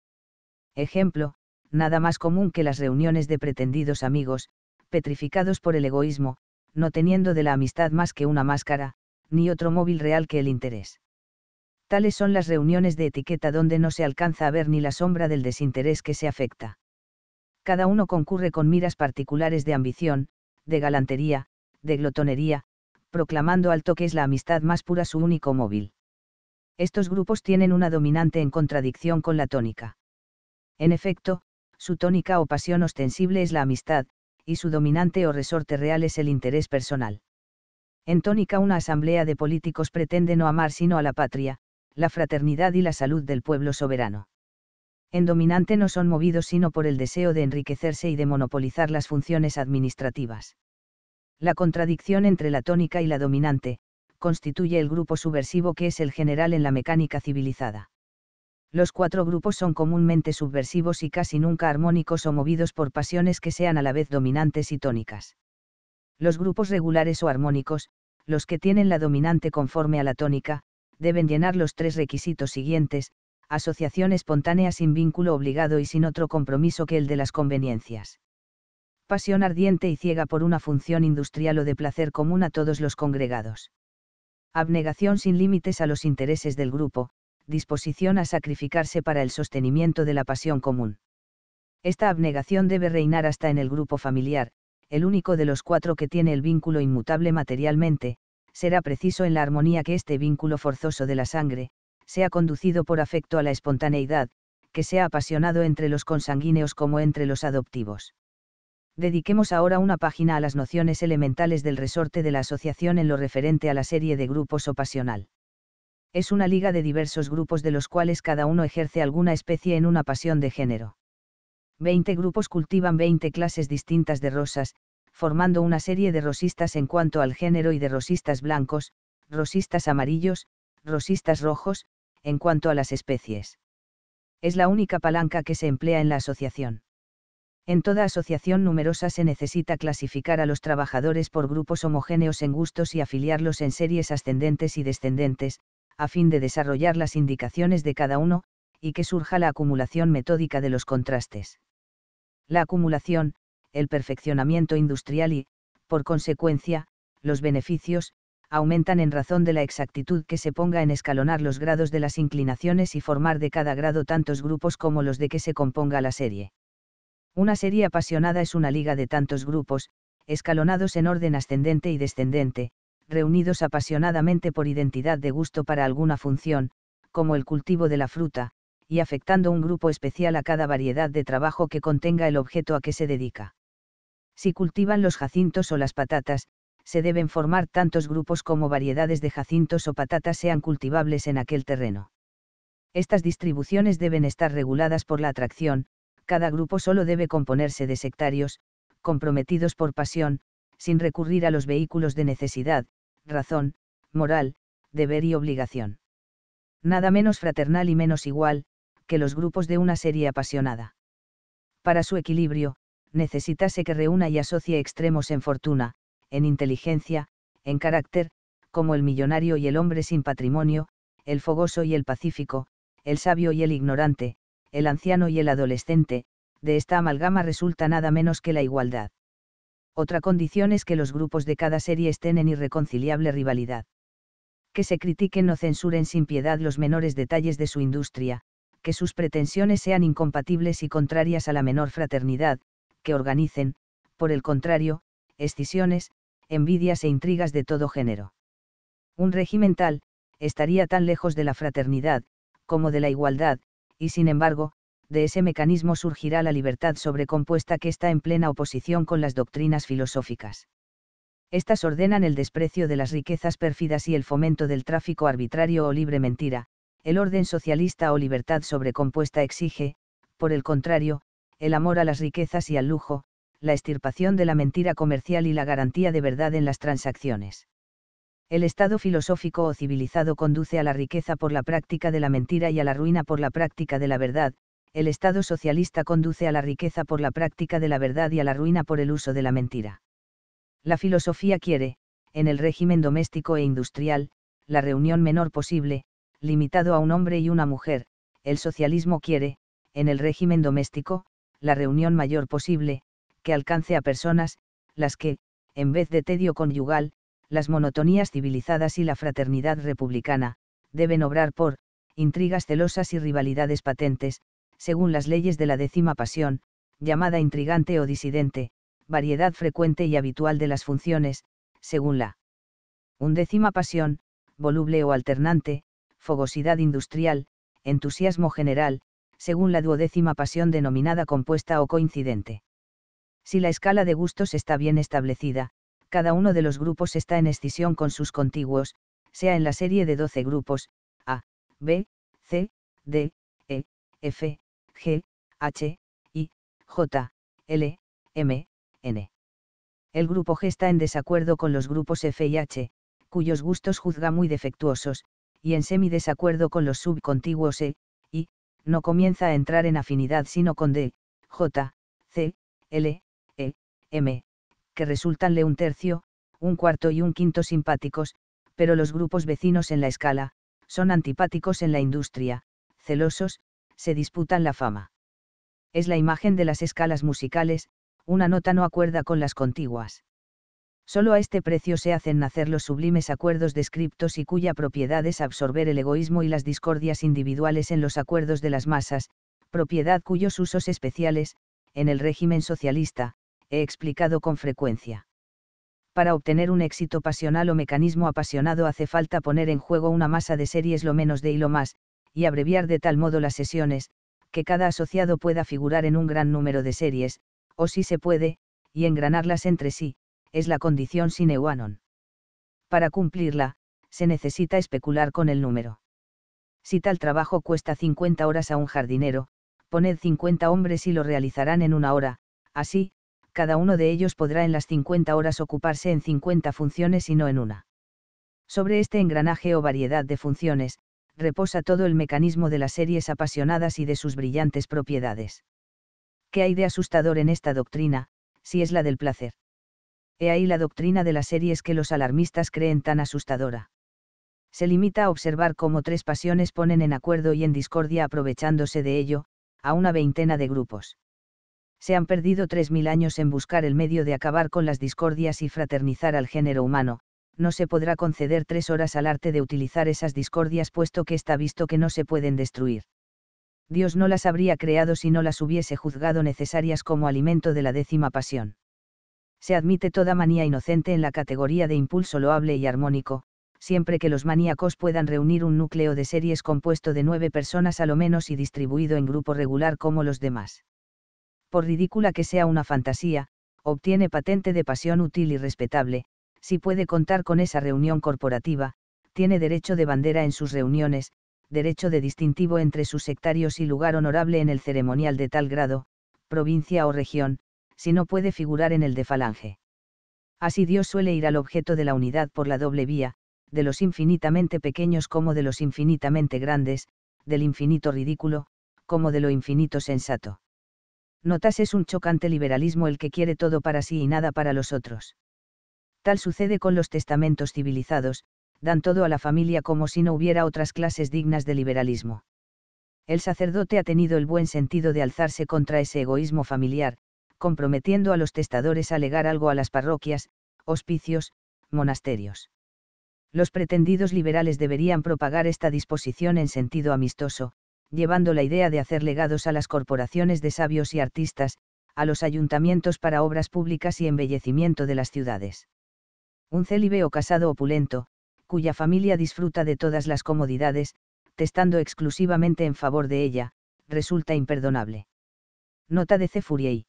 Ejemplo, nada más común que las reuniones de pretendidos amigos, petrificados por el egoísmo, no teniendo de la amistad más que una máscara, ni otro móvil real que el interés. Tales son las reuniones de etiqueta donde no se alcanza a ver ni la sombra del desinterés que se afecta. Cada uno concurre con miras particulares de ambición, de galantería, de glotonería, proclamando alto que es la amistad más pura su único móvil estos grupos tienen una dominante en contradicción con la tónica. En efecto, su tónica o pasión ostensible es la amistad, y su dominante o resorte real es el interés personal. En tónica una asamblea de políticos pretende no amar sino a la patria, la fraternidad y la salud del pueblo soberano. En dominante no son movidos sino por el deseo de enriquecerse y de monopolizar las funciones administrativas. La contradicción entre la tónica y la dominante, constituye el grupo subversivo que es el general en la mecánica civilizada. Los cuatro grupos son comúnmente subversivos y casi nunca armónicos o movidos por pasiones que sean a la vez dominantes y tónicas. Los grupos regulares o armónicos, los que tienen la dominante conforme a la tónica, deben llenar los tres requisitos siguientes, asociación espontánea sin vínculo obligado y sin otro compromiso que el de las conveniencias. Pasión ardiente y ciega por una función industrial o de placer común a todos los congregados abnegación sin límites a los intereses del grupo, disposición a sacrificarse para el sostenimiento de la pasión común. Esta abnegación debe reinar hasta en el grupo familiar, el único de los cuatro que tiene el vínculo inmutable materialmente, será preciso en la armonía que este vínculo forzoso de la sangre, sea conducido por afecto a la espontaneidad, que sea apasionado entre los consanguíneos como entre los adoptivos dediquemos ahora una página a las nociones elementales del resorte de la asociación en lo referente a la serie de grupos o pasional. Es una liga de diversos grupos de los cuales cada uno ejerce alguna especie en una pasión de género. Veinte grupos cultivan veinte clases distintas de rosas, formando una serie de rosistas en cuanto al género y de rosistas blancos, rosistas amarillos, rosistas rojos, en cuanto a las especies. Es la única palanca que se emplea en la asociación. En toda asociación numerosa se necesita clasificar a los trabajadores por grupos homogéneos en gustos y afiliarlos en series ascendentes y descendentes, a fin de desarrollar las indicaciones de cada uno, y que surja la acumulación metódica de los contrastes. La acumulación, el perfeccionamiento industrial y, por consecuencia, los beneficios, aumentan en razón de la exactitud que se ponga en escalonar los grados de las inclinaciones y formar de cada grado tantos grupos como los de que se componga la serie. Una serie apasionada es una liga de tantos grupos, escalonados en orden ascendente y descendente, reunidos apasionadamente por identidad de gusto para alguna función, como el cultivo de la fruta, y afectando un grupo especial a cada variedad de trabajo que contenga el objeto a que se dedica. Si cultivan los jacintos o las patatas, se deben formar tantos grupos como variedades de jacintos o patatas sean cultivables en aquel terreno. Estas distribuciones deben estar reguladas por la atracción, cada grupo solo debe componerse de sectarios, comprometidos por pasión, sin recurrir a los vehículos de necesidad, razón, moral, deber y obligación. Nada menos fraternal y menos igual, que los grupos de una serie apasionada. Para su equilibrio, necesitase que reúna y asocie extremos en fortuna, en inteligencia, en carácter, como el millonario y el hombre sin patrimonio, el fogoso y el pacífico, el sabio y el ignorante, el anciano y el adolescente, de esta amalgama resulta nada menos que la igualdad. Otra condición es que los grupos de cada serie estén en irreconciliable rivalidad. Que se critiquen o censuren sin piedad los menores detalles de su industria, que sus pretensiones sean incompatibles y contrarias a la menor fraternidad, que organicen, por el contrario, escisiones, envidias e intrigas de todo género. Un regimental, estaría tan lejos de la fraternidad, como de la igualdad, y sin embargo, de ese mecanismo surgirá la libertad sobrecompuesta que está en plena oposición con las doctrinas filosóficas. Estas ordenan el desprecio de las riquezas pérfidas y el fomento del tráfico arbitrario o libre mentira, el orden socialista o libertad sobrecompuesta exige, por el contrario, el amor a las riquezas y al lujo, la extirpación de la mentira comercial y la garantía de verdad en las transacciones. El estado filosófico o civilizado conduce a la riqueza por la práctica de la mentira y a la ruina por la práctica de la verdad, el estado socialista conduce a la riqueza por la práctica de la verdad y a la ruina por el uso de la mentira. La filosofía quiere, en el régimen doméstico e industrial, la reunión menor posible, limitado a un hombre y una mujer, el socialismo quiere, en el régimen doméstico, la reunión mayor posible, que alcance a personas, las que, en vez de tedio conyugal, las monotonías civilizadas y la fraternidad republicana, deben obrar por, intrigas celosas y rivalidades patentes, según las leyes de la décima pasión, llamada intrigante o disidente, variedad frecuente y habitual de las funciones, según la undécima pasión, voluble o alternante, fogosidad industrial, entusiasmo general, según la duodécima pasión denominada compuesta o coincidente. Si la escala de gustos está bien establecida, cada uno de los grupos está en escisión con sus contiguos, sea en la serie de 12 grupos, A, B, C, D, E, F, G, H, I, J, L, M, N. El grupo G está en desacuerdo con los grupos F y H, cuyos gustos juzga muy defectuosos, y en semidesacuerdo con los subcontiguos E, y, no comienza a entrar en afinidad sino con D, J, C, L, E, M, que resultanle un tercio, un cuarto y un quinto simpáticos, pero los grupos vecinos en la escala, son antipáticos en la industria, celosos, se disputan la fama. Es la imagen de las escalas musicales, una nota no acuerda con las contiguas. Solo a este precio se hacen nacer los sublimes acuerdos descriptos y cuya propiedad es absorber el egoísmo y las discordias individuales en los acuerdos de las masas, propiedad cuyos usos especiales, en el régimen socialista, he explicado con frecuencia. Para obtener un éxito pasional o mecanismo apasionado hace falta poner en juego una masa de series lo menos de y lo más, y abreviar de tal modo las sesiones, que cada asociado pueda figurar en un gran número de series, o si se puede, y engranarlas entre sí, es la condición sine qua non. Para cumplirla, se necesita especular con el número. Si tal trabajo cuesta 50 horas a un jardinero, poned 50 hombres y lo realizarán en una hora, así, cada uno de ellos podrá en las 50 horas ocuparse en 50 funciones y no en una. Sobre este engranaje o variedad de funciones, reposa todo el mecanismo de las series apasionadas y de sus brillantes propiedades. ¿Qué hay de asustador en esta doctrina, si es la del placer? He ahí la doctrina de las series que los alarmistas creen tan asustadora. Se limita a observar cómo tres pasiones ponen en acuerdo y en discordia aprovechándose de ello, a una veintena de grupos se han perdido 3.000 años en buscar el medio de acabar con las discordias y fraternizar al género humano, no se podrá conceder tres horas al arte de utilizar esas discordias puesto que está visto que no se pueden destruir. Dios no las habría creado si no las hubiese juzgado necesarias como alimento de la décima pasión. Se admite toda manía inocente en la categoría de impulso loable y armónico, siempre que los maníacos puedan reunir un núcleo de series compuesto de nueve personas a lo menos y distribuido en grupo regular como los demás por ridícula que sea una fantasía, obtiene patente de pasión útil y respetable, si puede contar con esa reunión corporativa, tiene derecho de bandera en sus reuniones, derecho de distintivo entre sus sectarios y lugar honorable en el ceremonial de tal grado, provincia o región, si no puede figurar en el de falange. Así Dios suele ir al objeto de la unidad por la doble vía, de los infinitamente pequeños como de los infinitamente grandes, del infinito ridículo, como de lo infinito sensato notas es un chocante liberalismo el que quiere todo para sí y nada para los otros. Tal sucede con los testamentos civilizados, dan todo a la familia como si no hubiera otras clases dignas de liberalismo. El sacerdote ha tenido el buen sentido de alzarse contra ese egoísmo familiar, comprometiendo a los testadores a legar algo a las parroquias, hospicios, monasterios. Los pretendidos liberales deberían propagar esta disposición en sentido amistoso, llevando la idea de hacer legados a las corporaciones de sabios y artistas, a los ayuntamientos para obras públicas y embellecimiento de las ciudades. Un célibe o casado opulento, cuya familia disfruta de todas las comodidades, testando exclusivamente en favor de ella, resulta imperdonable. Nota de C. Furiei.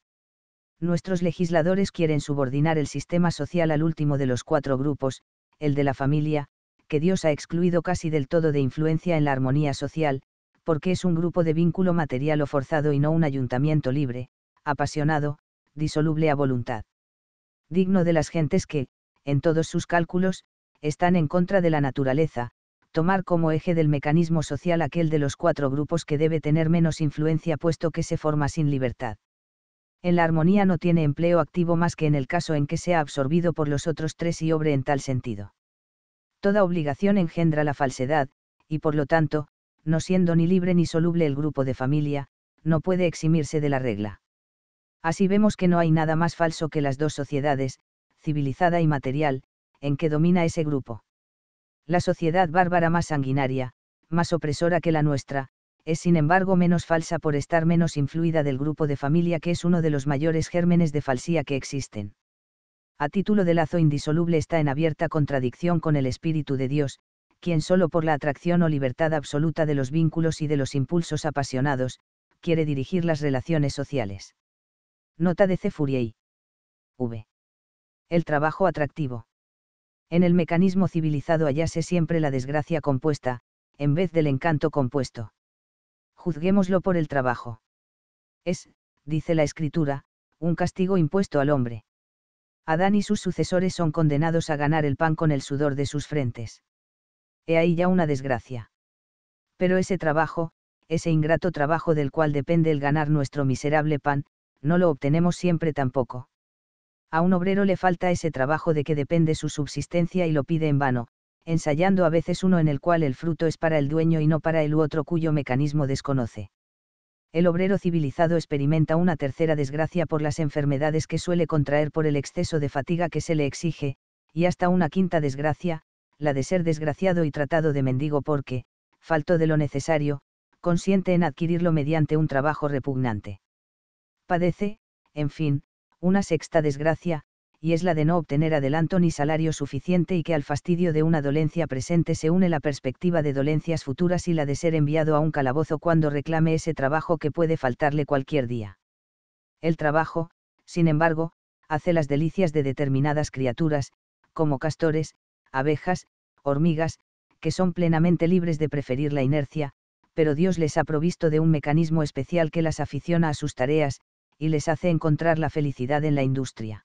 Nuestros legisladores quieren subordinar el sistema social al último de los cuatro grupos, el de la familia, que Dios ha excluido casi del todo de influencia en la armonía social, porque es un grupo de vínculo material o forzado y no un ayuntamiento libre, apasionado, disoluble a voluntad. Digno de las gentes que, en todos sus cálculos, están en contra de la naturaleza, tomar como eje del mecanismo social aquel de los cuatro grupos que debe tener menos influencia puesto que se forma sin libertad. En la armonía no tiene empleo activo más que en el caso en que sea absorbido por los otros tres y obre en tal sentido. Toda obligación engendra la falsedad, y por lo tanto, no siendo ni libre ni soluble el grupo de familia, no puede eximirse de la regla. Así vemos que no hay nada más falso que las dos sociedades, civilizada y material, en que domina ese grupo. La sociedad bárbara más sanguinaria, más opresora que la nuestra, es sin embargo menos falsa por estar menos influida del grupo de familia que es uno de los mayores gérmenes de falsía que existen. A título de lazo indisoluble está en abierta contradicción con el Espíritu de Dios, quien solo por la atracción o libertad absoluta de los vínculos y de los impulsos apasionados, quiere dirigir las relaciones sociales. Nota de C. Fourier. V. El trabajo atractivo. En el mecanismo civilizado hallase siempre la desgracia compuesta, en vez del encanto compuesto. Juzguémoslo por el trabajo. Es, dice la escritura, un castigo impuesto al hombre. Adán y sus sucesores son condenados a ganar el pan con el sudor de sus frentes he ahí ya una desgracia. Pero ese trabajo, ese ingrato trabajo del cual depende el ganar nuestro miserable pan, no lo obtenemos siempre tampoco. A un obrero le falta ese trabajo de que depende su subsistencia y lo pide en vano, ensayando a veces uno en el cual el fruto es para el dueño y no para el u otro cuyo mecanismo desconoce. El obrero civilizado experimenta una tercera desgracia por las enfermedades que suele contraer por el exceso de fatiga que se le exige, y hasta una quinta desgracia, la de ser desgraciado y tratado de mendigo porque, falto de lo necesario, consiente en adquirirlo mediante un trabajo repugnante. Padece, en fin, una sexta desgracia, y es la de no obtener adelanto ni salario suficiente y que al fastidio de una dolencia presente se une la perspectiva de dolencias futuras y la de ser enviado a un calabozo cuando reclame ese trabajo que puede faltarle cualquier día. El trabajo, sin embargo, hace las delicias de determinadas criaturas, como castores, abejas, hormigas, que son plenamente libres de preferir la inercia, pero Dios les ha provisto de un mecanismo especial que las aficiona a sus tareas, y les hace encontrar la felicidad en la industria.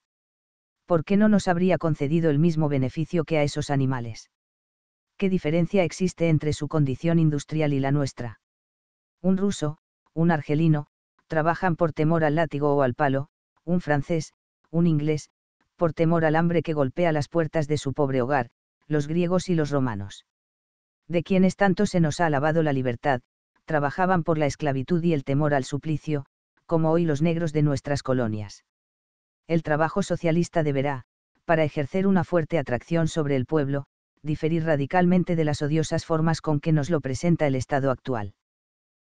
¿Por qué no nos habría concedido el mismo beneficio que a esos animales? ¿Qué diferencia existe entre su condición industrial y la nuestra? Un ruso, un argelino, trabajan por temor al látigo o al palo, un francés, un inglés, por temor al hambre que golpea las puertas de su pobre hogar, los griegos y los romanos. De quienes tanto se nos ha alabado la libertad, trabajaban por la esclavitud y el temor al suplicio, como hoy los negros de nuestras colonias. El trabajo socialista deberá, para ejercer una fuerte atracción sobre el pueblo, diferir radicalmente de las odiosas formas con que nos lo presenta el Estado actual.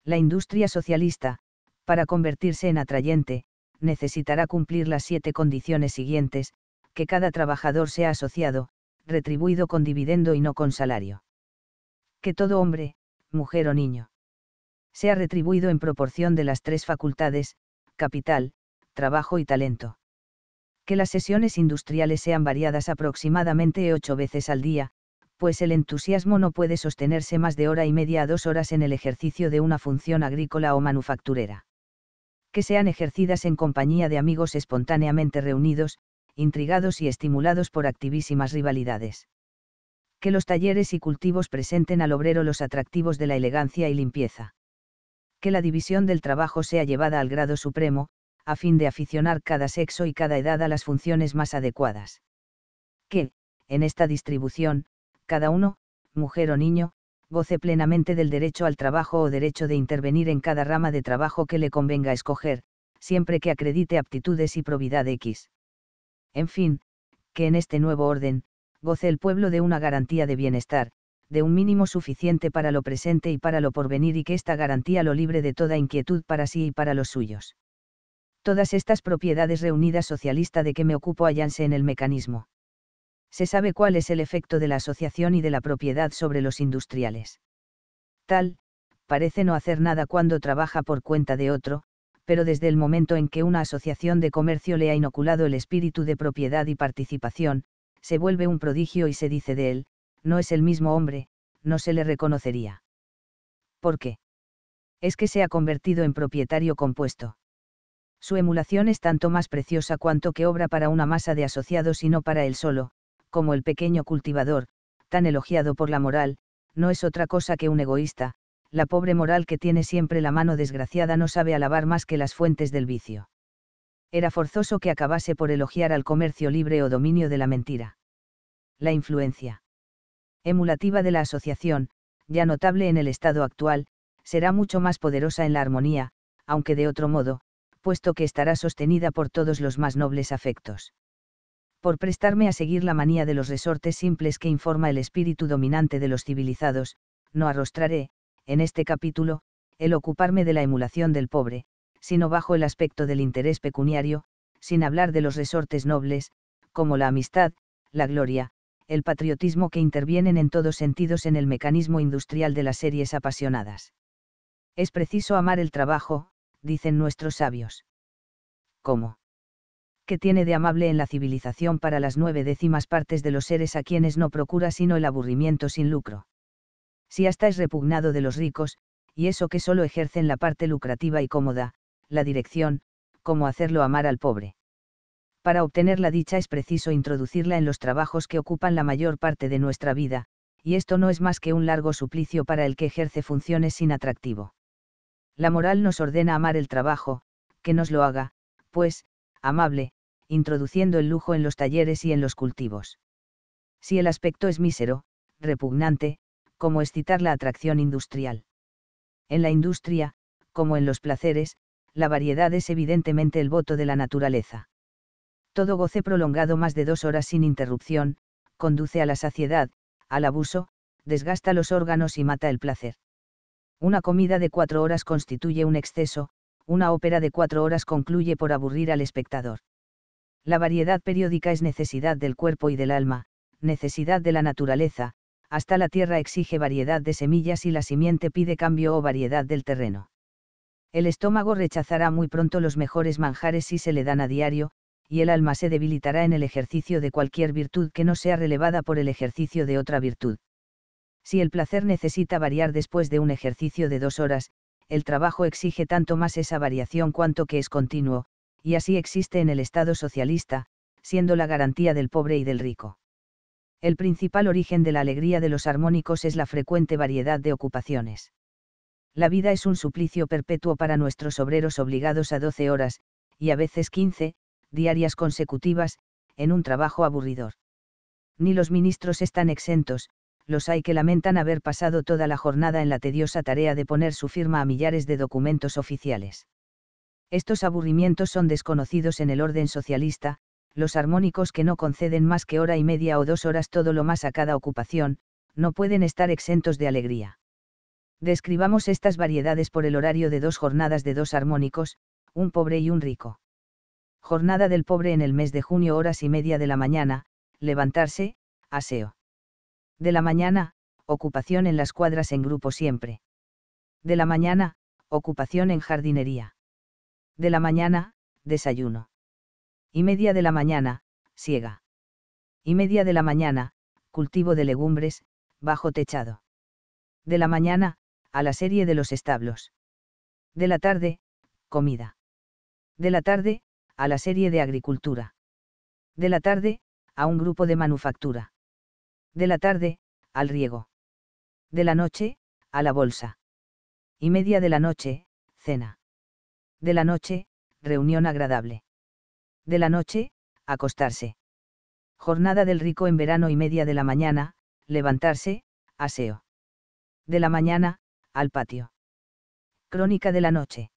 La industria socialista, para convertirse en atrayente, necesitará cumplir las siete condiciones siguientes, que cada trabajador sea asociado, retribuido con dividendo y no con salario. Que todo hombre, mujer o niño, sea retribuido en proporción de las tres facultades, capital, trabajo y talento. Que las sesiones industriales sean variadas aproximadamente ocho veces al día, pues el entusiasmo no puede sostenerse más de hora y media a dos horas en el ejercicio de una función agrícola o manufacturera. Que sean ejercidas en compañía de amigos espontáneamente reunidos, intrigados y estimulados por activísimas rivalidades. Que los talleres y cultivos presenten al obrero los atractivos de la elegancia y limpieza. Que la división del trabajo sea llevada al grado supremo, a fin de aficionar cada sexo y cada edad a las funciones más adecuadas. Que, en esta distribución, cada uno, mujer o niño, goce plenamente del derecho al trabajo o derecho de intervenir en cada rama de trabajo que le convenga escoger, siempre que acredite aptitudes y probidad X en fin, que en este nuevo orden, goce el pueblo de una garantía de bienestar, de un mínimo suficiente para lo presente y para lo porvenir y que esta garantía lo libre de toda inquietud para sí y para los suyos. Todas estas propiedades reunidas socialista de que me ocupo hallanse en el mecanismo. Se sabe cuál es el efecto de la asociación y de la propiedad sobre los industriales. Tal, parece no hacer nada cuando trabaja por cuenta de otro, pero desde el momento en que una asociación de comercio le ha inoculado el espíritu de propiedad y participación, se vuelve un prodigio y se dice de él, no es el mismo hombre, no se le reconocería. ¿Por qué? Es que se ha convertido en propietario compuesto. Su emulación es tanto más preciosa cuanto que obra para una masa de asociados y no para él solo, como el pequeño cultivador, tan elogiado por la moral, no es otra cosa que un egoísta, la pobre moral que tiene siempre la mano desgraciada no sabe alabar más que las fuentes del vicio. Era forzoso que acabase por elogiar al comercio libre o dominio de la mentira. La influencia emulativa de la asociación, ya notable en el estado actual, será mucho más poderosa en la armonía, aunque de otro modo, puesto que estará sostenida por todos los más nobles afectos. Por prestarme a seguir la manía de los resortes simples que informa el espíritu dominante de los civilizados, no arrostraré, en este capítulo, el ocuparme de la emulación del pobre, sino bajo el aspecto del interés pecuniario, sin hablar de los resortes nobles, como la amistad, la gloria, el patriotismo que intervienen en todos sentidos en el mecanismo industrial de las series apasionadas. Es preciso amar el trabajo, dicen nuestros sabios. ¿Cómo? ¿Qué tiene de amable en la civilización para las nueve décimas partes de los seres a quienes no procura sino el aburrimiento sin lucro? Si hasta es repugnado de los ricos, y eso que solo ejercen la parte lucrativa y cómoda, la dirección, como hacerlo amar al pobre. Para obtener la dicha es preciso introducirla en los trabajos que ocupan la mayor parte de nuestra vida, y esto no es más que un largo suplicio para el que ejerce funciones sin atractivo. La moral nos ordena amar el trabajo, que nos lo haga, pues, amable, introduciendo el lujo en los talleres y en los cultivos. Si el aspecto es mísero, repugnante, como excitar la atracción industrial. En la industria, como en los placeres, la variedad es evidentemente el voto de la naturaleza. Todo goce prolongado más de dos horas sin interrupción, conduce a la saciedad, al abuso, desgasta los órganos y mata el placer. Una comida de cuatro horas constituye un exceso, una ópera de cuatro horas concluye por aburrir al espectador. La variedad periódica es necesidad del cuerpo y del alma, necesidad de la naturaleza, hasta la tierra exige variedad de semillas y la simiente pide cambio o variedad del terreno. El estómago rechazará muy pronto los mejores manjares si se le dan a diario, y el alma se debilitará en el ejercicio de cualquier virtud que no sea relevada por el ejercicio de otra virtud. Si el placer necesita variar después de un ejercicio de dos horas, el trabajo exige tanto más esa variación cuanto que es continuo, y así existe en el Estado socialista, siendo la garantía del pobre y del rico el principal origen de la alegría de los armónicos es la frecuente variedad de ocupaciones. La vida es un suplicio perpetuo para nuestros obreros obligados a 12 horas, y a veces 15, diarias consecutivas, en un trabajo aburridor. Ni los ministros están exentos, los hay que lamentan haber pasado toda la jornada en la tediosa tarea de poner su firma a millares de documentos oficiales. Estos aburrimientos son desconocidos en el orden socialista, los armónicos que no conceden más que hora y media o dos horas todo lo más a cada ocupación, no pueden estar exentos de alegría. Describamos estas variedades por el horario de dos jornadas de dos armónicos, un pobre y un rico. Jornada del pobre en el mes de junio horas y media de la mañana, levantarse, aseo. De la mañana, ocupación en las cuadras en grupo siempre. De la mañana, ocupación en jardinería. De la mañana, desayuno y media de la mañana, ciega. Y media de la mañana, cultivo de legumbres, bajo techado. De la mañana, a la serie de los establos. De la tarde, comida. De la tarde, a la serie de agricultura. De la tarde, a un grupo de manufactura. De la tarde, al riego. De la noche, a la bolsa. Y media de la noche, cena. De la noche, reunión agradable de la noche, acostarse. Jornada del rico en verano y media de la mañana, levantarse, aseo. De la mañana, al patio. Crónica de la noche.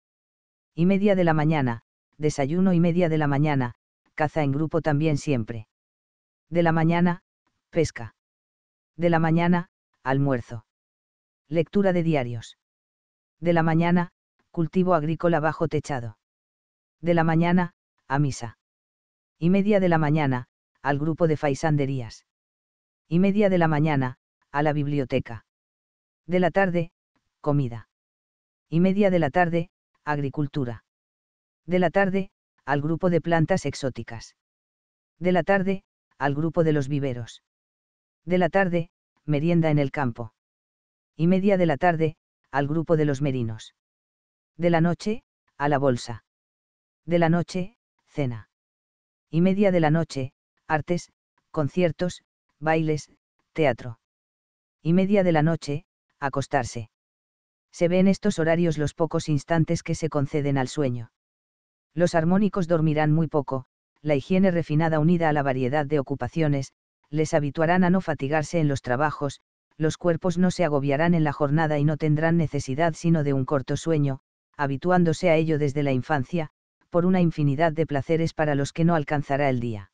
Y media de la mañana, desayuno y media de la mañana, caza en grupo también siempre. De la mañana, pesca. De la mañana, almuerzo. Lectura de diarios. De la mañana, cultivo agrícola bajo techado. De la mañana, a misa. Y media de la mañana, al grupo de faisanderías. Y media de la mañana, a la biblioteca. De la tarde, comida. Y media de la tarde, agricultura. De la tarde, al grupo de plantas exóticas. De la tarde, al grupo de los viveros. De la tarde, merienda en el campo. Y media de la tarde, al grupo de los merinos. De la noche, a la bolsa. De la noche, cena. Y media de la noche, artes, conciertos, bailes, teatro. Y media de la noche, acostarse. Se ve en estos horarios los pocos instantes que se conceden al sueño. Los armónicos dormirán muy poco, la higiene refinada unida a la variedad de ocupaciones, les habituarán a no fatigarse en los trabajos, los cuerpos no se agobiarán en la jornada y no tendrán necesidad sino de un corto sueño, habituándose a ello desde la infancia, por una infinidad de placeres para los que no alcanzará el día.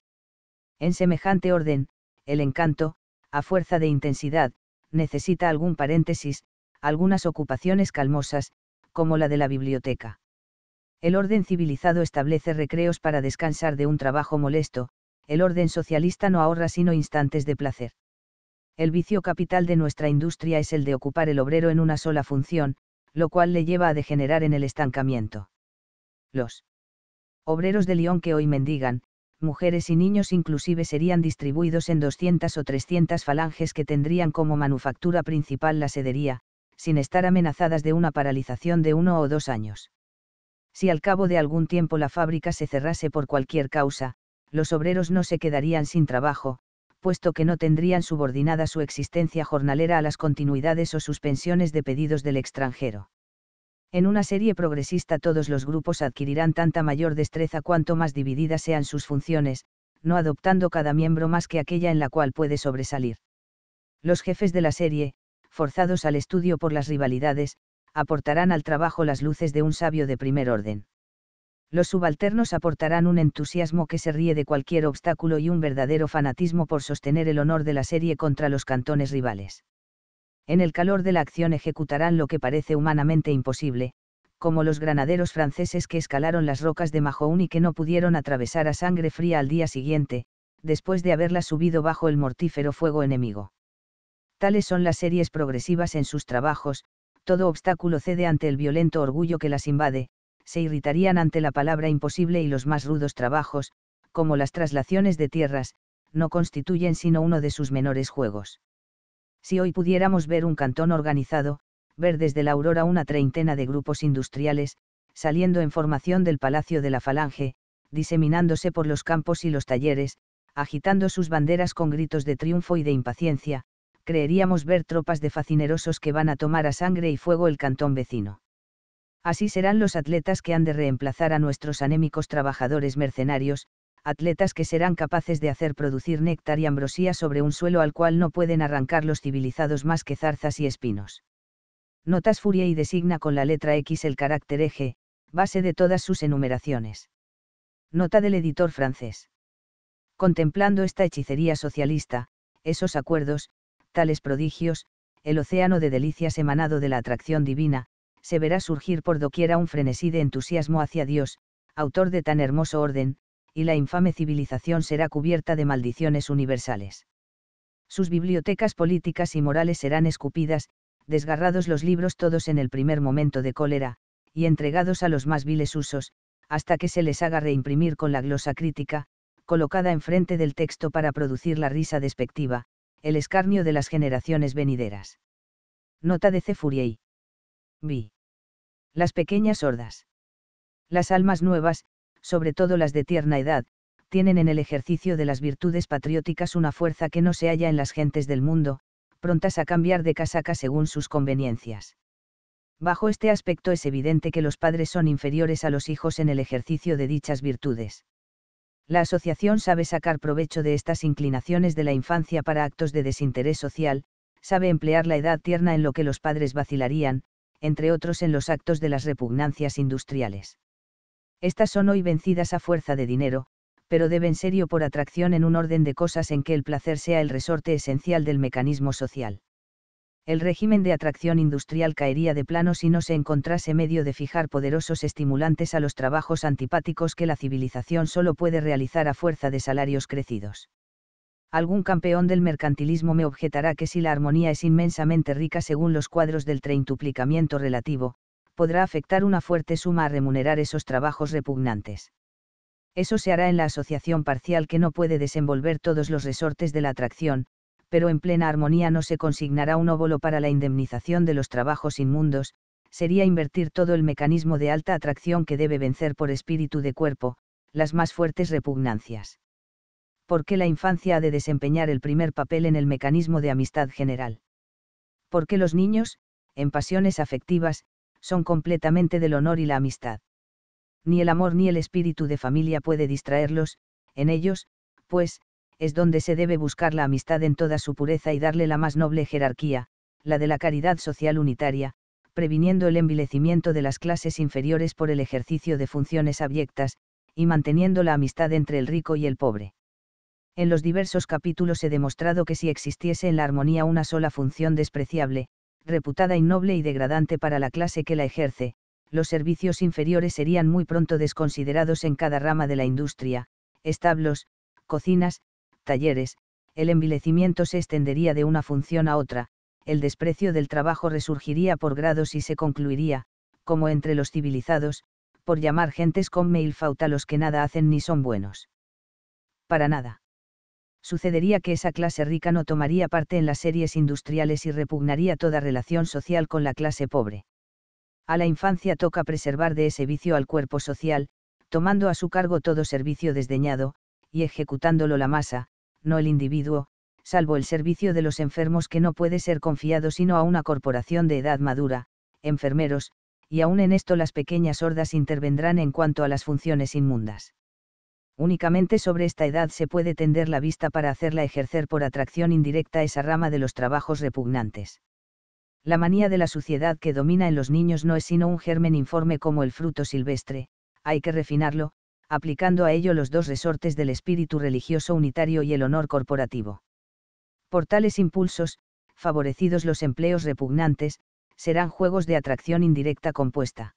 En semejante orden, el encanto, a fuerza de intensidad, necesita algún paréntesis, algunas ocupaciones calmosas, como la de la biblioteca. El orden civilizado establece recreos para descansar de un trabajo molesto, el orden socialista no ahorra sino instantes de placer. El vicio capital de nuestra industria es el de ocupar el obrero en una sola función, lo cual le lleva a degenerar en el estancamiento. Los obreros de León que hoy mendigan, mujeres y niños inclusive serían distribuidos en 200 o 300 falanges que tendrían como manufactura principal la sedería, sin estar amenazadas de una paralización de uno o dos años. Si al cabo de algún tiempo la fábrica se cerrase por cualquier causa, los obreros no se quedarían sin trabajo, puesto que no tendrían subordinada su existencia jornalera a las continuidades o suspensiones de pedidos del extranjero. En una serie progresista todos los grupos adquirirán tanta mayor destreza cuanto más divididas sean sus funciones, no adoptando cada miembro más que aquella en la cual puede sobresalir. Los jefes de la serie, forzados al estudio por las rivalidades, aportarán al trabajo las luces de un sabio de primer orden. Los subalternos aportarán un entusiasmo que se ríe de cualquier obstáculo y un verdadero fanatismo por sostener el honor de la serie contra los cantones rivales en el calor de la acción ejecutarán lo que parece humanamente imposible, como los granaderos franceses que escalaron las rocas de Mahón y que no pudieron atravesar a sangre fría al día siguiente, después de haberlas subido bajo el mortífero fuego enemigo. Tales son las series progresivas en sus trabajos, todo obstáculo cede ante el violento orgullo que las invade, se irritarían ante la palabra imposible y los más rudos trabajos, como las traslaciones de tierras, no constituyen sino uno de sus menores juegos. Si hoy pudiéramos ver un cantón organizado, ver desde la aurora una treintena de grupos industriales, saliendo en formación del Palacio de la Falange, diseminándose por los campos y los talleres, agitando sus banderas con gritos de triunfo y de impaciencia, creeríamos ver tropas de facinerosos que van a tomar a sangre y fuego el cantón vecino. Así serán los atletas que han de reemplazar a nuestros anémicos trabajadores mercenarios, atletas que serán capaces de hacer producir néctar y ambrosía sobre un suelo al cual no pueden arrancar los civilizados más que zarzas y espinos. Notas Furia y designa con la letra X el carácter eje, base de todas sus enumeraciones. Nota del editor francés. Contemplando esta hechicería socialista, esos acuerdos, tales prodigios, el océano de delicias emanado de la atracción divina, se verá surgir por doquiera un frenesí de entusiasmo hacia Dios, autor de tan hermoso orden, y la infame civilización será cubierta de maldiciones universales. Sus bibliotecas políticas y morales serán escupidas, desgarrados los libros todos en el primer momento de cólera, y entregados a los más viles usos, hasta que se les haga reimprimir con la glosa crítica, colocada enfrente del texto para producir la risa despectiva, el escarnio de las generaciones venideras. Nota de C. Vi. B. Las pequeñas hordas. Las almas nuevas, sobre todo las de tierna edad, tienen en el ejercicio de las virtudes patrióticas una fuerza que no se halla en las gentes del mundo, prontas a cambiar de casaca según sus conveniencias. Bajo este aspecto es evidente que los padres son inferiores a los hijos en el ejercicio de dichas virtudes. La asociación sabe sacar provecho de estas inclinaciones de la infancia para actos de desinterés social, sabe emplear la edad tierna en lo que los padres vacilarían, entre otros en los actos de las repugnancias industriales. Estas son hoy vencidas a fuerza de dinero, pero deben serio por atracción en un orden de cosas en que el placer sea el resorte esencial del mecanismo social. El régimen de atracción industrial caería de plano si no se encontrase medio de fijar poderosos estimulantes a los trabajos antipáticos que la civilización solo puede realizar a fuerza de salarios crecidos. Algún campeón del mercantilismo me objetará que si la armonía es inmensamente rica según los cuadros del treintuplicamiento relativo, podrá afectar una fuerte suma a remunerar esos trabajos repugnantes. Eso se hará en la asociación parcial que no puede desenvolver todos los resortes de la atracción, pero en plena armonía no se consignará un óvulo para la indemnización de los trabajos inmundos, sería invertir todo el mecanismo de alta atracción que debe vencer por espíritu de cuerpo, las más fuertes repugnancias. ¿Por qué la infancia ha de desempeñar el primer papel en el mecanismo de amistad general? ¿Por qué los niños, en pasiones afectivas, son completamente del honor y la amistad. Ni el amor ni el espíritu de familia puede distraerlos, en ellos, pues, es donde se debe buscar la amistad en toda su pureza y darle la más noble jerarquía, la de la caridad social unitaria, previniendo el envilecimiento de las clases inferiores por el ejercicio de funciones abyectas, y manteniendo la amistad entre el rico y el pobre. En los diversos capítulos he demostrado que si existiese en la armonía una sola función despreciable, reputada innoble y degradante para la clase que la ejerce, los servicios inferiores serían muy pronto desconsiderados en cada rama de la industria, establos, cocinas, talleres, el envilecimiento se extendería de una función a otra, el desprecio del trabajo resurgiría por grados y se concluiría, como entre los civilizados, por llamar gentes con mail los que nada hacen ni son buenos. Para nada sucedería que esa clase rica no tomaría parte en las series industriales y repugnaría toda relación social con la clase pobre. A la infancia toca preservar de ese vicio al cuerpo social, tomando a su cargo todo servicio desdeñado, y ejecutándolo la masa, no el individuo, salvo el servicio de los enfermos que no puede ser confiado sino a una corporación de edad madura, enfermeros, y aún en esto las pequeñas hordas intervendrán en cuanto a las funciones inmundas. Únicamente sobre esta edad se puede tender la vista para hacerla ejercer por atracción indirecta esa rama de los trabajos repugnantes. La manía de la suciedad que domina en los niños no es sino un germen informe como el fruto silvestre, hay que refinarlo, aplicando a ello los dos resortes del espíritu religioso unitario y el honor corporativo. Por tales impulsos, favorecidos los empleos repugnantes, serán juegos de atracción indirecta compuesta.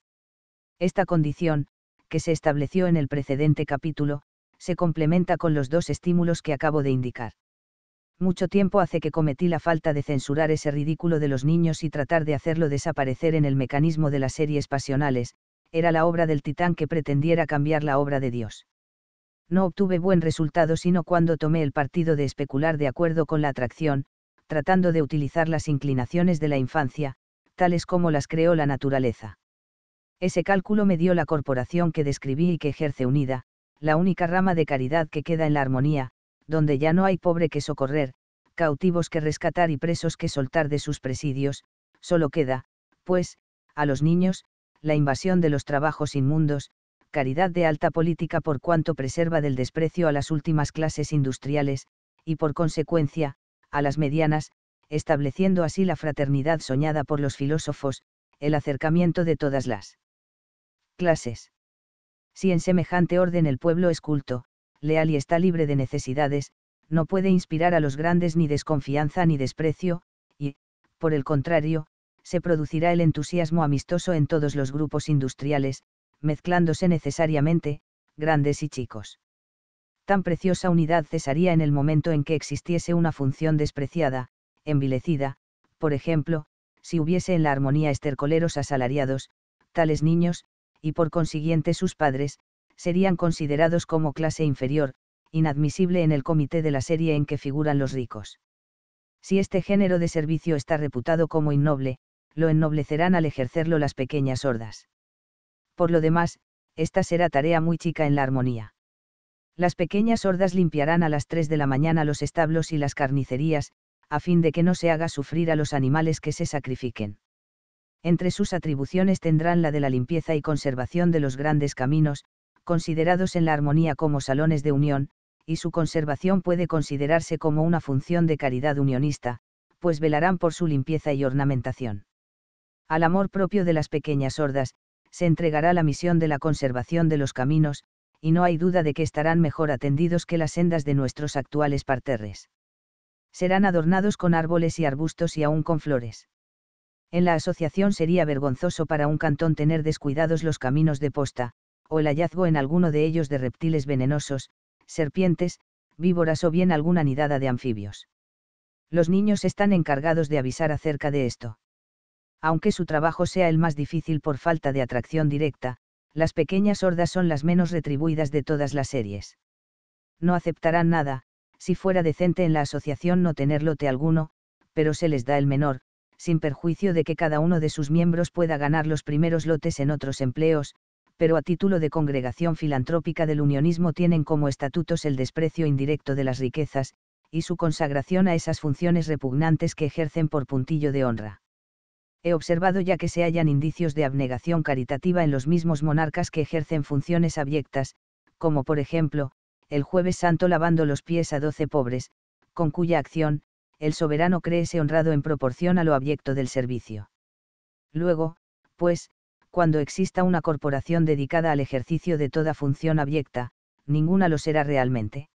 Esta condición, que se estableció en el precedente capítulo, se complementa con los dos estímulos que acabo de indicar. Mucho tiempo hace que cometí la falta de censurar ese ridículo de los niños y tratar de hacerlo desaparecer en el mecanismo de las series pasionales, era la obra del titán que pretendiera cambiar la obra de Dios. No obtuve buen resultado sino cuando tomé el partido de especular de acuerdo con la atracción, tratando de utilizar las inclinaciones de la infancia, tales como las creó la naturaleza. Ese cálculo me dio la corporación que describí y que ejerce unida, la única rama de caridad que queda en la armonía, donde ya no hay pobre que socorrer, cautivos que rescatar y presos que soltar de sus presidios, solo queda, pues, a los niños, la invasión de los trabajos inmundos, caridad de alta política por cuanto preserva del desprecio a las últimas clases industriales, y por consecuencia, a las medianas, estableciendo así la fraternidad soñada por los filósofos, el acercamiento de todas las clases. Si en semejante orden el pueblo es culto, leal y está libre de necesidades, no puede inspirar a los grandes ni desconfianza ni desprecio, y, por el contrario, se producirá el entusiasmo amistoso en todos los grupos industriales, mezclándose necesariamente, grandes y chicos. Tan preciosa unidad cesaría en el momento en que existiese una función despreciada, envilecida, por ejemplo, si hubiese en la armonía estercoleros asalariados, tales niños, y por consiguiente sus padres, serían considerados como clase inferior, inadmisible en el comité de la serie en que figuran los ricos. Si este género de servicio está reputado como innoble, lo ennoblecerán al ejercerlo las pequeñas hordas. Por lo demás, esta será tarea muy chica en la armonía. Las pequeñas hordas limpiarán a las 3 de la mañana los establos y las carnicerías, a fin de que no se haga sufrir a los animales que se sacrifiquen. Entre sus atribuciones tendrán la de la limpieza y conservación de los grandes caminos, considerados en la armonía como salones de unión, y su conservación puede considerarse como una función de caridad unionista, pues velarán por su limpieza y ornamentación. Al amor propio de las pequeñas hordas, se entregará la misión de la conservación de los caminos, y no hay duda de que estarán mejor atendidos que las sendas de nuestros actuales parterres. Serán adornados con árboles y arbustos y aún con flores. En la asociación sería vergonzoso para un cantón tener descuidados los caminos de posta, o el hallazgo en alguno de ellos de reptiles venenosos, serpientes, víboras o bien alguna nidada de anfibios. Los niños están encargados de avisar acerca de esto. Aunque su trabajo sea el más difícil por falta de atracción directa, las pequeñas hordas son las menos retribuidas de todas las series. No aceptarán nada, si fuera decente en la asociación no tener lote alguno, pero se les da el menor, sin perjuicio de que cada uno de sus miembros pueda ganar los primeros lotes en otros empleos, pero a título de congregación filantrópica del unionismo tienen como estatutos el desprecio indirecto de las riquezas, y su consagración a esas funciones repugnantes que ejercen por puntillo de honra. He observado ya que se hallan indicios de abnegación caritativa en los mismos monarcas que ejercen funciones abyectas, como por ejemplo, el jueves santo lavando los pies a doce pobres, con cuya acción, el soberano créese honrado en proporción a lo abyecto del servicio. Luego, pues, cuando exista una corporación dedicada al ejercicio de toda función abyecta, ninguna lo será realmente.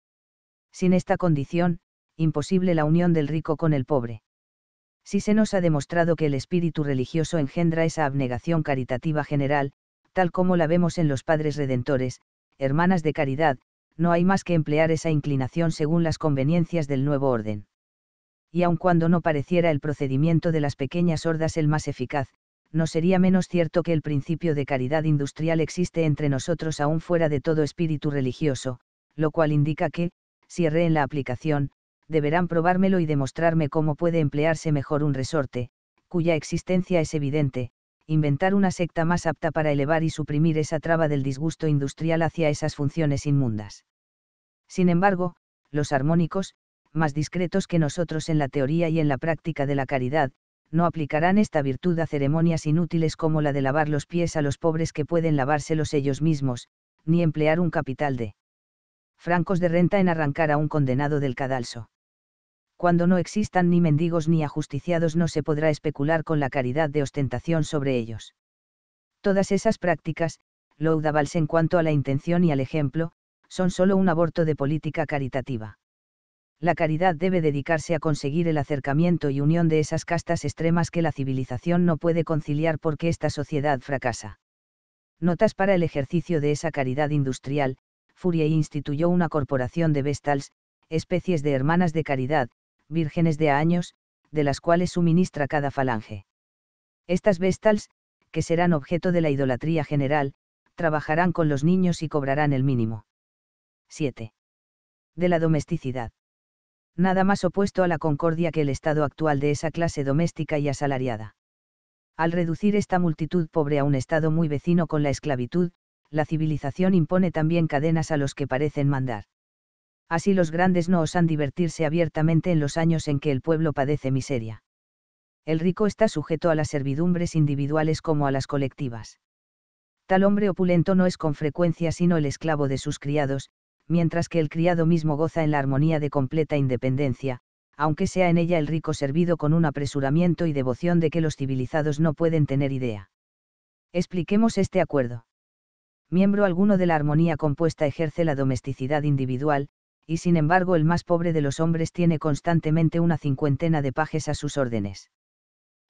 Sin esta condición, imposible la unión del rico con el pobre. Si se nos ha demostrado que el espíritu religioso engendra esa abnegación caritativa general, tal como la vemos en los padres redentores, hermanas de caridad, no hay más que emplear esa inclinación según las conveniencias del nuevo orden y aun cuando no pareciera el procedimiento de las pequeñas hordas el más eficaz, no sería menos cierto que el principio de caridad industrial existe entre nosotros aún fuera de todo espíritu religioso, lo cual indica que, si erré en la aplicación, deberán probármelo y demostrarme cómo puede emplearse mejor un resorte, cuya existencia es evidente, inventar una secta más apta para elevar y suprimir esa traba del disgusto industrial hacia esas funciones inmundas. Sin embargo, los armónicos, más discretos que nosotros en la teoría y en la práctica de la caridad, no aplicarán esta virtud a ceremonias inútiles como la de lavar los pies a los pobres que pueden lavárselos ellos mismos, ni emplear un capital de francos de renta en arrancar a un condenado del cadalso. Cuando no existan ni mendigos ni ajusticiados no se podrá especular con la caridad de ostentación sobre ellos. Todas esas prácticas, loudables en cuanto a la intención y al ejemplo, son solo un aborto de política caritativa la caridad debe dedicarse a conseguir el acercamiento y unión de esas castas extremas que la civilización no puede conciliar porque esta sociedad fracasa. Notas para el ejercicio de esa caridad industrial, furia instituyó una corporación de vestals, especies de hermanas de caridad, vírgenes de años, de las cuales suministra cada falange. Estas vestals, que serán objeto de la idolatría general, trabajarán con los niños y cobrarán el mínimo. 7. De la domesticidad nada más opuesto a la concordia que el estado actual de esa clase doméstica y asalariada. Al reducir esta multitud pobre a un estado muy vecino con la esclavitud, la civilización impone también cadenas a los que parecen mandar. Así los grandes no osan divertirse abiertamente en los años en que el pueblo padece miseria. El rico está sujeto a las servidumbres individuales como a las colectivas. Tal hombre opulento no es con frecuencia sino el esclavo de sus criados, mientras que el criado mismo goza en la armonía de completa independencia, aunque sea en ella el rico servido con un apresuramiento y devoción de que los civilizados no pueden tener idea. Expliquemos este acuerdo. Miembro alguno de la armonía compuesta ejerce la domesticidad individual, y sin embargo el más pobre de los hombres tiene constantemente una cincuentena de pajes a sus órdenes.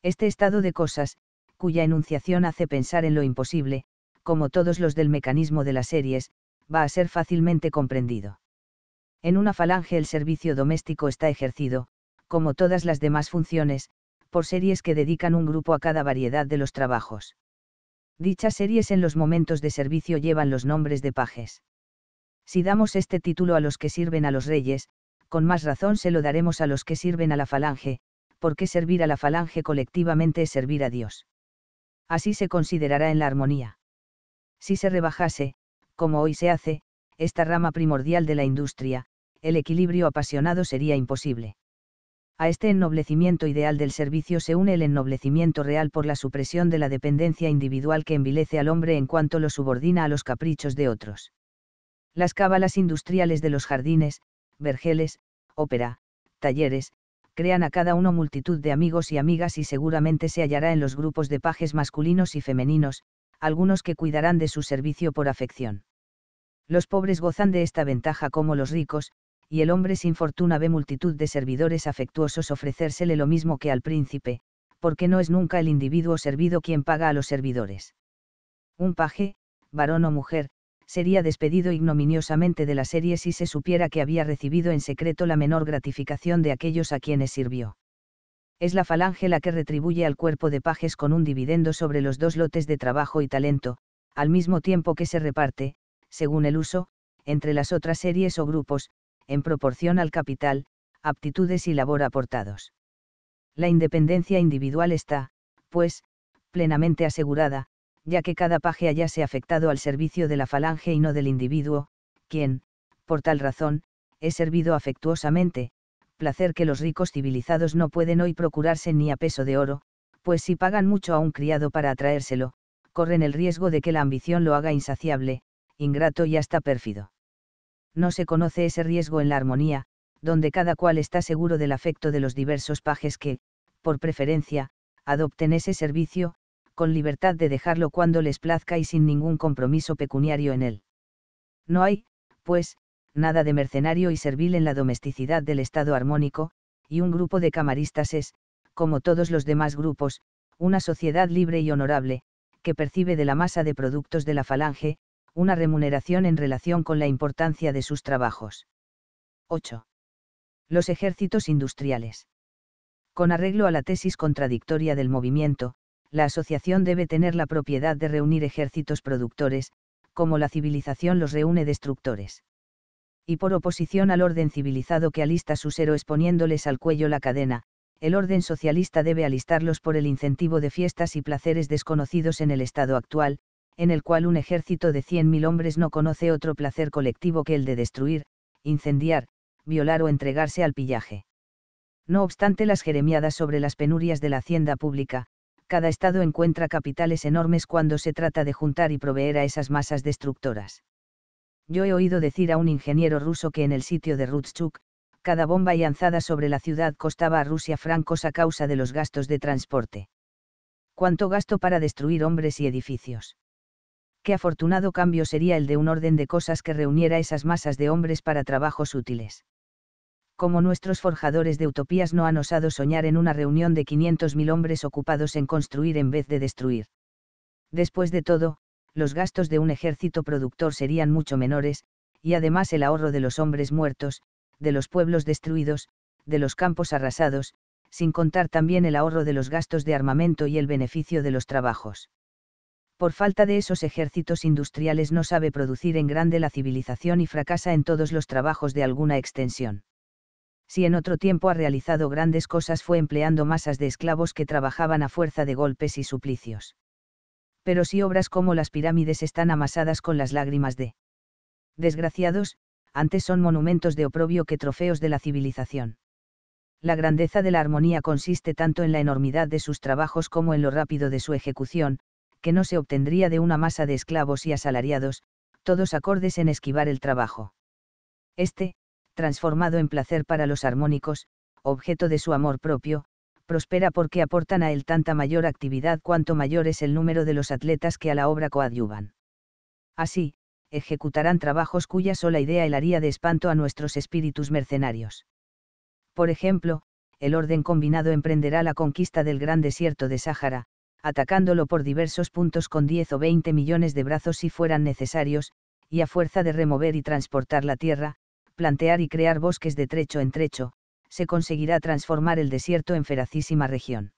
Este estado de cosas, cuya enunciación hace pensar en lo imposible, como todos los del mecanismo de las series, va a ser fácilmente comprendido. En una falange el servicio doméstico está ejercido, como todas las demás funciones, por series que dedican un grupo a cada variedad de los trabajos. Dichas series en los momentos de servicio llevan los nombres de pajes. Si damos este título a los que sirven a los reyes, con más razón se lo daremos a los que sirven a la falange, porque servir a la falange colectivamente es servir a Dios. Así se considerará en la armonía. Si se rebajase, como hoy se hace, esta rama primordial de la industria, el equilibrio apasionado sería imposible. A este ennoblecimiento ideal del servicio se une el ennoblecimiento real por la supresión de la dependencia individual que envilece al hombre en cuanto lo subordina a los caprichos de otros. Las cábalas industriales de los jardines, vergeles, ópera, talleres, crean a cada uno multitud de amigos y amigas y seguramente se hallará en los grupos de pajes masculinos y femeninos, algunos que cuidarán de su servicio por afección. Los pobres gozan de esta ventaja como los ricos, y el hombre sin fortuna ve multitud de servidores afectuosos ofrecérsele lo mismo que al príncipe, porque no es nunca el individuo servido quien paga a los servidores. Un paje, varón o mujer, sería despedido ignominiosamente de la serie si se supiera que había recibido en secreto la menor gratificación de aquellos a quienes sirvió es la falange la que retribuye al cuerpo de pajes con un dividendo sobre los dos lotes de trabajo y talento, al mismo tiempo que se reparte, según el uso, entre las otras series o grupos, en proporción al capital, aptitudes y labor aportados. La independencia individual está, pues, plenamente asegurada, ya que cada paje hallase afectado al servicio de la falange y no del individuo, quien, por tal razón, es servido afectuosamente, placer que los ricos civilizados no pueden hoy procurarse ni a peso de oro, pues si pagan mucho a un criado para atraérselo, corren el riesgo de que la ambición lo haga insaciable, ingrato y hasta pérfido. No se conoce ese riesgo en la armonía, donde cada cual está seguro del afecto de los diversos pajes que, por preferencia, adopten ese servicio, con libertad de dejarlo cuando les plazca y sin ningún compromiso pecuniario en él. No hay, pues, nada de mercenario y servil en la domesticidad del estado armónico, y un grupo de camaristas es, como todos los demás grupos, una sociedad libre y honorable, que percibe de la masa de productos de la falange, una remuneración en relación con la importancia de sus trabajos. 8. Los ejércitos industriales. Con arreglo a la tesis contradictoria del movimiento, la asociación debe tener la propiedad de reunir ejércitos productores, como la civilización los reúne destructores y por oposición al orden civilizado que alista sus héroes poniéndoles al cuello la cadena, el orden socialista debe alistarlos por el incentivo de fiestas y placeres desconocidos en el estado actual, en el cual un ejército de 100.000 hombres no conoce otro placer colectivo que el de destruir, incendiar, violar o entregarse al pillaje. No obstante las jeremiadas sobre las penurias de la hacienda pública, cada estado encuentra capitales enormes cuando se trata de juntar y proveer a esas masas destructoras yo he oído decir a un ingeniero ruso que en el sitio de Rutschuk, cada bomba lanzada sobre la ciudad costaba a Rusia francos a causa de los gastos de transporte. ¿Cuánto gasto para destruir hombres y edificios? Qué afortunado cambio sería el de un orden de cosas que reuniera esas masas de hombres para trabajos útiles. Como nuestros forjadores de utopías no han osado soñar en una reunión de 500.000 hombres ocupados en construir en vez de destruir. Después de todo, los gastos de un ejército productor serían mucho menores, y además el ahorro de los hombres muertos, de los pueblos destruidos, de los campos arrasados, sin contar también el ahorro de los gastos de armamento y el beneficio de los trabajos. Por falta de esos ejércitos industriales no sabe producir en grande la civilización y fracasa en todos los trabajos de alguna extensión. Si en otro tiempo ha realizado grandes cosas fue empleando masas de esclavos que trabajaban a fuerza de golpes y suplicios pero si obras como las pirámides están amasadas con las lágrimas de desgraciados, antes son monumentos de oprobio que trofeos de la civilización. La grandeza de la armonía consiste tanto en la enormidad de sus trabajos como en lo rápido de su ejecución, que no se obtendría de una masa de esclavos y asalariados, todos acordes en esquivar el trabajo. Este, transformado en placer para los armónicos, objeto de su amor propio, prospera porque aportan a él tanta mayor actividad cuanto mayor es el número de los atletas que a la obra coadyuvan. Así, ejecutarán trabajos cuya sola idea helaría de espanto a nuestros espíritus mercenarios. Por ejemplo, el orden combinado emprenderá la conquista del gran desierto de Sáhara, atacándolo por diversos puntos con 10 o 20 millones de brazos si fueran necesarios, y a fuerza de remover y transportar la tierra, plantear y crear bosques de trecho en trecho, se conseguirá transformar el desierto en feracísima región.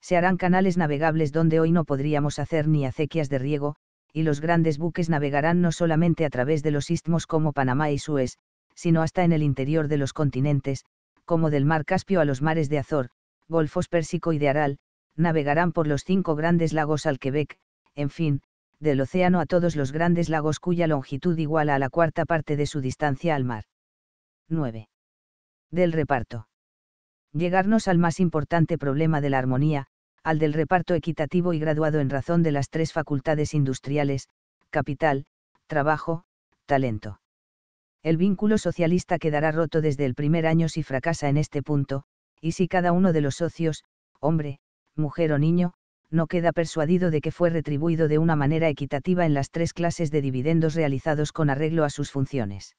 Se harán canales navegables donde hoy no podríamos hacer ni acequias de riego, y los grandes buques navegarán no solamente a través de los istmos como Panamá y Suez, sino hasta en el interior de los continentes, como del mar Caspio a los mares de Azor, Golfos Pérsico y de Aral, navegarán por los cinco grandes lagos al Quebec, en fin, del océano a todos los grandes lagos cuya longitud iguala a la cuarta parte de su distancia al mar. 9 del reparto. Llegarnos al más importante problema de la armonía, al del reparto equitativo y graduado en razón de las tres facultades industriales, capital, trabajo, talento. El vínculo socialista quedará roto desde el primer año si fracasa en este punto, y si cada uno de los socios, hombre, mujer o niño, no queda persuadido de que fue retribuido de una manera equitativa en las tres clases de dividendos realizados con arreglo a sus funciones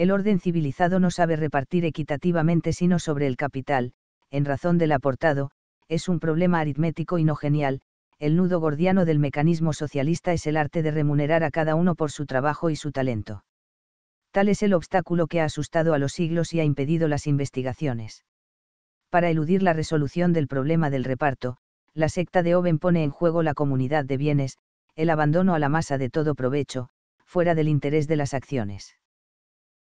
el orden civilizado no sabe repartir equitativamente sino sobre el capital, en razón del aportado, es un problema aritmético y no genial, el nudo gordiano del mecanismo socialista es el arte de remunerar a cada uno por su trabajo y su talento. Tal es el obstáculo que ha asustado a los siglos y ha impedido las investigaciones. Para eludir la resolución del problema del reparto, la secta de Oven pone en juego la comunidad de bienes, el abandono a la masa de todo provecho, fuera del interés de las acciones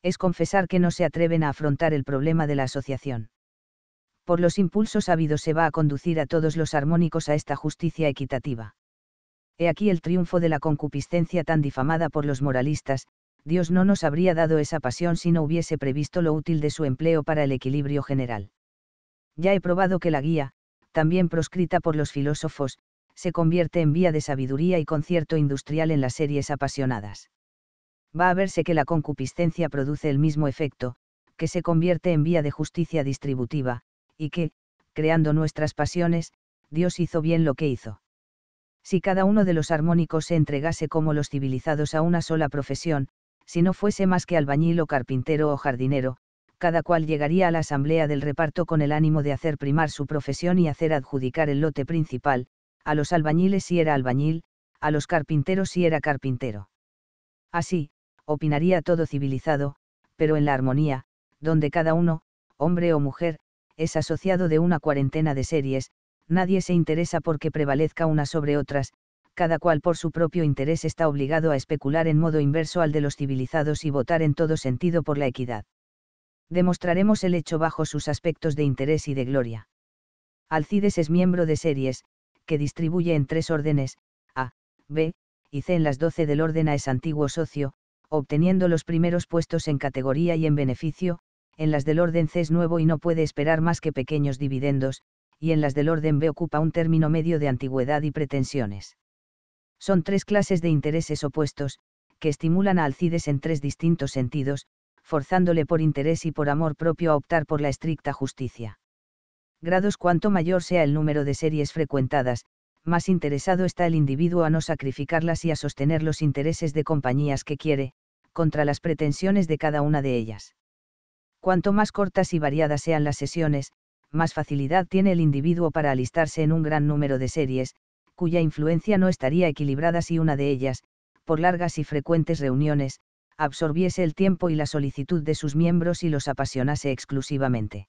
es confesar que no se atreven a afrontar el problema de la asociación. Por los impulsos ávidos se va a conducir a todos los armónicos a esta justicia equitativa. He aquí el triunfo de la concupiscencia tan difamada por los moralistas, Dios no nos habría dado esa pasión si no hubiese previsto lo útil de su empleo para el equilibrio general. Ya he probado que la guía, también proscrita por los filósofos, se convierte en vía de sabiduría y concierto industrial en las series apasionadas va a verse que la concupiscencia produce el mismo efecto, que se convierte en vía de justicia distributiva, y que, creando nuestras pasiones, Dios hizo bien lo que hizo. Si cada uno de los armónicos se entregase como los civilizados a una sola profesión, si no fuese más que albañil o carpintero o jardinero, cada cual llegaría a la asamblea del reparto con el ánimo de hacer primar su profesión y hacer adjudicar el lote principal, a los albañiles si era albañil, a los carpinteros si era carpintero. Así, opinaría todo civilizado, pero en la armonía, donde cada uno, hombre o mujer, es asociado de una cuarentena de series, nadie se interesa porque prevalezca una sobre otras, cada cual por su propio interés está obligado a especular en modo inverso al de los civilizados y votar en todo sentido por la equidad. Demostraremos el hecho bajo sus aspectos de interés y de gloria. Alcides es miembro de series, que distribuye en tres órdenes, A, B, y C en las doce del orden A es antiguo socio, obteniendo los primeros puestos en categoría y en beneficio, en las del orden C es nuevo y no puede esperar más que pequeños dividendos, y en las del orden B ocupa un término medio de antigüedad y pretensiones. Son tres clases de intereses opuestos, que estimulan a Alcides en tres distintos sentidos, forzándole por interés y por amor propio a optar por la estricta justicia. Grados cuanto mayor sea el número de series frecuentadas, más interesado está el individuo a no sacrificarlas y a sostener los intereses de compañías que quiere, contra las pretensiones de cada una de ellas. Cuanto más cortas y variadas sean las sesiones, más facilidad tiene el individuo para alistarse en un gran número de series, cuya influencia no estaría equilibrada si una de ellas, por largas y frecuentes reuniones, absorbiese el tiempo y la solicitud de sus miembros y los apasionase exclusivamente.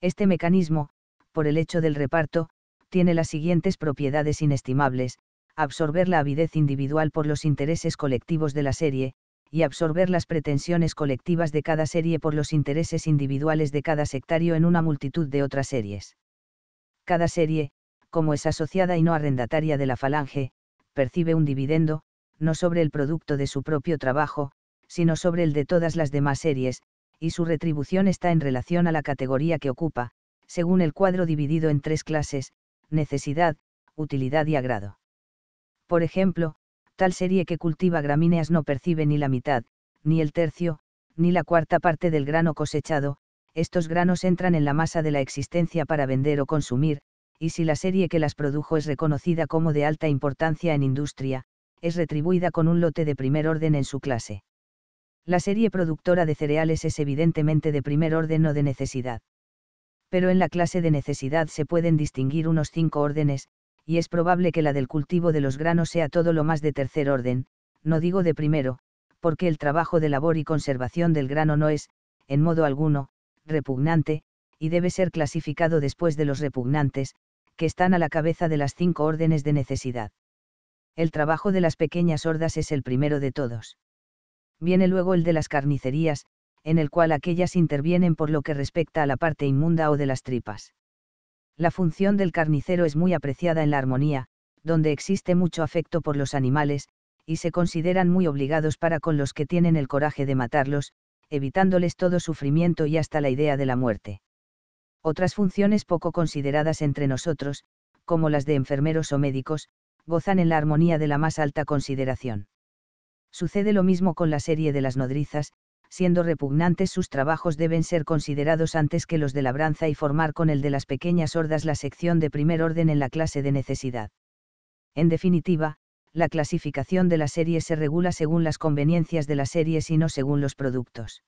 Este mecanismo, por el hecho del reparto, tiene las siguientes propiedades inestimables, absorber la avidez individual por los intereses colectivos de la serie, y absorber las pretensiones colectivas de cada serie por los intereses individuales de cada sectario en una multitud de otras series. Cada serie, como es asociada y no arrendataria de la falange, percibe un dividendo, no sobre el producto de su propio trabajo, sino sobre el de todas las demás series, y su retribución está en relación a la categoría que ocupa, según el cuadro dividido en tres clases, necesidad, utilidad y agrado. Por ejemplo, Tal serie que cultiva gramíneas no percibe ni la mitad, ni el tercio, ni la cuarta parte del grano cosechado, estos granos entran en la masa de la existencia para vender o consumir, y si la serie que las produjo es reconocida como de alta importancia en industria, es retribuida con un lote de primer orden en su clase. La serie productora de cereales es evidentemente de primer orden o de necesidad. Pero en la clase de necesidad se pueden distinguir unos cinco órdenes, y es probable que la del cultivo de los granos sea todo lo más de tercer orden, no digo de primero, porque el trabajo de labor y conservación del grano no es, en modo alguno, repugnante, y debe ser clasificado después de los repugnantes, que están a la cabeza de las cinco órdenes de necesidad. El trabajo de las pequeñas hordas es el primero de todos. Viene luego el de las carnicerías, en el cual aquellas intervienen por lo que respecta a la parte inmunda o de las tripas. La función del carnicero es muy apreciada en la armonía, donde existe mucho afecto por los animales, y se consideran muy obligados para con los que tienen el coraje de matarlos, evitándoles todo sufrimiento y hasta la idea de la muerte. Otras funciones poco consideradas entre nosotros, como las de enfermeros o médicos, gozan en la armonía de la más alta consideración. Sucede lo mismo con la serie de las nodrizas, siendo repugnantes sus trabajos deben ser considerados antes que los de labranza y formar con el de las pequeñas hordas la sección de primer orden en la clase de necesidad. En definitiva, la clasificación de la serie se regula según las conveniencias de las series y no según los productos.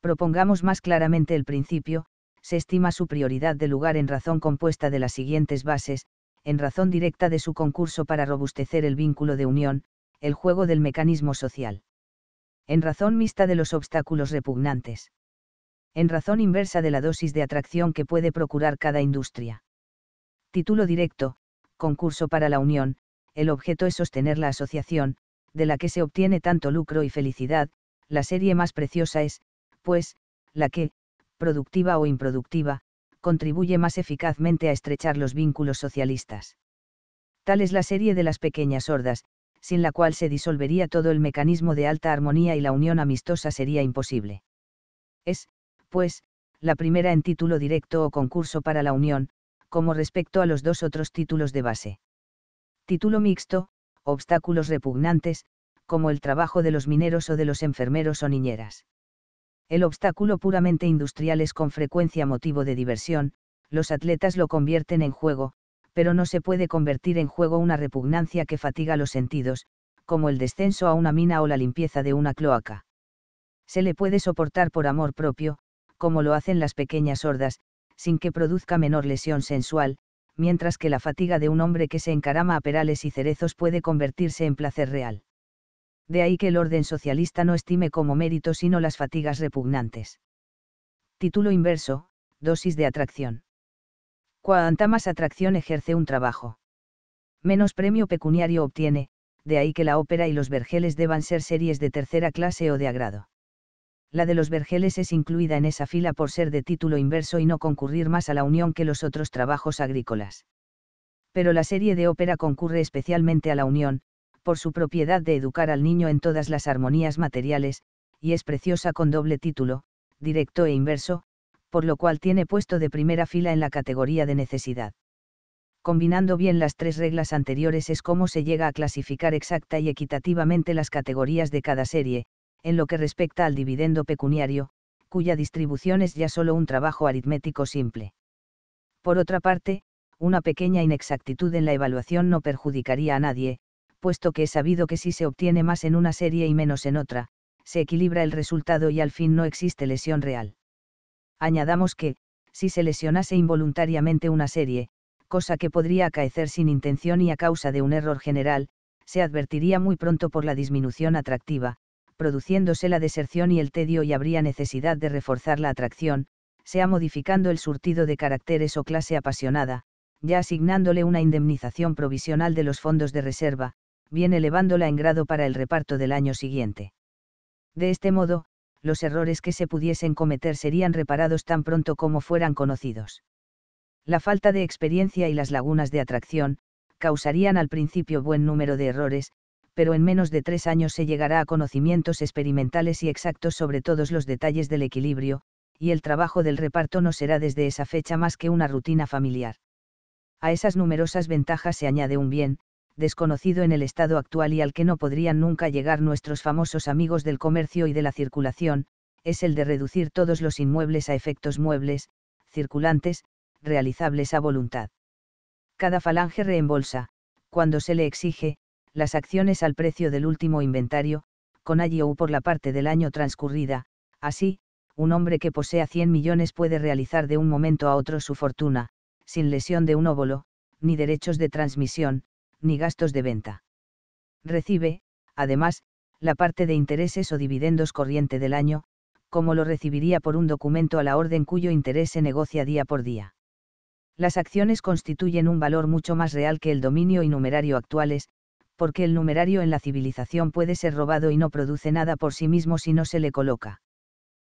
Propongamos más claramente el principio, se estima su prioridad de lugar en razón compuesta de las siguientes bases, en razón directa de su concurso para robustecer el vínculo de unión, el juego del mecanismo social en razón mixta de los obstáculos repugnantes. En razón inversa de la dosis de atracción que puede procurar cada industria. Título directo, concurso para la unión, el objeto es sostener la asociación, de la que se obtiene tanto lucro y felicidad, la serie más preciosa es, pues, la que, productiva o improductiva, contribuye más eficazmente a estrechar los vínculos socialistas. Tal es la serie de las pequeñas hordas, sin la cual se disolvería todo el mecanismo de alta armonía y la unión amistosa sería imposible. Es, pues, la primera en título directo o concurso para la unión, como respecto a los dos otros títulos de base. Título mixto, obstáculos repugnantes, como el trabajo de los mineros o de los enfermeros o niñeras. El obstáculo puramente industrial es con frecuencia motivo de diversión, los atletas lo convierten en juego, pero no se puede convertir en juego una repugnancia que fatiga los sentidos, como el descenso a una mina o la limpieza de una cloaca. Se le puede soportar por amor propio, como lo hacen las pequeñas hordas, sin que produzca menor lesión sensual, mientras que la fatiga de un hombre que se encarama a perales y cerezos puede convertirse en placer real. De ahí que el orden socialista no estime como mérito sino las fatigas repugnantes. Título inverso, dosis de atracción cuanta más atracción ejerce un trabajo. Menos premio pecuniario obtiene, de ahí que la ópera y los vergeles deban ser series de tercera clase o de agrado. La de los vergeles es incluida en esa fila por ser de título inverso y no concurrir más a la unión que los otros trabajos agrícolas. Pero la serie de ópera concurre especialmente a la unión, por su propiedad de educar al niño en todas las armonías materiales, y es preciosa con doble título, directo e inverso, por lo cual tiene puesto de primera fila en la categoría de necesidad. Combinando bien las tres reglas anteriores es cómo se llega a clasificar exacta y equitativamente las categorías de cada serie, en lo que respecta al dividendo pecuniario, cuya distribución es ya solo un trabajo aritmético simple. Por otra parte, una pequeña inexactitud en la evaluación no perjudicaría a nadie, puesto que es sabido que si se obtiene más en una serie y menos en otra, se equilibra el resultado y al fin no existe lesión real. Añadamos que, si se lesionase involuntariamente una serie, cosa que podría acaecer sin intención y a causa de un error general, se advertiría muy pronto por la disminución atractiva, produciéndose la deserción y el tedio y habría necesidad de reforzar la atracción, sea modificando el surtido de caracteres o clase apasionada, ya asignándole una indemnización provisional de los fondos de reserva, bien elevándola en grado para el reparto del año siguiente. De este modo, los errores que se pudiesen cometer serían reparados tan pronto como fueran conocidos. La falta de experiencia y las lagunas de atracción, causarían al principio buen número de errores, pero en menos de tres años se llegará a conocimientos experimentales y exactos sobre todos los detalles del equilibrio, y el trabajo del reparto no será desde esa fecha más que una rutina familiar. A esas numerosas ventajas se añade un bien, desconocido en el estado actual y al que no podrían nunca llegar nuestros famosos amigos del comercio y de la circulación, es el de reducir todos los inmuebles a efectos muebles, circulantes, realizables a voluntad. Cada falange reembolsa, cuando se le exige, las acciones al precio del último inventario, con o por la parte del año transcurrida, así, un hombre que posea 100 millones puede realizar de un momento a otro su fortuna, sin lesión de un óvulo, ni derechos de transmisión, ni gastos de venta. Recibe, además, la parte de intereses o dividendos corriente del año, como lo recibiría por un documento a la orden cuyo interés se negocia día por día. Las acciones constituyen un valor mucho más real que el dominio y numerario actuales, porque el numerario en la civilización puede ser robado y no produce nada por sí mismo si no se le coloca.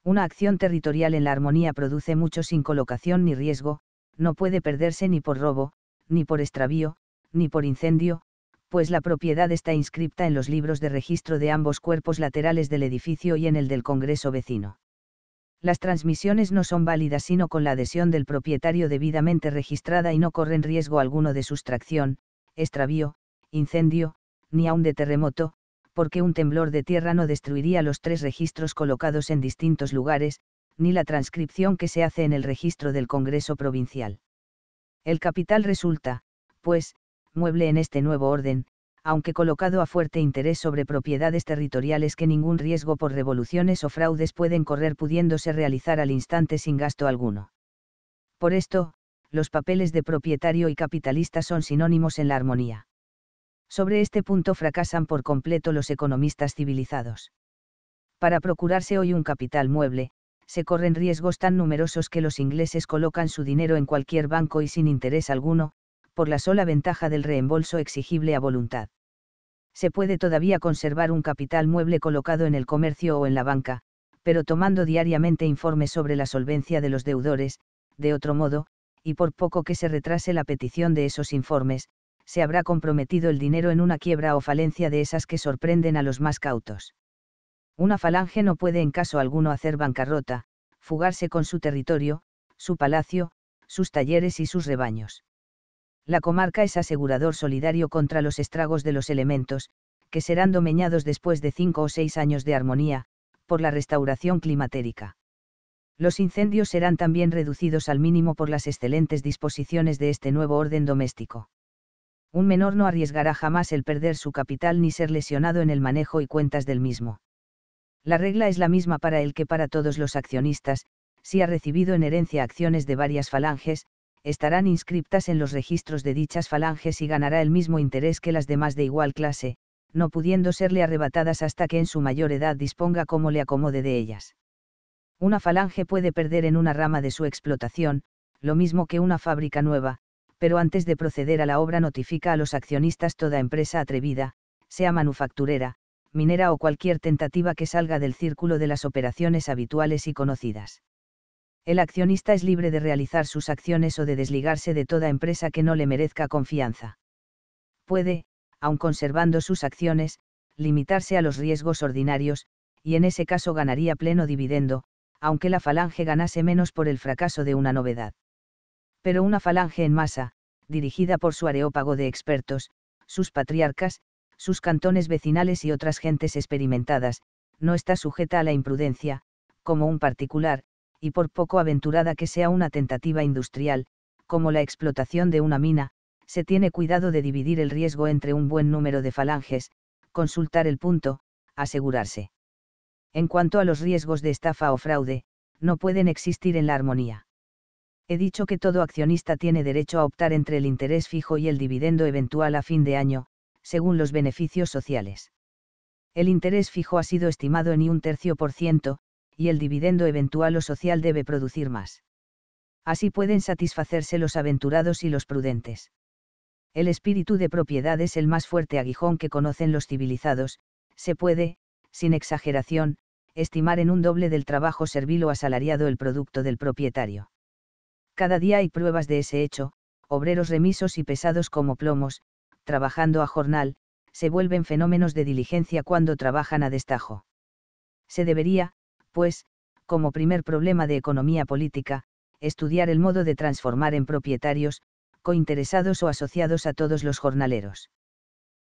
Una acción territorial en la armonía produce mucho sin colocación ni riesgo, no puede perderse ni por robo, ni por extravío, ni por incendio, pues la propiedad está inscripta en los libros de registro de ambos cuerpos laterales del edificio y en el del Congreso vecino. Las transmisiones no son válidas sino con la adhesión del propietario debidamente registrada y no corren riesgo alguno de sustracción, extravío, incendio, ni aun de terremoto, porque un temblor de tierra no destruiría los tres registros colocados en distintos lugares, ni la transcripción que se hace en el registro del Congreso Provincial. El capital resulta, pues, mueble en este nuevo orden, aunque colocado a fuerte interés sobre propiedades territoriales que ningún riesgo por revoluciones o fraudes pueden correr pudiéndose realizar al instante sin gasto alguno. Por esto, los papeles de propietario y capitalista son sinónimos en la armonía. Sobre este punto fracasan por completo los economistas civilizados. Para procurarse hoy un capital mueble, se corren riesgos tan numerosos que los ingleses colocan su dinero en cualquier banco y sin interés alguno, por la sola ventaja del reembolso exigible a voluntad. Se puede todavía conservar un capital mueble colocado en el comercio o en la banca, pero tomando diariamente informes sobre la solvencia de los deudores, de otro modo, y por poco que se retrase la petición de esos informes, se habrá comprometido el dinero en una quiebra o falencia de esas que sorprenden a los más cautos. Una falange no puede en caso alguno hacer bancarrota, fugarse con su territorio, su palacio, sus talleres y sus rebaños la comarca es asegurador solidario contra los estragos de los elementos, que serán domeñados después de cinco o seis años de armonía, por la restauración climatérica. Los incendios serán también reducidos al mínimo por las excelentes disposiciones de este nuevo orden doméstico. Un menor no arriesgará jamás el perder su capital ni ser lesionado en el manejo y cuentas del mismo. La regla es la misma para él que para todos los accionistas, si ha recibido en herencia acciones de varias falanges, estarán inscriptas en los registros de dichas falanges y ganará el mismo interés que las demás de igual clase, no pudiendo serle arrebatadas hasta que en su mayor edad disponga como le acomode de ellas. Una falange puede perder en una rama de su explotación, lo mismo que una fábrica nueva, pero antes de proceder a la obra notifica a los accionistas toda empresa atrevida, sea manufacturera, minera o cualquier tentativa que salga del círculo de las operaciones habituales y conocidas el accionista es libre de realizar sus acciones o de desligarse de toda empresa que no le merezca confianza. Puede, aun conservando sus acciones, limitarse a los riesgos ordinarios, y en ese caso ganaría pleno dividendo, aunque la falange ganase menos por el fracaso de una novedad. Pero una falange en masa, dirigida por su areópago de expertos, sus patriarcas, sus cantones vecinales y otras gentes experimentadas, no está sujeta a la imprudencia, como un particular, y por poco aventurada que sea una tentativa industrial, como la explotación de una mina, se tiene cuidado de dividir el riesgo entre un buen número de falanges, consultar el punto, asegurarse. En cuanto a los riesgos de estafa o fraude, no pueden existir en la armonía. He dicho que todo accionista tiene derecho a optar entre el interés fijo y el dividendo eventual a fin de año, según los beneficios sociales. El interés fijo ha sido estimado en un tercio por ciento, y el dividendo eventual o social debe producir más. Así pueden satisfacerse los aventurados y los prudentes. El espíritu de propiedad es el más fuerte aguijón que conocen los civilizados, se puede, sin exageración, estimar en un doble del trabajo servil o asalariado el producto del propietario. Cada día hay pruebas de ese hecho, obreros remisos y pesados como plomos, trabajando a jornal, se vuelven fenómenos de diligencia cuando trabajan a destajo. Se debería, pues, como primer problema de economía política, estudiar el modo de transformar en propietarios, cointeresados o asociados a todos los jornaleros.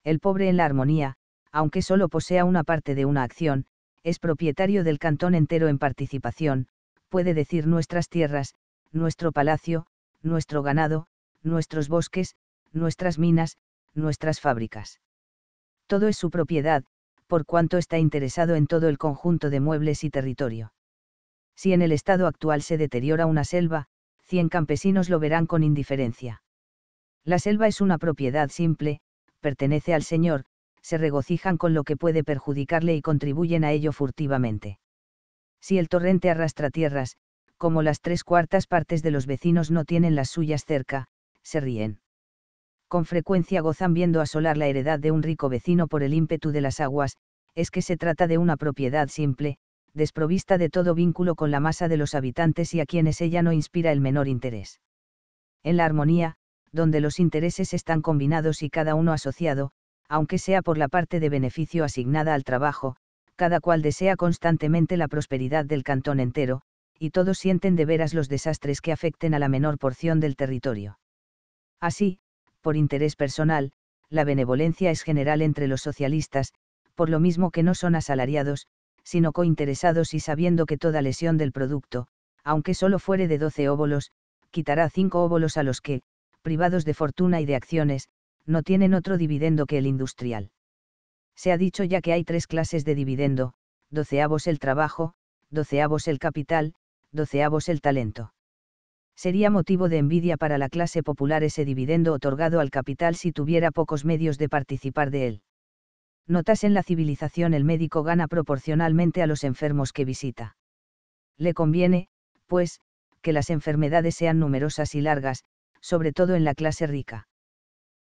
El pobre en la armonía, aunque solo posea una parte de una acción, es propietario del cantón entero en participación, puede decir nuestras tierras, nuestro palacio, nuestro ganado, nuestros bosques, nuestras minas, nuestras fábricas. Todo es su propiedad, por cuanto está interesado en todo el conjunto de muebles y territorio. Si en el estado actual se deteriora una selva, cien campesinos lo verán con indiferencia. La selva es una propiedad simple, pertenece al Señor, se regocijan con lo que puede perjudicarle y contribuyen a ello furtivamente. Si el torrente arrastra tierras, como las tres cuartas partes de los vecinos no tienen las suyas cerca, se ríen con frecuencia gozan viendo asolar la heredad de un rico vecino por el ímpetu de las aguas, es que se trata de una propiedad simple, desprovista de todo vínculo con la masa de los habitantes y a quienes ella no inspira el menor interés. En la armonía, donde los intereses están combinados y cada uno asociado, aunque sea por la parte de beneficio asignada al trabajo, cada cual desea constantemente la prosperidad del cantón entero, y todos sienten de veras los desastres que afecten a la menor porción del territorio. Así, por interés personal, la benevolencia es general entre los socialistas, por lo mismo que no son asalariados, sino cointeresados y sabiendo que toda lesión del producto, aunque solo fuere de 12 óvolos, quitará cinco óvolos a los que, privados de fortuna y de acciones, no tienen otro dividendo que el industrial. Se ha dicho ya que hay tres clases de dividendo, doceavos el trabajo, doceavos el capital, doceavos el talento sería motivo de envidia para la clase popular ese dividendo otorgado al capital si tuviera pocos medios de participar de él. Notas en la civilización el médico gana proporcionalmente a los enfermos que visita. Le conviene, pues, que las enfermedades sean numerosas y largas, sobre todo en la clase rica.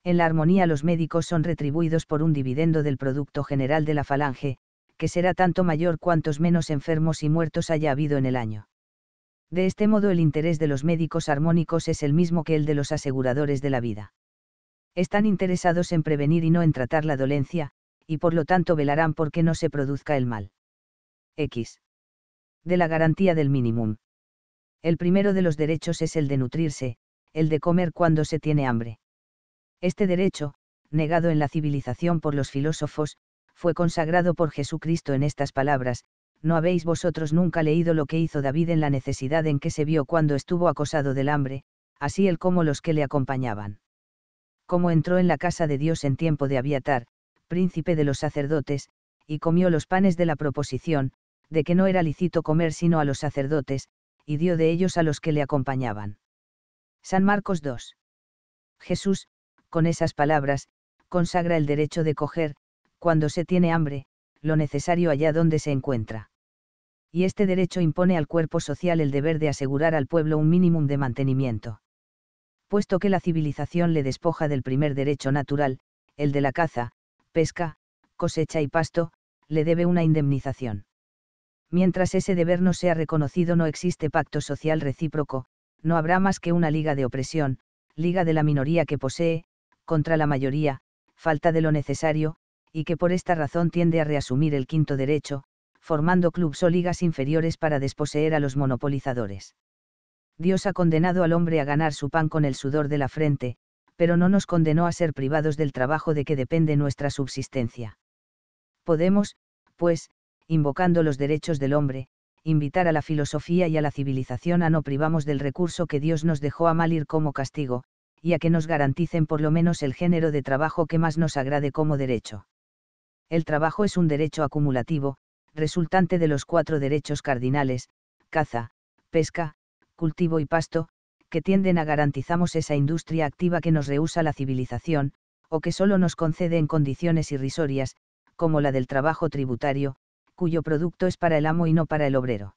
En la armonía los médicos son retribuidos por un dividendo del Producto General de la Falange, que será tanto mayor cuantos menos enfermos y muertos haya habido en el año. De este modo el interés de los médicos armónicos es el mismo que el de los aseguradores de la vida. Están interesados en prevenir y no en tratar la dolencia, y por lo tanto velarán por que no se produzca el mal. X. De la garantía del mínimo. El primero de los derechos es el de nutrirse, el de comer cuando se tiene hambre. Este derecho, negado en la civilización por los filósofos, fue consagrado por Jesucristo en estas palabras, ¿no habéis vosotros nunca leído lo que hizo David en la necesidad en que se vio cuando estuvo acosado del hambre, así él como los que le acompañaban? Como entró en la casa de Dios en tiempo de Abiatar, príncipe de los sacerdotes, y comió los panes de la proposición, de que no era lícito comer sino a los sacerdotes, y dio de ellos a los que le acompañaban. San Marcos 2. Jesús, con esas palabras, consagra el derecho de coger, cuando se tiene hambre, lo necesario allá donde se encuentra. Y este derecho impone al cuerpo social el deber de asegurar al pueblo un mínimo de mantenimiento. Puesto que la civilización le despoja del primer derecho natural, el de la caza, pesca, cosecha y pasto, le debe una indemnización. Mientras ese deber no sea reconocido no existe pacto social recíproco, no habrá más que una liga de opresión, liga de la minoría que posee, contra la mayoría, falta de lo necesario, y que por esta razón tiende a reasumir el quinto derecho, formando clubes o ligas inferiores para desposeer a los monopolizadores. Dios ha condenado al hombre a ganar su pan con el sudor de la frente, pero no nos condenó a ser privados del trabajo de que depende nuestra subsistencia. Podemos, pues, invocando los derechos del hombre, invitar a la filosofía y a la civilización a no privamos del recurso que Dios nos dejó a mal ir como castigo, y a que nos garanticen por lo menos el género de trabajo que más nos agrade como derecho el trabajo es un derecho acumulativo, resultante de los cuatro derechos cardinales, caza, pesca, cultivo y pasto, que tienden a garantizamos esa industria activa que nos rehúsa la civilización, o que solo nos concede en condiciones irrisorias, como la del trabajo tributario, cuyo producto es para el amo y no para el obrero.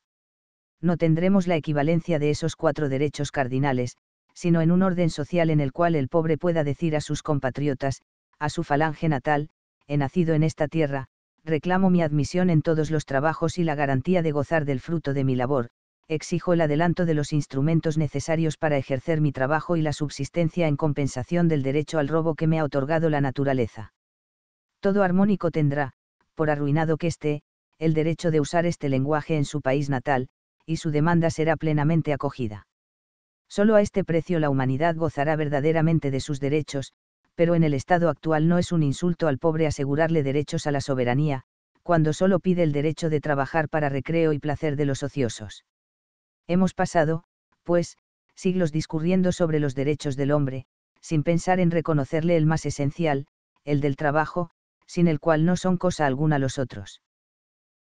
No tendremos la equivalencia de esos cuatro derechos cardinales, sino en un orden social en el cual el pobre pueda decir a sus compatriotas, a su falange natal, he nacido en esta tierra, reclamo mi admisión en todos los trabajos y la garantía de gozar del fruto de mi labor, exijo el adelanto de los instrumentos necesarios para ejercer mi trabajo y la subsistencia en compensación del derecho al robo que me ha otorgado la naturaleza. Todo armónico tendrá, por arruinado que esté, el derecho de usar este lenguaje en su país natal, y su demanda será plenamente acogida. Solo a este precio la humanidad gozará verdaderamente de sus derechos, pero en el estado actual no es un insulto al pobre asegurarle derechos a la soberanía, cuando solo pide el derecho de trabajar para recreo y placer de los ociosos. Hemos pasado, pues, siglos discurriendo sobre los derechos del hombre, sin pensar en reconocerle el más esencial, el del trabajo, sin el cual no son cosa alguna los otros.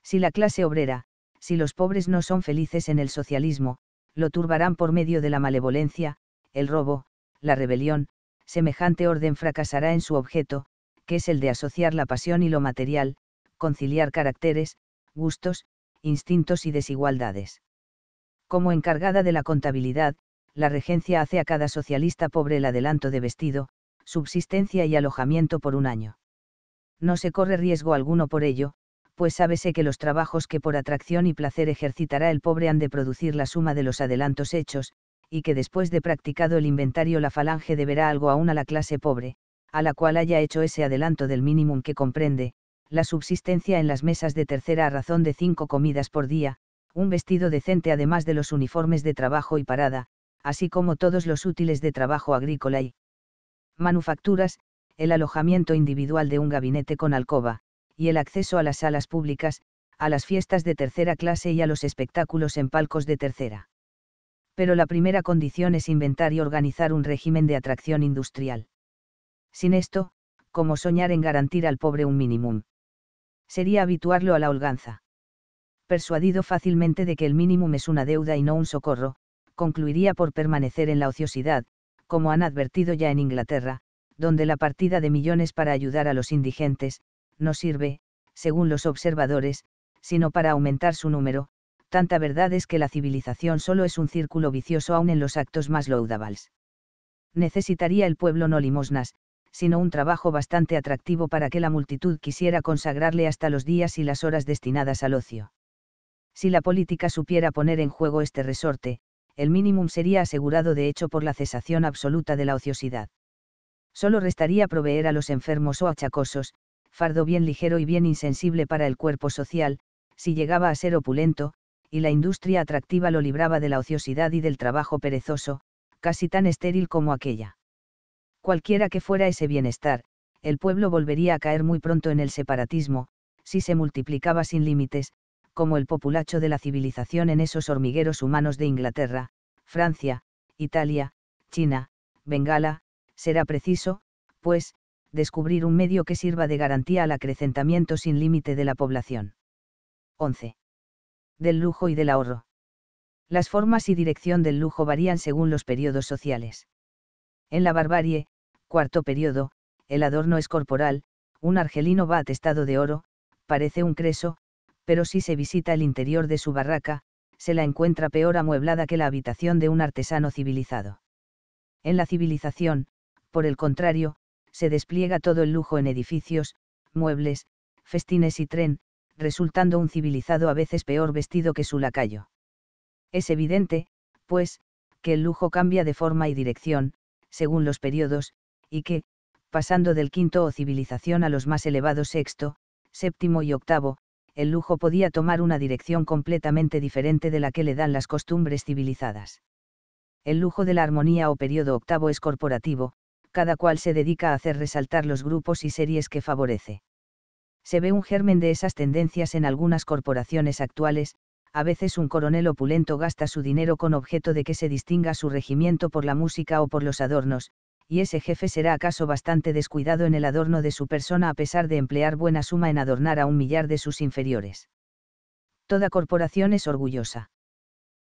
Si la clase obrera, si los pobres no son felices en el socialismo, lo turbarán por medio de la malevolencia, el robo, la rebelión, semejante orden fracasará en su objeto, que es el de asociar la pasión y lo material, conciliar caracteres, gustos, instintos y desigualdades. Como encargada de la contabilidad, la regencia hace a cada socialista pobre el adelanto de vestido, subsistencia y alojamiento por un año. No se corre riesgo alguno por ello, pues sábese que los trabajos que por atracción y placer ejercitará el pobre han de producir la suma de los adelantos hechos, y que después de practicado el inventario la falange deberá algo aún a la clase pobre, a la cual haya hecho ese adelanto del mínimo que comprende, la subsistencia en las mesas de tercera a razón de cinco comidas por día, un vestido decente además de los uniformes de trabajo y parada, así como todos los útiles de trabajo agrícola y manufacturas, el alojamiento individual de un gabinete con alcoba, y el acceso a las salas públicas, a las fiestas de tercera clase y a los espectáculos en palcos de tercera pero la primera condición es inventar y organizar un régimen de atracción industrial. Sin esto, ¿cómo soñar en garantir al pobre un mínimo? Sería habituarlo a la holganza. Persuadido fácilmente de que el mínimo es una deuda y no un socorro, concluiría por permanecer en la ociosidad, como han advertido ya en Inglaterra, donde la partida de millones para ayudar a los indigentes, no sirve, según los observadores, sino para aumentar su número, tanta verdad es que la civilización solo es un círculo vicioso aún en los actos más laudables. Necesitaría el pueblo no limosnas, sino un trabajo bastante atractivo para que la multitud quisiera consagrarle hasta los días y las horas destinadas al ocio. Si la política supiera poner en juego este resorte, el mínimo sería asegurado de hecho por la cesación absoluta de la ociosidad. Solo restaría proveer a los enfermos o achacosos, fardo bien ligero y bien insensible para el cuerpo social, si llegaba a ser opulento, y la industria atractiva lo libraba de la ociosidad y del trabajo perezoso, casi tan estéril como aquella. Cualquiera que fuera ese bienestar, el pueblo volvería a caer muy pronto en el separatismo, si se multiplicaba sin límites, como el populacho de la civilización en esos hormigueros humanos de Inglaterra, Francia, Italia, China, Bengala, será preciso, pues, descubrir un medio que sirva de garantía al acrecentamiento sin límite de la población. 11 del lujo y del ahorro. Las formas y dirección del lujo varían según los periodos sociales. En la barbarie, cuarto periodo, el adorno es corporal, un argelino va atestado de oro, parece un creso, pero si se visita el interior de su barraca, se la encuentra peor amueblada que la habitación de un artesano civilizado. En la civilización, por el contrario, se despliega todo el lujo en edificios, muebles, festines y tren, resultando un civilizado a veces peor vestido que su lacayo. Es evidente, pues, que el lujo cambia de forma y dirección, según los periodos, y que, pasando del quinto o civilización a los más elevados sexto, séptimo y octavo, el lujo podía tomar una dirección completamente diferente de la que le dan las costumbres civilizadas. El lujo de la armonía o periodo octavo es corporativo, cada cual se dedica a hacer resaltar los grupos y series que favorece se ve un germen de esas tendencias en algunas corporaciones actuales, a veces un coronel opulento gasta su dinero con objeto de que se distinga su regimiento por la música o por los adornos, y ese jefe será acaso bastante descuidado en el adorno de su persona a pesar de emplear buena suma en adornar a un millar de sus inferiores. Toda corporación es orgullosa.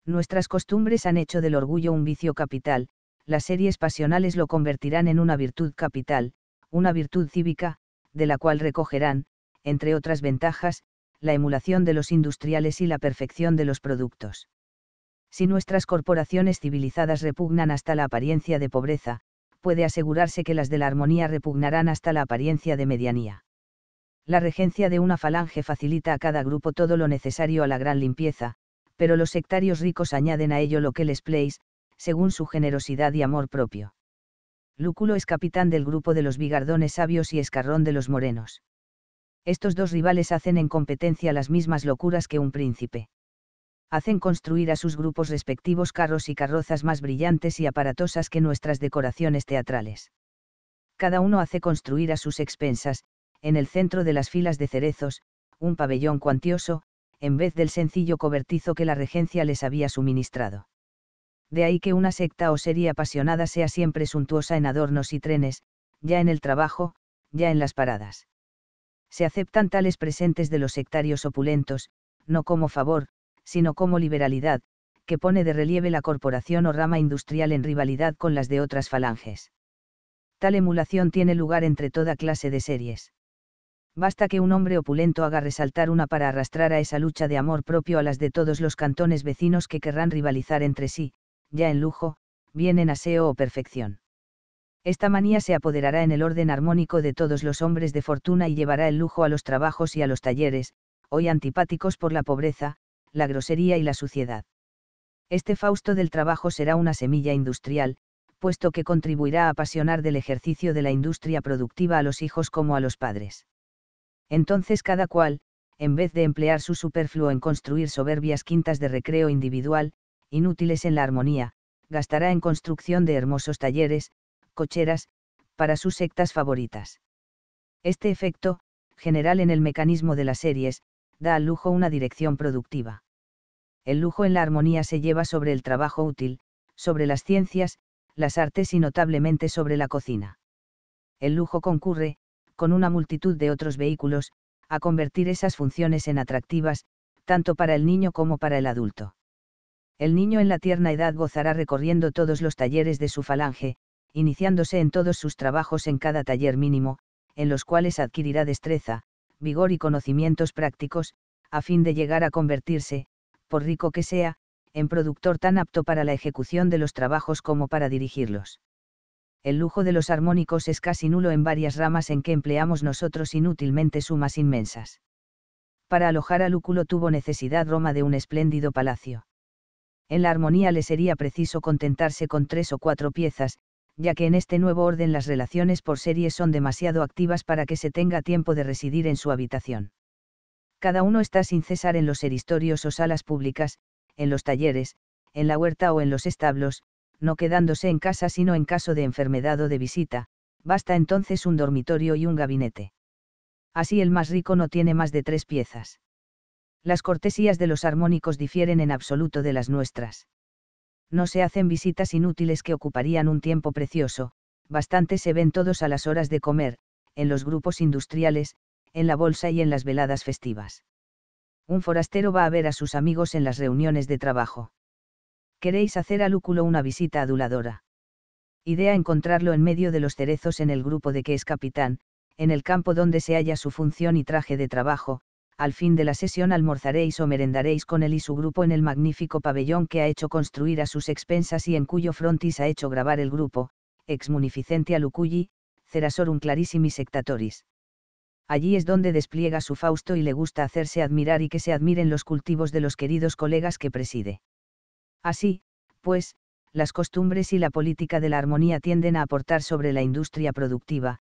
Nuestras costumbres han hecho del orgullo un vicio capital, las series pasionales lo convertirán en una virtud capital, una virtud cívica, de la cual recogerán, entre otras ventajas, la emulación de los industriales y la perfección de los productos. Si nuestras corporaciones civilizadas repugnan hasta la apariencia de pobreza, puede asegurarse que las de la armonía repugnarán hasta la apariencia de medianía. La regencia de una falange facilita a cada grupo todo lo necesario a la gran limpieza, pero los sectarios ricos añaden a ello lo que les place, según su generosidad y amor propio. Lúculo es capitán del grupo de los bigardones sabios y escarrón de los morenos estos dos rivales hacen en competencia las mismas locuras que un príncipe. Hacen construir a sus grupos respectivos carros y carrozas más brillantes y aparatosas que nuestras decoraciones teatrales. Cada uno hace construir a sus expensas, en el centro de las filas de cerezos, un pabellón cuantioso, en vez del sencillo cobertizo que la regencia les había suministrado. De ahí que una secta o serie apasionada sea siempre suntuosa en adornos y trenes, ya en el trabajo, ya en las paradas se aceptan tales presentes de los sectarios opulentos, no como favor, sino como liberalidad, que pone de relieve la corporación o rama industrial en rivalidad con las de otras falanges. Tal emulación tiene lugar entre toda clase de series. Basta que un hombre opulento haga resaltar una para arrastrar a esa lucha de amor propio a las de todos los cantones vecinos que querrán rivalizar entre sí, ya en lujo, bien en aseo o perfección esta manía se apoderará en el orden armónico de todos los hombres de fortuna y llevará el lujo a los trabajos y a los talleres, hoy antipáticos por la pobreza, la grosería y la suciedad. Este Fausto del trabajo será una semilla industrial, puesto que contribuirá a apasionar del ejercicio de la industria productiva a los hijos como a los padres. Entonces cada cual, en vez de emplear su superfluo en construir soberbias quintas de recreo individual, inútiles en la armonía, gastará en construcción de hermosos talleres, cocheras, para sus sectas favoritas. Este efecto, general en el mecanismo de las series, da al lujo una dirección productiva. El lujo en la armonía se lleva sobre el trabajo útil, sobre las ciencias, las artes y notablemente sobre la cocina. El lujo concurre, con una multitud de otros vehículos, a convertir esas funciones en atractivas, tanto para el niño como para el adulto. El niño en la tierna edad gozará recorriendo todos los talleres de su falange, iniciándose en todos sus trabajos en cada taller mínimo, en los cuales adquirirá destreza, vigor y conocimientos prácticos, a fin de llegar a convertirse, por rico que sea, en productor tan apto para la ejecución de los trabajos como para dirigirlos. El lujo de los armónicos es casi nulo en varias ramas en que empleamos nosotros inútilmente sumas inmensas. Para alojar a Lúculo tuvo necesidad Roma de un espléndido palacio. En la armonía le sería preciso contentarse con tres o cuatro piezas, ya que en este nuevo orden las relaciones por series son demasiado activas para que se tenga tiempo de residir en su habitación. Cada uno está sin cesar en los eristorios o salas públicas, en los talleres, en la huerta o en los establos, no quedándose en casa sino en caso de enfermedad o de visita, basta entonces un dormitorio y un gabinete. Así el más rico no tiene más de tres piezas. Las cortesías de los armónicos difieren en absoluto de las nuestras no se hacen visitas inútiles que ocuparían un tiempo precioso, bastante se ven todos a las horas de comer, en los grupos industriales, en la bolsa y en las veladas festivas. Un forastero va a ver a sus amigos en las reuniones de trabajo. Queréis hacer a Lúculo una visita aduladora. Idea encontrarlo en medio de los cerezos en el grupo de que es capitán, en el campo donde se halla su función y traje de trabajo, al fin de la sesión almorzaréis o merendaréis con él y su grupo en el magnífico pabellón que ha hecho construir a sus expensas y en cuyo frontis ha hecho grabar el grupo, ex munificentia Luculli, cerasorum clarissimi sectatoris. Allí es donde despliega su Fausto y le gusta hacerse admirar y que se admiren los cultivos de los queridos colegas que preside. Así, pues, las costumbres y la política de la armonía tienden a aportar sobre la industria productiva,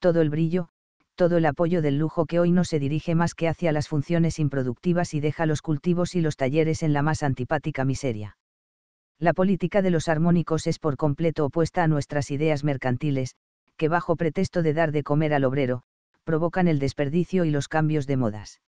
todo el brillo, todo el apoyo del lujo que hoy no se dirige más que hacia las funciones improductivas y deja los cultivos y los talleres en la más antipática miseria. La política de los armónicos es por completo opuesta a nuestras ideas mercantiles, que bajo pretexto de dar de comer al obrero, provocan el desperdicio y los cambios de modas.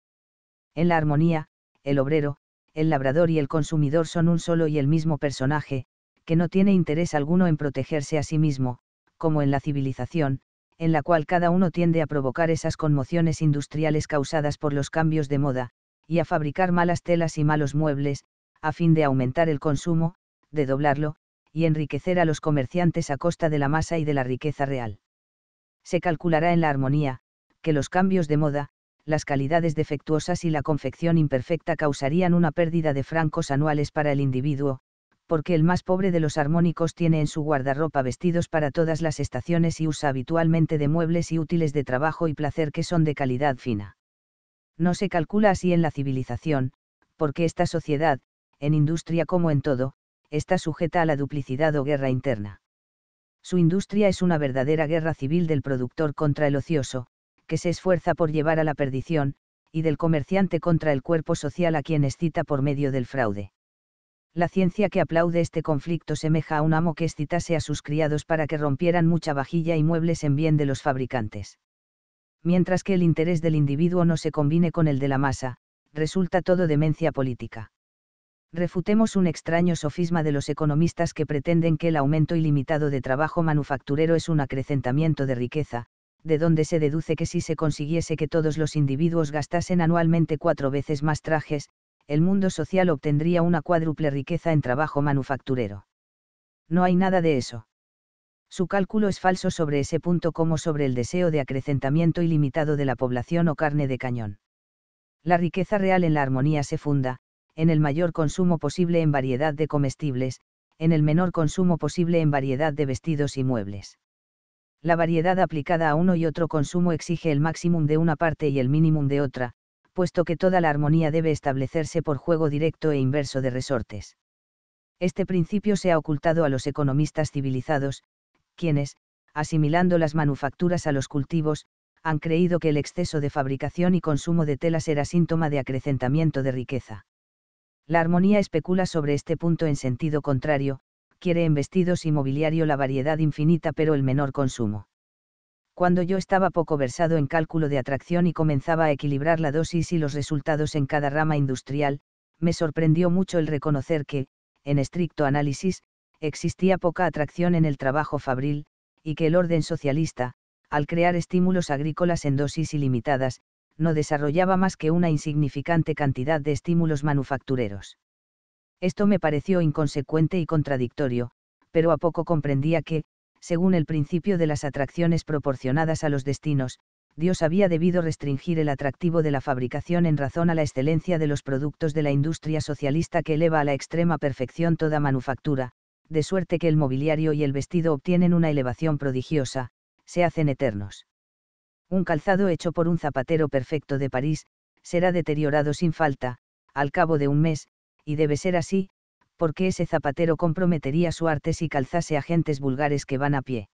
En la armonía, el obrero, el labrador y el consumidor son un solo y el mismo personaje, que no tiene interés alguno en protegerse a sí mismo, como en la civilización, en la cual cada uno tiende a provocar esas conmociones industriales causadas por los cambios de moda, y a fabricar malas telas y malos muebles, a fin de aumentar el consumo, de doblarlo, y enriquecer a los comerciantes a costa de la masa y de la riqueza real. Se calculará en la armonía, que los cambios de moda, las calidades defectuosas y la confección imperfecta causarían una pérdida de francos anuales para el individuo, porque el más pobre de los armónicos tiene en su guardarropa vestidos para todas las estaciones y usa habitualmente de muebles y útiles de trabajo y placer que son de calidad fina. No se calcula así en la civilización, porque esta sociedad, en industria como en todo, está sujeta a la duplicidad o guerra interna. Su industria es una verdadera guerra civil del productor contra el ocioso, que se esfuerza por llevar a la perdición, y del comerciante contra el cuerpo social a quien excita por medio del fraude la ciencia que aplaude este conflicto semeja a un amo que excitase a sus criados para que rompieran mucha vajilla y muebles en bien de los fabricantes. Mientras que el interés del individuo no se combine con el de la masa, resulta todo demencia política. Refutemos un extraño sofisma de los economistas que pretenden que el aumento ilimitado de trabajo manufacturero es un acrecentamiento de riqueza, de donde se deduce que si se consiguiese que todos los individuos gastasen anualmente cuatro veces más trajes, el mundo social obtendría una cuádruple riqueza en trabajo manufacturero. No hay nada de eso. Su cálculo es falso sobre ese punto como sobre el deseo de acrecentamiento ilimitado de la población o carne de cañón. La riqueza real en la armonía se funda, en el mayor consumo posible en variedad de comestibles, en el menor consumo posible en variedad de vestidos y muebles. La variedad aplicada a uno y otro consumo exige el máximo de una parte y el mínimo de otra, puesto que toda la armonía debe establecerse por juego directo e inverso de resortes. Este principio se ha ocultado a los economistas civilizados, quienes, asimilando las manufacturas a los cultivos, han creído que el exceso de fabricación y consumo de telas era síntoma de acrecentamiento de riqueza. La armonía especula sobre este punto en sentido contrario, quiere en vestidos y mobiliario la variedad infinita pero el menor consumo cuando yo estaba poco versado en cálculo de atracción y comenzaba a equilibrar la dosis y los resultados en cada rama industrial, me sorprendió mucho el reconocer que, en estricto análisis, existía poca atracción en el trabajo fabril, y que el orden socialista, al crear estímulos agrícolas en dosis ilimitadas, no desarrollaba más que una insignificante cantidad de estímulos manufactureros. Esto me pareció inconsecuente y contradictorio, pero a poco comprendía que, según el principio de las atracciones proporcionadas a los destinos, Dios había debido restringir el atractivo de la fabricación en razón a la excelencia de los productos de la industria socialista que eleva a la extrema perfección toda manufactura, de suerte que el mobiliario y el vestido obtienen una elevación prodigiosa, se hacen eternos. Un calzado hecho por un zapatero perfecto de París, será deteriorado sin falta, al cabo de un mes, y debe ser así, porque ese zapatero comprometería su arte si calzase a gentes vulgares que van a pie.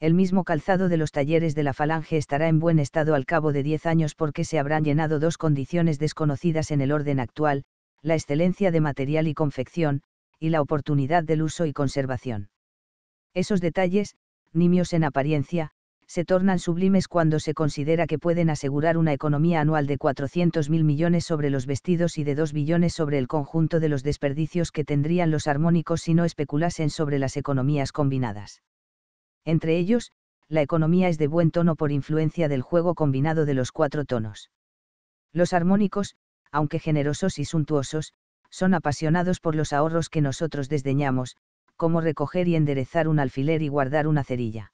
El mismo calzado de los talleres de la Falange estará en buen estado al cabo de diez años porque se habrán llenado dos condiciones desconocidas en el orden actual, la excelencia de material y confección, y la oportunidad del uso y conservación. Esos detalles, nimios en apariencia, se tornan sublimes cuando se considera que pueden asegurar una economía anual de 400.000 millones sobre los vestidos y de 2 billones sobre el conjunto de los desperdicios que tendrían los armónicos si no especulasen sobre las economías combinadas. Entre ellos, la economía es de buen tono por influencia del juego combinado de los cuatro tonos. Los armónicos, aunque generosos y suntuosos, son apasionados por los ahorros que nosotros desdeñamos, como recoger y enderezar un alfiler y guardar una cerilla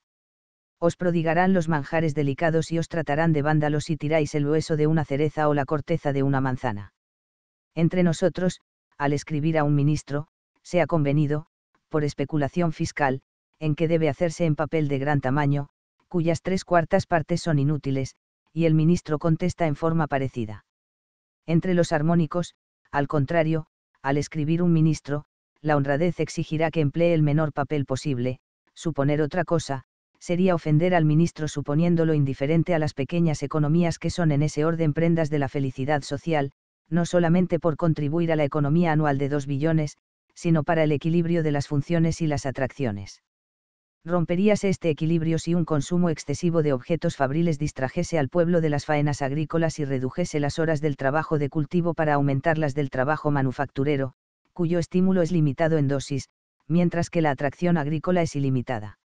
os prodigarán los manjares delicados y os tratarán de vándalos si tiráis el hueso de una cereza o la corteza de una manzana. Entre nosotros, al escribir a un ministro, se ha convenido, por especulación fiscal, en que debe hacerse en papel de gran tamaño, cuyas tres cuartas partes son inútiles, y el ministro contesta en forma parecida. Entre los armónicos, al contrario, al escribir un ministro, la honradez exigirá que emplee el menor papel posible, suponer otra cosa, sería ofender al ministro suponiéndolo indiferente a las pequeñas economías que son en ese orden prendas de la felicidad social, no solamente por contribuir a la economía anual de 2 billones, sino para el equilibrio de las funciones y las atracciones. Romperíase este equilibrio si un consumo excesivo de objetos fabriles distrajese al pueblo de las faenas agrícolas y redujese las horas del trabajo de cultivo para aumentar las del trabajo manufacturero, cuyo estímulo es limitado en dosis, mientras que la atracción agrícola es ilimitada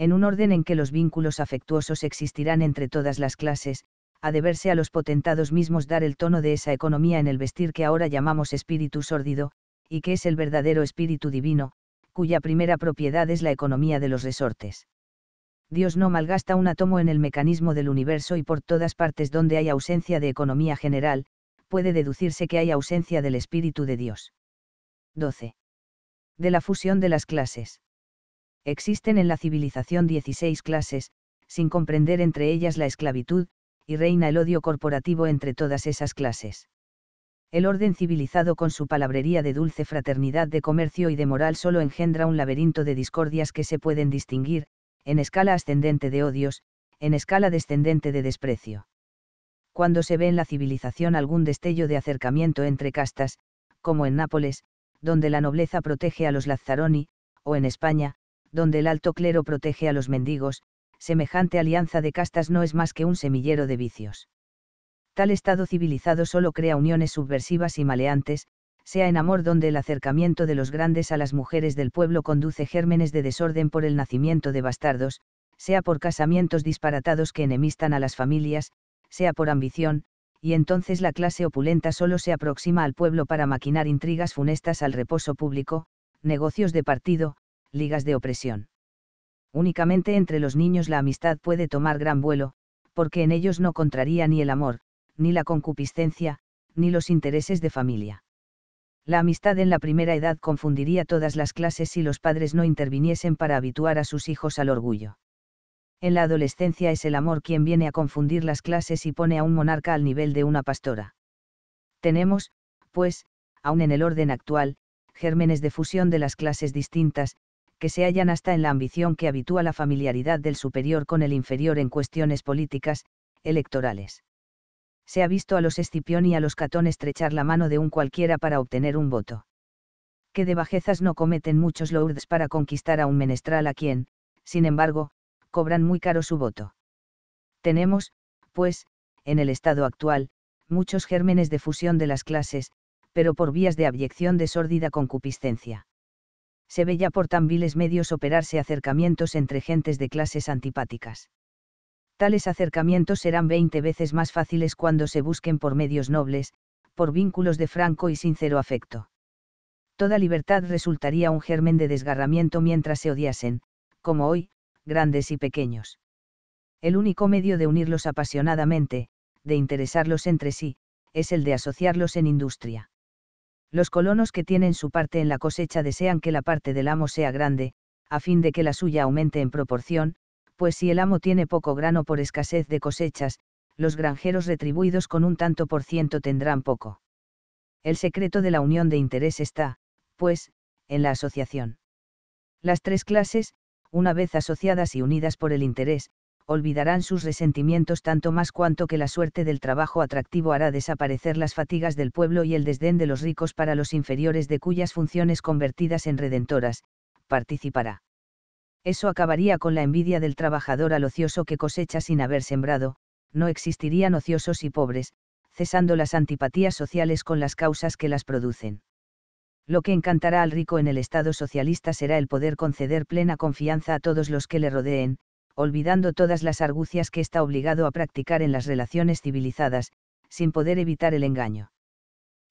en un orden en que los vínculos afectuosos existirán entre todas las clases, ha de verse a los potentados mismos dar el tono de esa economía en el vestir que ahora llamamos espíritu sórdido, y que es el verdadero espíritu divino, cuya primera propiedad es la economía de los resortes. Dios no malgasta un átomo en el mecanismo del universo y por todas partes donde hay ausencia de economía general, puede deducirse que hay ausencia del espíritu de Dios. 12. De la fusión de las clases. Existen en la civilización 16 clases, sin comprender entre ellas la esclavitud, y reina el odio corporativo entre todas esas clases. El orden civilizado con su palabrería de dulce fraternidad de comercio y de moral solo engendra un laberinto de discordias que se pueden distinguir, en escala ascendente de odios, en escala descendente de desprecio. Cuando se ve en la civilización algún destello de acercamiento entre castas, como en Nápoles, donde la nobleza protege a los Lazzaroni, o en España, donde el alto clero protege a los mendigos, semejante alianza de castas no es más que un semillero de vicios. Tal estado civilizado solo crea uniones subversivas y maleantes, sea en amor donde el acercamiento de los grandes a las mujeres del pueblo conduce gérmenes de desorden por el nacimiento de bastardos, sea por casamientos disparatados que enemistan a las familias, sea por ambición, y entonces la clase opulenta solo se aproxima al pueblo para maquinar intrigas funestas al reposo público, negocios de partido, ligas de opresión. Únicamente entre los niños la amistad puede tomar gran vuelo, porque en ellos no contraría ni el amor, ni la concupiscencia, ni los intereses de familia. La amistad en la primera edad confundiría todas las clases si los padres no interviniesen para habituar a sus hijos al orgullo. En la adolescencia es el amor quien viene a confundir las clases y pone a un monarca al nivel de una pastora. Tenemos, pues, aún en el orden actual, gérmenes de fusión de las clases distintas, que se hallan hasta en la ambición que habitúa la familiaridad del superior con el inferior en cuestiones políticas, electorales. Se ha visto a los Escipión y a los Catón estrechar la mano de un cualquiera para obtener un voto. Que de bajezas no cometen muchos lourdes para conquistar a un menestral a quien, sin embargo, cobran muy caro su voto. Tenemos, pues, en el estado actual, muchos gérmenes de fusión de las clases, pero por vías de abyección de sórdida concupiscencia se ya por tan viles medios operarse acercamientos entre gentes de clases antipáticas. Tales acercamientos serán veinte veces más fáciles cuando se busquen por medios nobles, por vínculos de franco y sincero afecto. Toda libertad resultaría un germen de desgarramiento mientras se odiasen, como hoy, grandes y pequeños. El único medio de unirlos apasionadamente, de interesarlos entre sí, es el de asociarlos en industria. Los colonos que tienen su parte en la cosecha desean que la parte del amo sea grande, a fin de que la suya aumente en proporción, pues si el amo tiene poco grano por escasez de cosechas, los granjeros retribuidos con un tanto por ciento tendrán poco. El secreto de la unión de interés está, pues, en la asociación. Las tres clases, una vez asociadas y unidas por el interés, olvidarán sus resentimientos tanto más cuanto que la suerte del trabajo atractivo hará desaparecer las fatigas del pueblo y el desdén de los ricos para los inferiores de cuyas funciones convertidas en redentoras, participará. Eso acabaría con la envidia del trabajador al ocioso que cosecha sin haber sembrado, no existirían ociosos y pobres, cesando las antipatías sociales con las causas que las producen. Lo que encantará al rico en el Estado socialista será el poder conceder plena confianza a todos los que le rodeen, olvidando todas las argucias que está obligado a practicar en las relaciones civilizadas, sin poder evitar el engaño.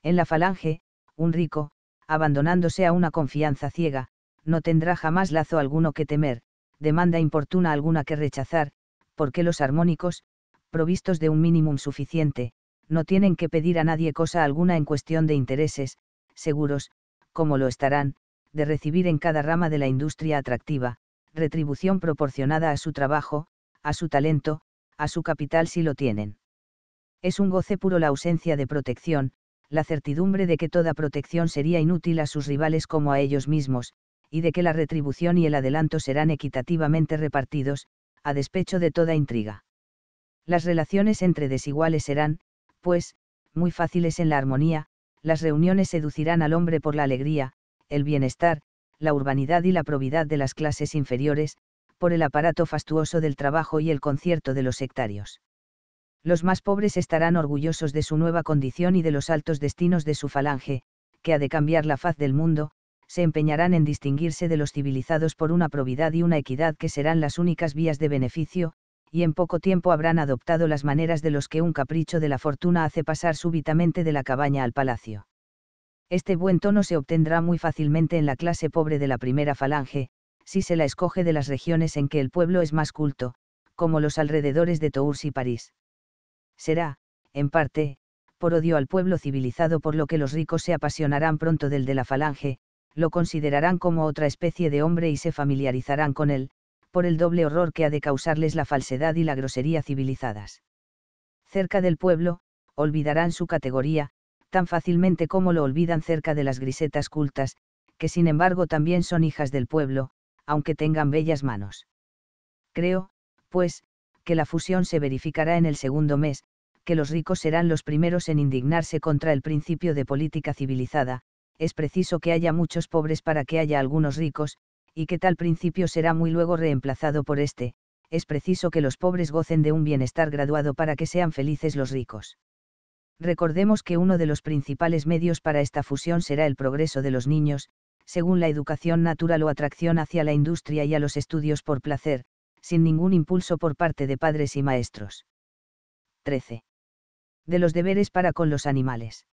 En la falange, un rico, abandonándose a una confianza ciega, no tendrá jamás lazo alguno que temer, demanda importuna alguna que rechazar, porque los armónicos, provistos de un mínimo suficiente, no tienen que pedir a nadie cosa alguna en cuestión de intereses, seguros, como lo estarán, de recibir en cada rama de la industria atractiva, retribución proporcionada a su trabajo, a su talento, a su capital si lo tienen. Es un goce puro la ausencia de protección, la certidumbre de que toda protección sería inútil a sus rivales como a ellos mismos, y de que la retribución y el adelanto serán equitativamente repartidos, a despecho de toda intriga. Las relaciones entre desiguales serán, pues, muy fáciles en la armonía, las reuniones seducirán al hombre por la alegría, el bienestar, la urbanidad y la probidad de las clases inferiores, por el aparato fastuoso del trabajo y el concierto de los sectarios. Los más pobres estarán orgullosos de su nueva condición y de los altos destinos de su falange, que ha de cambiar la faz del mundo, se empeñarán en distinguirse de los civilizados por una probidad y una equidad que serán las únicas vías de beneficio, y en poco tiempo habrán adoptado las maneras de los que un capricho de la fortuna hace pasar súbitamente de la cabaña al palacio. Este buen tono se obtendrá muy fácilmente en la clase pobre de la primera falange, si se la escoge de las regiones en que el pueblo es más culto, como los alrededores de Tours y París. Será, en parte, por odio al pueblo civilizado por lo que los ricos se apasionarán pronto del de la falange, lo considerarán como otra especie de hombre y se familiarizarán con él, por el doble horror que ha de causarles la falsedad y la grosería civilizadas. Cerca del pueblo, olvidarán su categoría, tan fácilmente como lo olvidan cerca de las grisetas cultas, que sin embargo también son hijas del pueblo, aunque tengan bellas manos. Creo, pues, que la fusión se verificará en el segundo mes, que los ricos serán los primeros en indignarse contra el principio de política civilizada, es preciso que haya muchos pobres para que haya algunos ricos, y que tal principio será muy luego reemplazado por este, es preciso que los pobres gocen de un bienestar graduado para que sean felices los ricos. Recordemos que uno de los principales medios para esta fusión será el progreso de los niños, según la educación natural o atracción hacia la industria y a los estudios por placer, sin ningún impulso por parte de padres y maestros. 13. De los deberes para con los animales.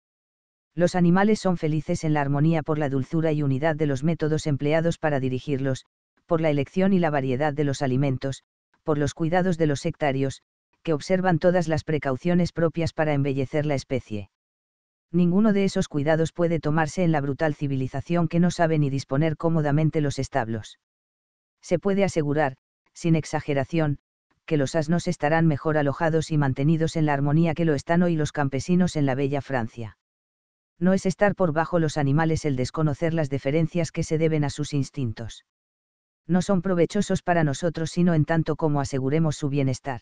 Los animales son felices en la armonía por la dulzura y unidad de los métodos empleados para dirigirlos, por la elección y la variedad de los alimentos, por los cuidados de los sectarios, que observan todas las precauciones propias para embellecer la especie. Ninguno de esos cuidados puede tomarse en la brutal civilización que no sabe ni disponer cómodamente los establos. Se puede asegurar, sin exageración, que los asnos estarán mejor alojados y mantenidos en la armonía que lo están hoy los campesinos en la bella Francia. No es estar por bajo los animales el desconocer las deferencias que se deben a sus instintos. No son provechosos para nosotros sino en tanto como aseguremos su bienestar.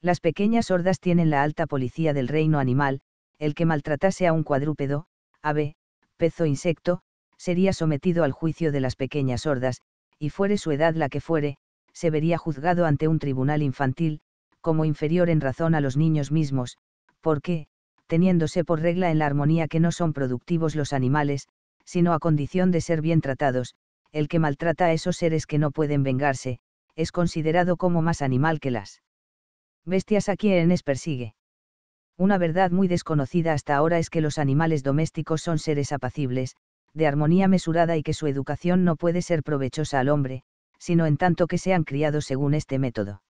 Las pequeñas hordas tienen la alta policía del reino animal, el que maltratase a un cuadrúpedo, ave, pez o insecto, sería sometido al juicio de las pequeñas hordas, y fuere su edad la que fuere, se vería juzgado ante un tribunal infantil, como inferior en razón a los niños mismos, porque, teniéndose por regla en la armonía que no son productivos los animales, sino a condición de ser bien tratados, el que maltrata a esos seres que no pueden vengarse, es considerado como más animal que las Bestias a quienes persigue. Una verdad muy desconocida hasta ahora es que los animales domésticos son seres apacibles, de armonía mesurada y que su educación no puede ser provechosa al hombre, sino en tanto que sean criados según este método.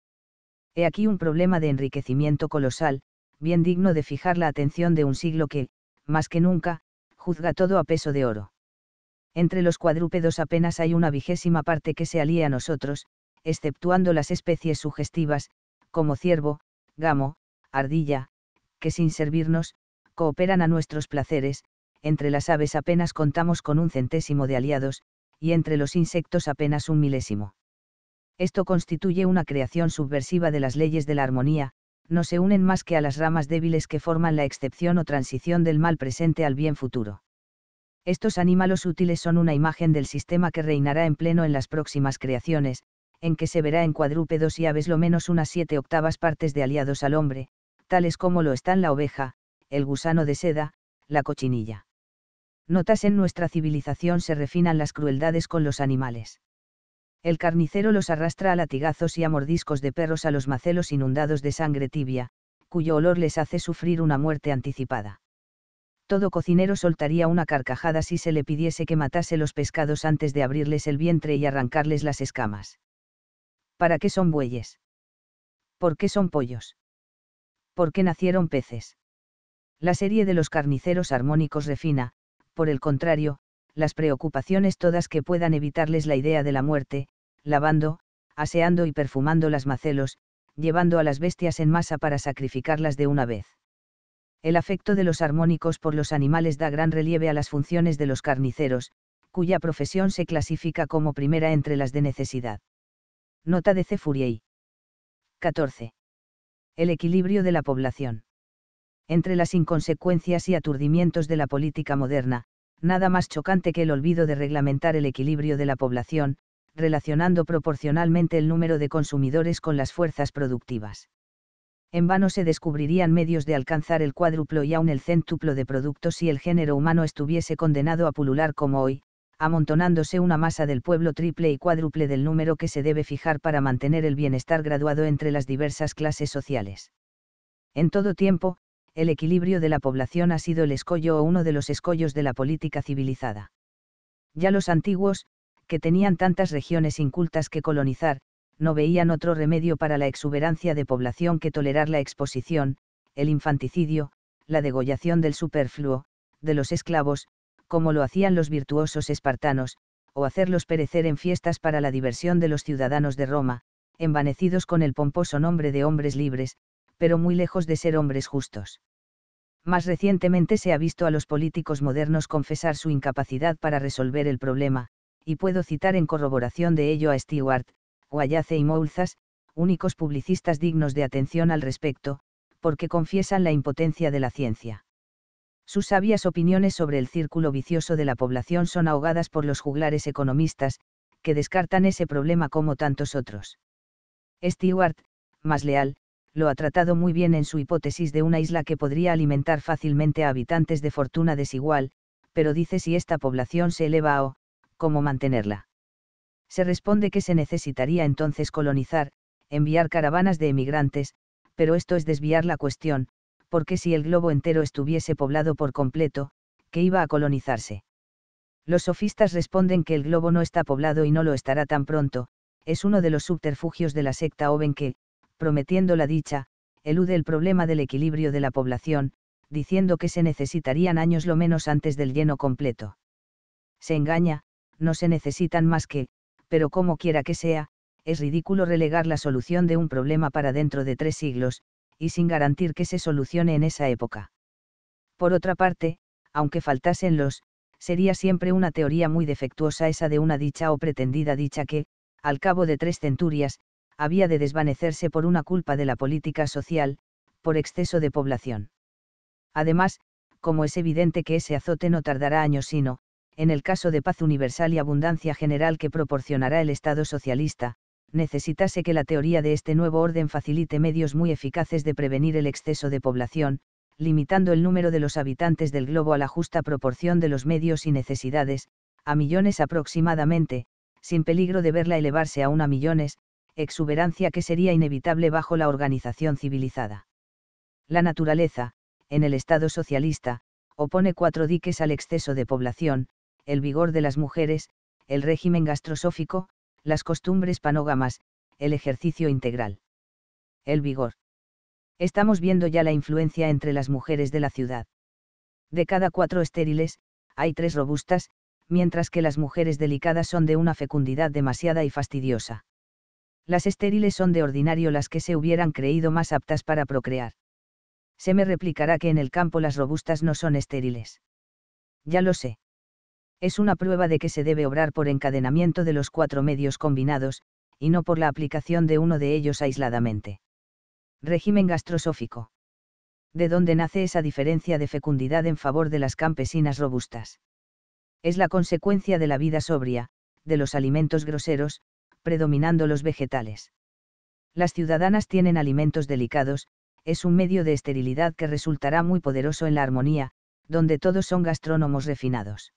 He aquí un problema de enriquecimiento colosal, bien digno de fijar la atención de un siglo que, más que nunca, juzga todo a peso de oro. Entre los cuadrúpedos apenas hay una vigésima parte que se alíe a nosotros, exceptuando las especies sugestivas, como ciervo, gamo, ardilla, que sin servirnos, cooperan a nuestros placeres, entre las aves apenas contamos con un centésimo de aliados, y entre los insectos apenas un milésimo. Esto constituye una creación subversiva de las leyes de la armonía, no se unen más que a las ramas débiles que forman la excepción o transición del mal presente al bien futuro. Estos animales útiles son una imagen del sistema que reinará en pleno en las próximas creaciones, en que se verá en cuadrúpedos y aves lo menos unas siete octavas partes de aliados al hombre, tales como lo están la oveja, el gusano de seda, la cochinilla. Notas en nuestra civilización se refinan las crueldades con los animales. El carnicero los arrastra a latigazos y a mordiscos de perros a los macelos inundados de sangre tibia, cuyo olor les hace sufrir una muerte anticipada. Todo cocinero soltaría una carcajada si se le pidiese que matase los pescados antes de abrirles el vientre y arrancarles las escamas. ¿para qué son bueyes? ¿Por qué son pollos? ¿Por qué nacieron peces? La serie de los carniceros armónicos refina, por el contrario, las preocupaciones todas que puedan evitarles la idea de la muerte, lavando, aseando y perfumando las macelos, llevando a las bestias en masa para sacrificarlas de una vez. El afecto de los armónicos por los animales da gran relieve a las funciones de los carniceros, cuya profesión se clasifica como primera entre las de necesidad. Nota de C. 14. El equilibrio de la población. Entre las inconsecuencias y aturdimientos de la política moderna, nada más chocante que el olvido de reglamentar el equilibrio de la población, relacionando proporcionalmente el número de consumidores con las fuerzas productivas. En vano se descubrirían medios de alcanzar el cuádruplo y aún el céntuplo de productos si el género humano estuviese condenado a pulular como hoy, amontonándose una masa del pueblo triple y cuádruple del número que se debe fijar para mantener el bienestar graduado entre las diversas clases sociales. En todo tiempo, el equilibrio de la población ha sido el escollo o uno de los escollos de la política civilizada. Ya los antiguos, que tenían tantas regiones incultas que colonizar, no veían otro remedio para la exuberancia de población que tolerar la exposición, el infanticidio, la degollación del superfluo, de los esclavos, como lo hacían los virtuosos espartanos, o hacerlos perecer en fiestas para la diversión de los ciudadanos de Roma, envanecidos con el pomposo nombre de hombres libres, pero muy lejos de ser hombres justos. Más recientemente se ha visto a los políticos modernos confesar su incapacidad para resolver el problema, y puedo citar en corroboración de ello a Stewart, Wayace y Moulzas, únicos publicistas dignos de atención al respecto, porque confiesan la impotencia de la ciencia. Sus sabias opiniones sobre el círculo vicioso de la población son ahogadas por los juglares economistas, que descartan ese problema como tantos otros. Stewart, más leal, lo ha tratado muy bien en su hipótesis de una isla que podría alimentar fácilmente a habitantes de fortuna desigual, pero dice si esta población se eleva o, cómo mantenerla. Se responde que se necesitaría entonces colonizar, enviar caravanas de emigrantes, pero esto es desviar la cuestión, porque si el globo entero estuviese poblado por completo, ¿qué iba a colonizarse. Los sofistas responden que el globo no está poblado y no lo estará tan pronto, es uno de los subterfugios de la secta Oven que, prometiendo la dicha, elude el problema del equilibrio de la población, diciendo que se necesitarían años lo menos antes del lleno completo. Se engaña, no se necesitan más que, pero como quiera que sea, es ridículo relegar la solución de un problema para dentro de tres siglos, y sin garantir que se solucione en esa época. Por otra parte, aunque faltasen los, sería siempre una teoría muy defectuosa esa de una dicha o pretendida dicha que, al cabo de tres centurias, había de desvanecerse por una culpa de la política social, por exceso de población. Además, como es evidente que ese azote no tardará años sino, en el caso de paz universal y abundancia general que proporcionará el Estado socialista, necesitase que la teoría de este nuevo orden facilite medios muy eficaces de prevenir el exceso de población, limitando el número de los habitantes del globo a la justa proporción de los medios y necesidades, a millones aproximadamente, sin peligro de verla elevarse aún a millones, exuberancia que sería inevitable bajo la organización civilizada. La naturaleza, en el Estado socialista, opone cuatro diques al exceso de población, el vigor de las mujeres, el régimen gastrosófico, las costumbres panógamas, el ejercicio integral. El vigor. Estamos viendo ya la influencia entre las mujeres de la ciudad. De cada cuatro estériles, hay tres robustas, mientras que las mujeres delicadas son de una fecundidad demasiada y fastidiosa. Las estériles son de ordinario las que se hubieran creído más aptas para procrear. Se me replicará que en el campo las robustas no son estériles. Ya lo sé es una prueba de que se debe obrar por encadenamiento de los cuatro medios combinados, y no por la aplicación de uno de ellos aisladamente. Régimen gastrosófico. ¿De dónde nace esa diferencia de fecundidad en favor de las campesinas robustas? Es la consecuencia de la vida sobria, de los alimentos groseros, predominando los vegetales. Las ciudadanas tienen alimentos delicados, es un medio de esterilidad que resultará muy poderoso en la armonía, donde todos son gastrónomos refinados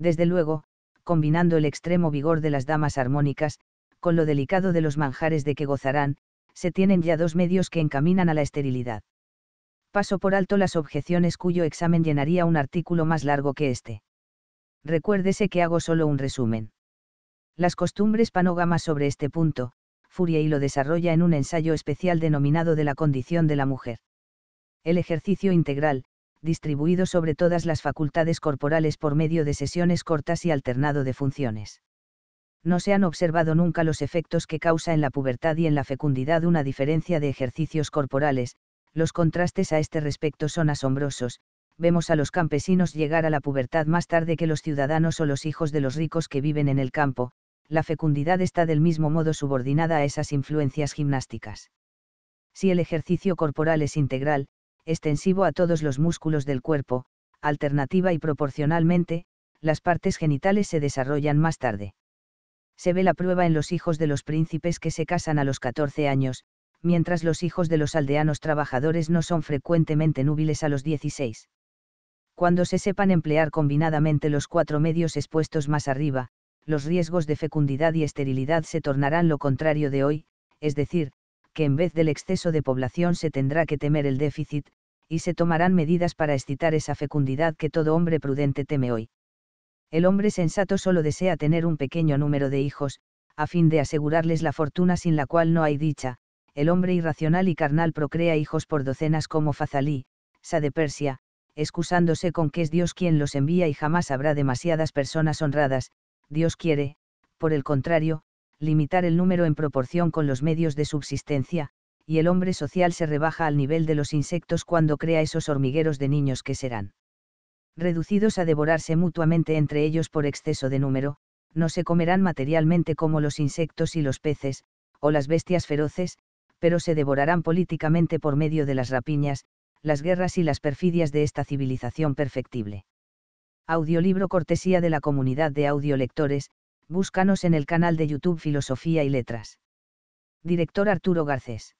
desde luego, combinando el extremo vigor de las damas armónicas, con lo delicado de los manjares de que gozarán, se tienen ya dos medios que encaminan a la esterilidad. Paso por alto las objeciones cuyo examen llenaría un artículo más largo que este. Recuérdese que hago solo un resumen. Las costumbres panógamas sobre este punto, Furia y lo desarrolla en un ensayo especial denominado de la condición de la mujer. El ejercicio integral, distribuido sobre todas las facultades corporales por medio de sesiones cortas y alternado de funciones. No se han observado nunca los efectos que causa en la pubertad y en la fecundidad una diferencia de ejercicios corporales, los contrastes a este respecto son asombrosos, vemos a los campesinos llegar a la pubertad más tarde que los ciudadanos o los hijos de los ricos que viven en el campo, la fecundidad está del mismo modo subordinada a esas influencias gimnásticas. Si el ejercicio corporal es integral, extensivo a todos los músculos del cuerpo, alternativa y proporcionalmente, las partes genitales se desarrollan más tarde. Se ve la prueba en los hijos de los príncipes que se casan a los 14 años, mientras los hijos de los aldeanos trabajadores no son frecuentemente núbiles a los 16. Cuando se sepan emplear combinadamente los cuatro medios expuestos más arriba, los riesgos de fecundidad y esterilidad se tornarán lo contrario de hoy, es decir, que en vez del exceso de población se tendrá que temer el déficit, y se tomarán medidas para excitar esa fecundidad que todo hombre prudente teme hoy. El hombre sensato solo desea tener un pequeño número de hijos, a fin de asegurarles la fortuna sin la cual no hay dicha, el hombre irracional y carnal procrea hijos por docenas como Fazalí, Sa de Persia, excusándose con que es Dios quien los envía y jamás habrá demasiadas personas honradas, Dios quiere, por el contrario, limitar el número en proporción con los medios de subsistencia, y el hombre social se rebaja al nivel de los insectos cuando crea esos hormigueros de niños que serán reducidos a devorarse mutuamente entre ellos por exceso de número, no se comerán materialmente como los insectos y los peces, o las bestias feroces, pero se devorarán políticamente por medio de las rapiñas, las guerras y las perfidias de esta civilización perfectible. Audiolibro cortesía de la comunidad de audiolectores, búscanos en el canal de YouTube Filosofía y Letras. Director Arturo Garcés.